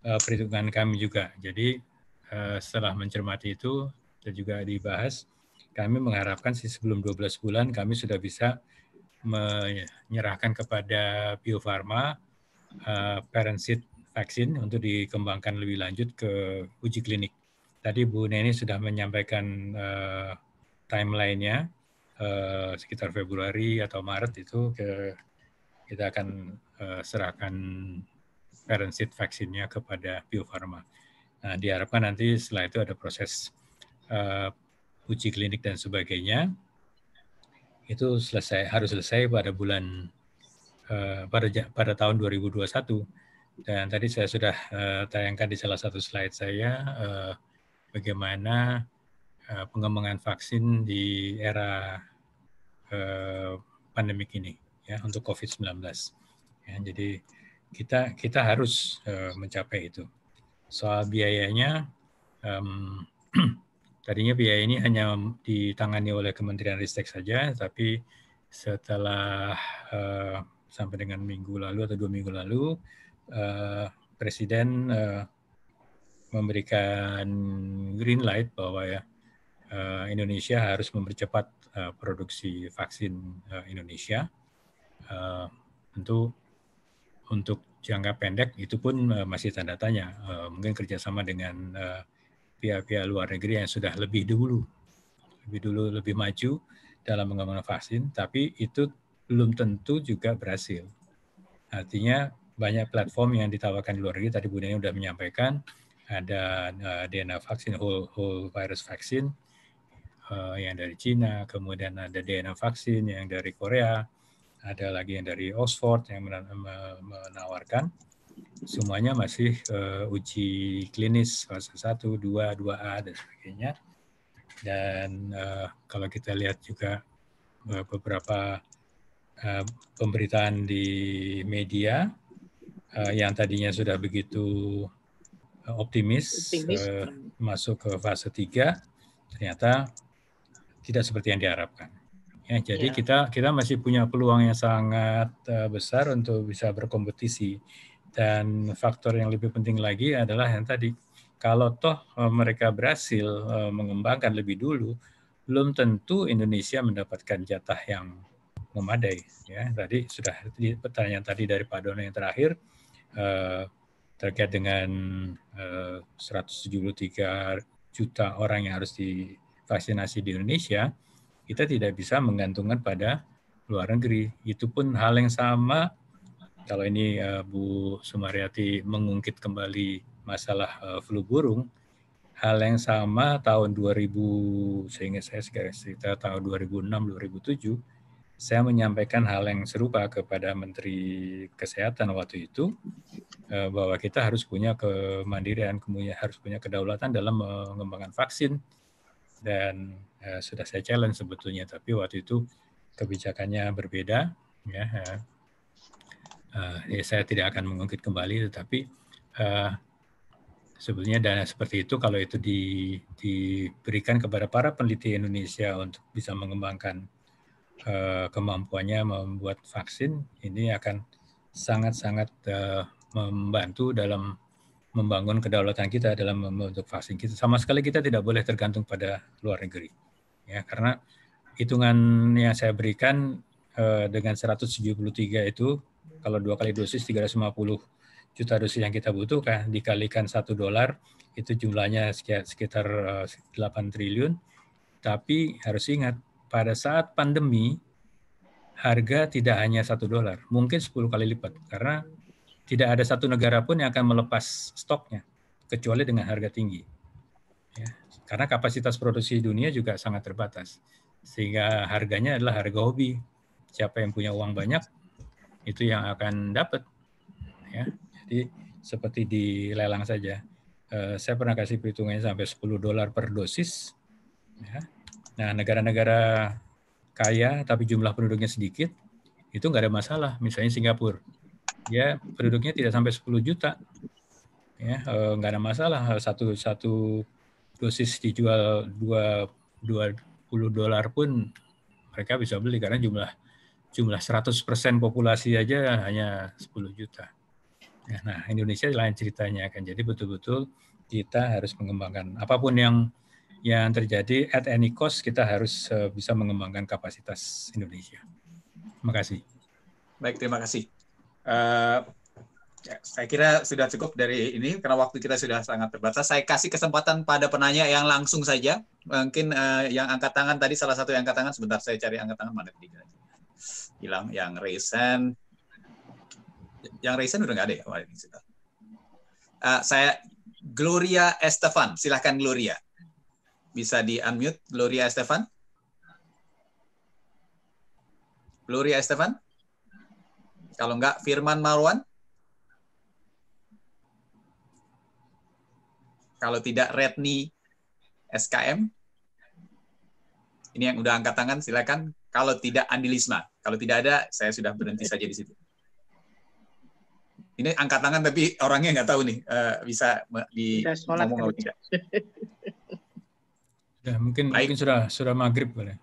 uh, perhitungan kami juga. Jadi uh, setelah mencermati itu dan juga dibahas, kami mengharapkan sih sebelum 12 bulan kami sudah bisa menyerahkan kepada Bio Farma uh, parent seed vaksin untuk dikembangkan lebih lanjut ke uji klinik. Tadi Bu Neni sudah menyampaikan uh, timelinenya uh, sekitar Februari atau Maret itu ke, kita akan uh, serahkan parent vaksinnya kepada Bio Farma. Nah, diharapkan nanti setelah itu ada proses uh, uji klinik dan sebagainya itu selesai harus selesai pada bulan uh, pada pada tahun 2021 dan tadi saya sudah uh, tayangkan di salah satu slide saya uh, bagaimana uh, pengembangan vaksin di era uh, pandemik ini ya untuk COVID-19. Ya, jadi kita kita harus uh, mencapai itu. Soal biayanya, um, tadinya biaya ini hanya ditangani oleh Kementerian Ristek saja, tapi setelah uh, sampai dengan minggu lalu atau dua minggu lalu uh, Presiden uh, memberikan green light bahwa ya uh, Indonesia harus mempercepat uh, produksi vaksin uh, Indonesia. Uh, tentu untuk jangka pendek itu pun uh, masih tanda tanya. Uh, mungkin kerjasama dengan pihak pihak-pihak luar negeri yang sudah lebih dulu, lebih dulu lebih maju dalam mengembangkan vaksin, tapi itu belum tentu juga berhasil. Artinya banyak platform yang ditawarkan di luar negeri. Tadi Bu Dani sudah menyampaikan ada eh, DNA vaksin whole whole virus vaksin eh, yang dari Cina, kemudian ada DNA vaksin yang dari Korea, ada lagi yang dari Oxford yang menawarkan. Semuanya masih uh, uji klinis fase 1, 2, 2A dan sebagainya. Dan uh, kalau kita lihat juga beberapa uh, pemberitaan di media uh, yang tadinya sudah begitu eh, optimis, optimis. Uh, masuk ke fase 3 ternyata tidak seperti yang diharapkan. Ya, jadi ya. kita kita masih punya peluang yang sangat uh, besar untuk bisa berkompetisi dan faktor yang lebih penting lagi adalah yang tadi kalau toh mereka berhasil uh, mengembangkan lebih dulu belum tentu Indonesia mendapatkan jatah yang memadai ya. Tadi sudah pertanyaan tadi dari Pak Dono yang terakhir Eh, terkait dengan eh, uh, 173 juta orang yang harus divaksinasi di Indonesia, kita tidak bisa menggantungkan pada luar negeri. Itu pun hal yang sama kalau ini uh, Bu Sumaryati mengungkit kembali masalah uh, flu burung, hal yang sama tahun 2000 sehingga saya sekitar tahun 2006 2007 saya menyampaikan hal yang serupa kepada Menteri Kesehatan waktu itu eh, bahwa kita harus punya kemandirian, kemudian harus punya kedaulatan dalam mengembangkan vaksin dan eh, sudah saya challenge sebetulnya, tapi waktu itu kebijakannya berbeda. Ya, eh, ya saya tidak akan mengungkit kembali, tetapi sebetulnya dana seperti itu kalau itu di, diberikan kepada para peneliti Indonesia untuk bisa mengembangkan Eh, kemampuannya membuat vaksin ini akan sangat-sangat eh, membantu dalam membangun kedaulatan kita dalam membentuk vaksin kita. Sama sekali kita tidak boleh tergantung pada luar negeri. Ya, karena hitungan yang saya berikan eh, dengan 173 itu kalau dua kali dosis 350 juta dosis yang kita butuhkan dikalikan satu dolar itu jumlahnya sekitar, sekitar 8 triliun. Tapi harus ingat pada saat pandemi harga tidak hanya satu dolar, mungkin 10 kali lipat karena tidak ada satu negara pun yang akan melepas stoknya kecuali dengan harga tinggi. Ya, karena kapasitas produksi dunia juga sangat terbatas, sehingga harganya adalah harga hobi. Siapa yang punya uang banyak itu yang akan dapat. Ya, jadi seperti di lelang saja. Eh, saya pernah kasih perhitungannya sampai 10 dolar per dosis. Ya, Nah, negara-negara kaya tapi jumlah penduduknya sedikit, itu nggak ada masalah. Misalnya Singapura, ya penduduknya tidak sampai 10 juta, ya eh, nggak ada masalah. Satu satu dosis dijual dua dua puluh dolar pun mereka bisa beli karena jumlah jumlah 100% populasi aja hanya 10 juta. Nah, Indonesia lain ceritanya akan jadi betul-betul kita harus mengembangkan apapun yang yang terjadi at any cost kita harus eh, bisa mengembangkan kapasitas Indonesia. Terima kasih. Baik, terima kasih. Uh, saya kira sudah cukup dari ini karena waktu kita sudah sangat terbatas. Saya kasih kesempatan pada penanya yang langsung saja. Mungkin uh, yang angkat tangan tadi salah satu yang angkat tangan. Sebentar saya cari angkat tangan mana tadi. Hilang yang recent. Yang recent udah nggak ada ya. Uh, saya Gloria Estefan. Silahkan Gloria. Bisa di-unmute Gloria Estefan? Gloria Estefan? Kalau enggak, Firman Marwan? Kalau tidak, Redni SKM? Ini yang udah angkat tangan, silakan. Kalau tidak, Andilisma. Kalau tidak ada, saya sudah berhenti saja di situ. Ini angkat tangan tapi orangnya nggak tahu nih uh, bisa di ngomong atau tidak. Ya, mungkin baik. mungkin sudah sudah maghrib boleh.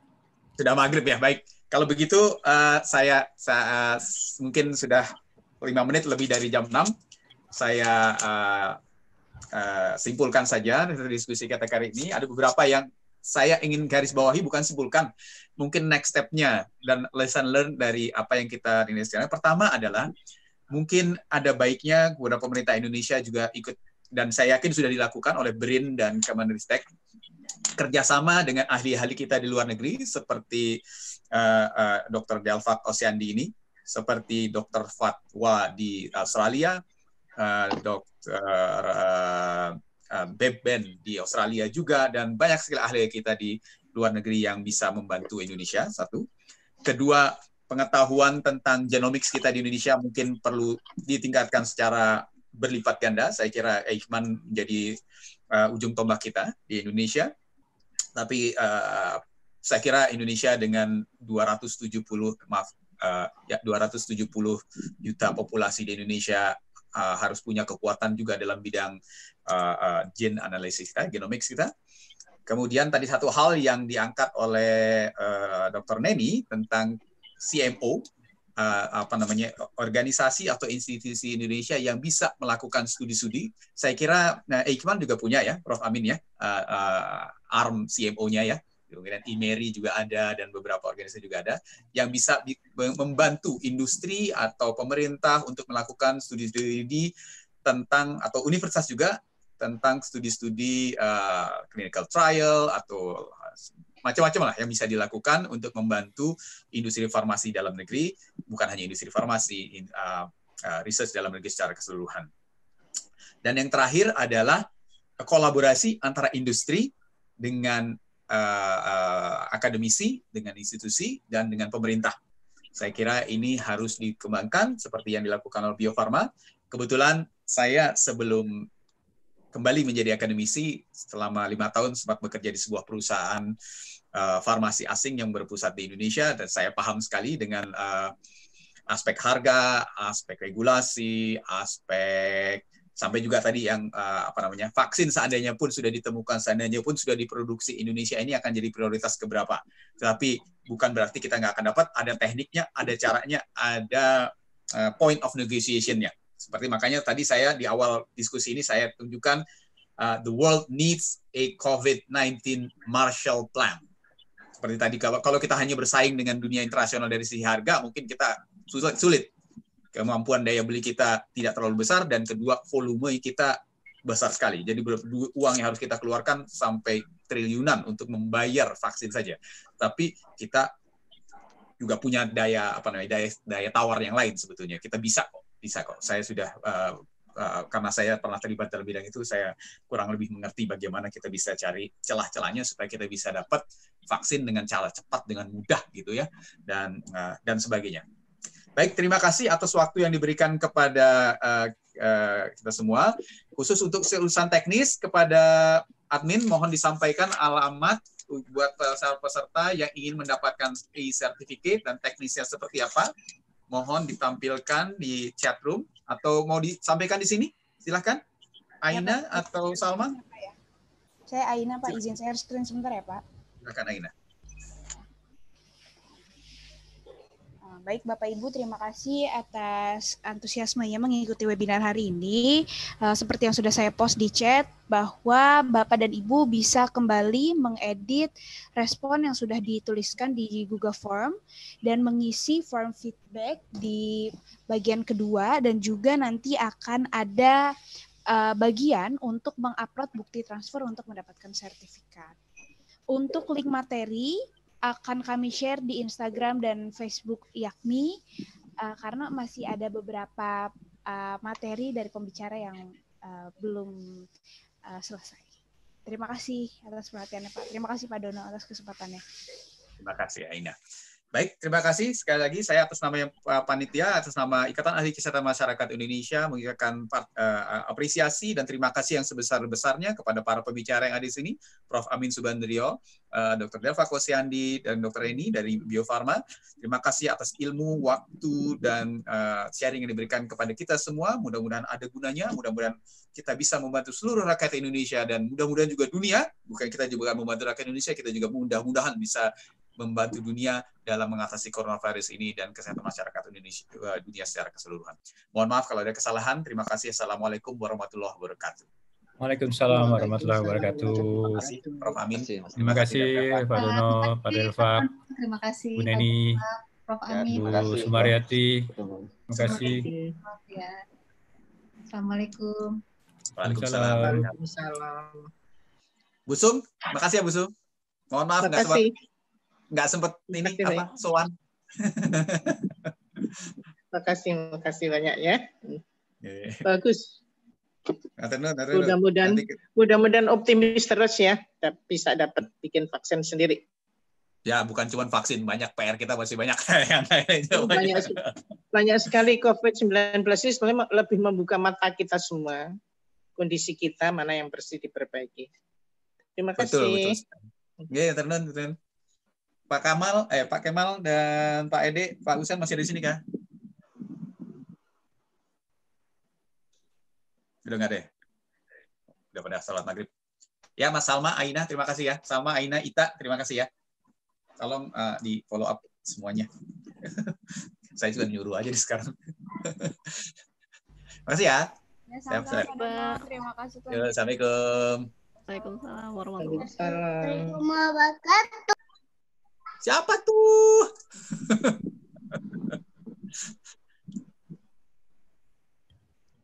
Sudah maghrib ya, baik. Kalau begitu uh, saya, saya eh, mungkin sudah lima menit lebih dari jam 6. Saya uh, uh, simpulkan saja dari diskusi kita kali ini. Ada beberapa yang saya ingin garis bawahi bukan simpulkan. Mungkin next step-nya dan lesson learn dari apa yang kita rintis sekarang. Pertama adalah mungkin ada baiknya kepada pemerintah Indonesia juga ikut dan saya yakin sudah dilakukan oleh BRIN dan Kemenristek kerjasama dengan ahli-ahli kita di luar negeri seperti uh, eh, uh, eh, Dr. Delvac Osiandi ini, seperti Dr. Fatwa di Australia, uh, eh, Dr. Uh, uh, Beben di Australia juga, dan banyak sekali ahli kita di luar negeri yang bisa membantu Indonesia, satu. Kedua, pengetahuan tentang genomics kita di Indonesia mungkin perlu ditingkatkan secara berlipat ganda. Saya kira Eichmann menjadi uh, ujung tombak kita di Indonesia tapi uh, saya kira Indonesia dengan 270 maaf uh, ya 270 juta populasi di Indonesia uh, harus punya kekuatan juga dalam bidang uh, uh, gen analisis kita, genomics kita. Kemudian tadi satu hal yang diangkat oleh uh, Dr. Neni tentang CMO uh, apa namanya organisasi atau institusi Indonesia yang bisa melakukan studi-studi. Saya kira nah, Eikman juga punya ya, Prof Amin ya, uh, uh, ARM CMO-nya ya. Kemudian IMERI e juga ada dan beberapa organisasi juga ada yang bisa membantu industri atau pemerintah untuk melakukan studi-studi tentang atau universitas juga tentang studi-studi uh, clinical trial atau macam-macam lah yang bisa dilakukan untuk membantu industri farmasi dalam negeri, bukan hanya industri farmasi, uh, uh, research dalam negeri secara keseluruhan. Dan yang terakhir adalah kolaborasi antara industri dengan uh, uh, akademisi, dengan institusi, dan dengan pemerintah. Saya kira ini harus dikembangkan seperti yang dilakukan oleh Bio Farma. Kebetulan saya sebelum kembali menjadi akademisi selama lima tahun sempat bekerja di sebuah perusahaan uh, farmasi asing yang berpusat di Indonesia dan saya paham sekali dengan uh, aspek harga, aspek regulasi, aspek sampai juga tadi yang uh, apa namanya vaksin seandainya pun sudah ditemukan seandainya pun sudah diproduksi Indonesia ini akan jadi prioritas keberapa tetapi bukan berarti kita nggak akan dapat ada tekniknya ada caranya ada uh, point of negotiationnya seperti makanya tadi saya di awal diskusi ini saya tunjukkan uh, the world needs a COVID-19 Marshall Plan. Seperti tadi kalau kalau kita hanya bersaing dengan dunia internasional dari sisi harga mungkin kita sulit sulit kemampuan daya beli kita tidak terlalu besar dan kedua volume kita besar sekali. Jadi uang yang harus kita keluarkan sampai triliunan untuk membayar vaksin saja. Tapi kita juga punya daya apa namanya daya daya tawar yang lain sebetulnya. Kita bisa kok bisa kok. Saya sudah uh, uh, karena saya pernah terlibat dalam bidang itu, saya kurang lebih mengerti bagaimana kita bisa cari celah-celahnya supaya kita bisa dapat vaksin dengan cara cepat, dengan mudah gitu ya, dan uh, dan sebagainya. Baik, terima kasih atas waktu yang diberikan kepada uh, uh, kita semua. Khusus untuk urusan teknis kepada admin mohon disampaikan alamat buat peserta yang ingin mendapatkan e-certificate dan teknisnya seperti apa mohon ditampilkan di chat room atau mau disampaikan di sini? Silahkan. Aina ya, atau Salma? Saya Aina Pak, izin saya share screen sebentar ya Pak. Silakan Aina. Baik Bapak Ibu, terima kasih atas antusiasme yang mengikuti webinar hari ini. Eh, seperti yang sudah saya post di chat, bahwa Bapak dan Ibu bisa kembali mengedit respon yang sudah dituliskan di Google Form dan mengisi form feedback di bagian kedua dan juga nanti akan ada uh, bagian untuk mengupload bukti transfer untuk mendapatkan sertifikat. Untuk link materi akan kami share di Instagram dan Facebook Yakmi uh, karena masih ada beberapa uh, materi dari pembicara yang uh, belum uh, selesai. Terima kasih atas perhatiannya Pak. Terima kasih Pak Dono atas kesempatannya. Terima kasih Aina. Baik, terima kasih sekali lagi saya atas nama eh, panitia, atas nama Ikatan Ahli Kesehatan Masyarakat Indonesia mengucapkan uh, eh, apresiasi dan terima kasih yang sebesar-besarnya kepada para pembicara yang ada di sini, Prof. Amin Subandrio, uh, eh, Dr. Delva Kosiandi, dan Dr. Eni dari Bio Farma. Terima kasih atas ilmu, waktu, dan uh, sharing yang diberikan kepada kita semua. Mudah-mudahan ada gunanya, mudah-mudahan kita bisa membantu seluruh rakyat Indonesia dan mudah-mudahan juga dunia, bukan kita juga membantu rakyat Indonesia, kita juga mudah-mudahan bisa membantu dunia dalam mengatasi coronavirus ini dan kesehatan masyarakat Indonesia eh, dunia secara keseluruhan. Mohon maaf kalau ada kesalahan. Terima kasih. Assalamualaikum warahmatullahi wabarakatuh. Waalaikumsalam warahmatullahi wabarakatuh. Terima kasih, Prof. Amin. Terima kasih, Pak Dono, Pak Delva, Terima kasih, Bu Neni, Prof. Ya, Amin. Bu Sumariati. Terima kasih. Ya. Assalamualaikum. Waalaikumsalam. Bu Sum, makasih ya Bu Sum. Mohon maaf nggak sempat nggak sempet ini apa soan. makasih, makasih banyak ya. Iya, iya. Bagus. Mudah-mudahan mudah-mudahan optimis terus ya, bisa dapat bikin vaksin sendiri. Ya, bukan cuma vaksin, banyak PR kita masih banyak yang banyak, banyak sekali COVID-19 ini sebenarnya lebih membuka mata kita semua. Kondisi kita mana yang bersih diperbaiki. Terima kasih. Betul, betul. Ya, yeah, Ternun. Pak Kamal, eh Pak Kemal dan Pak Ede, Pak Usen masih ada di sini kah? Sudah nggak deh. Ya? Udah pada salat maghrib. Ya Mas Salma, Aina, terima kasih ya. Salma, Aina, Ita, terima kasih ya. Tolong uh, di follow up semuanya. Saya juga nyuruh aja di sekarang. kasih ya. ya sama -sama. Terima kasih. Assalamualaikum. Waalaikumsalam warahmatullahi wabarakatuh. Siapa tuh?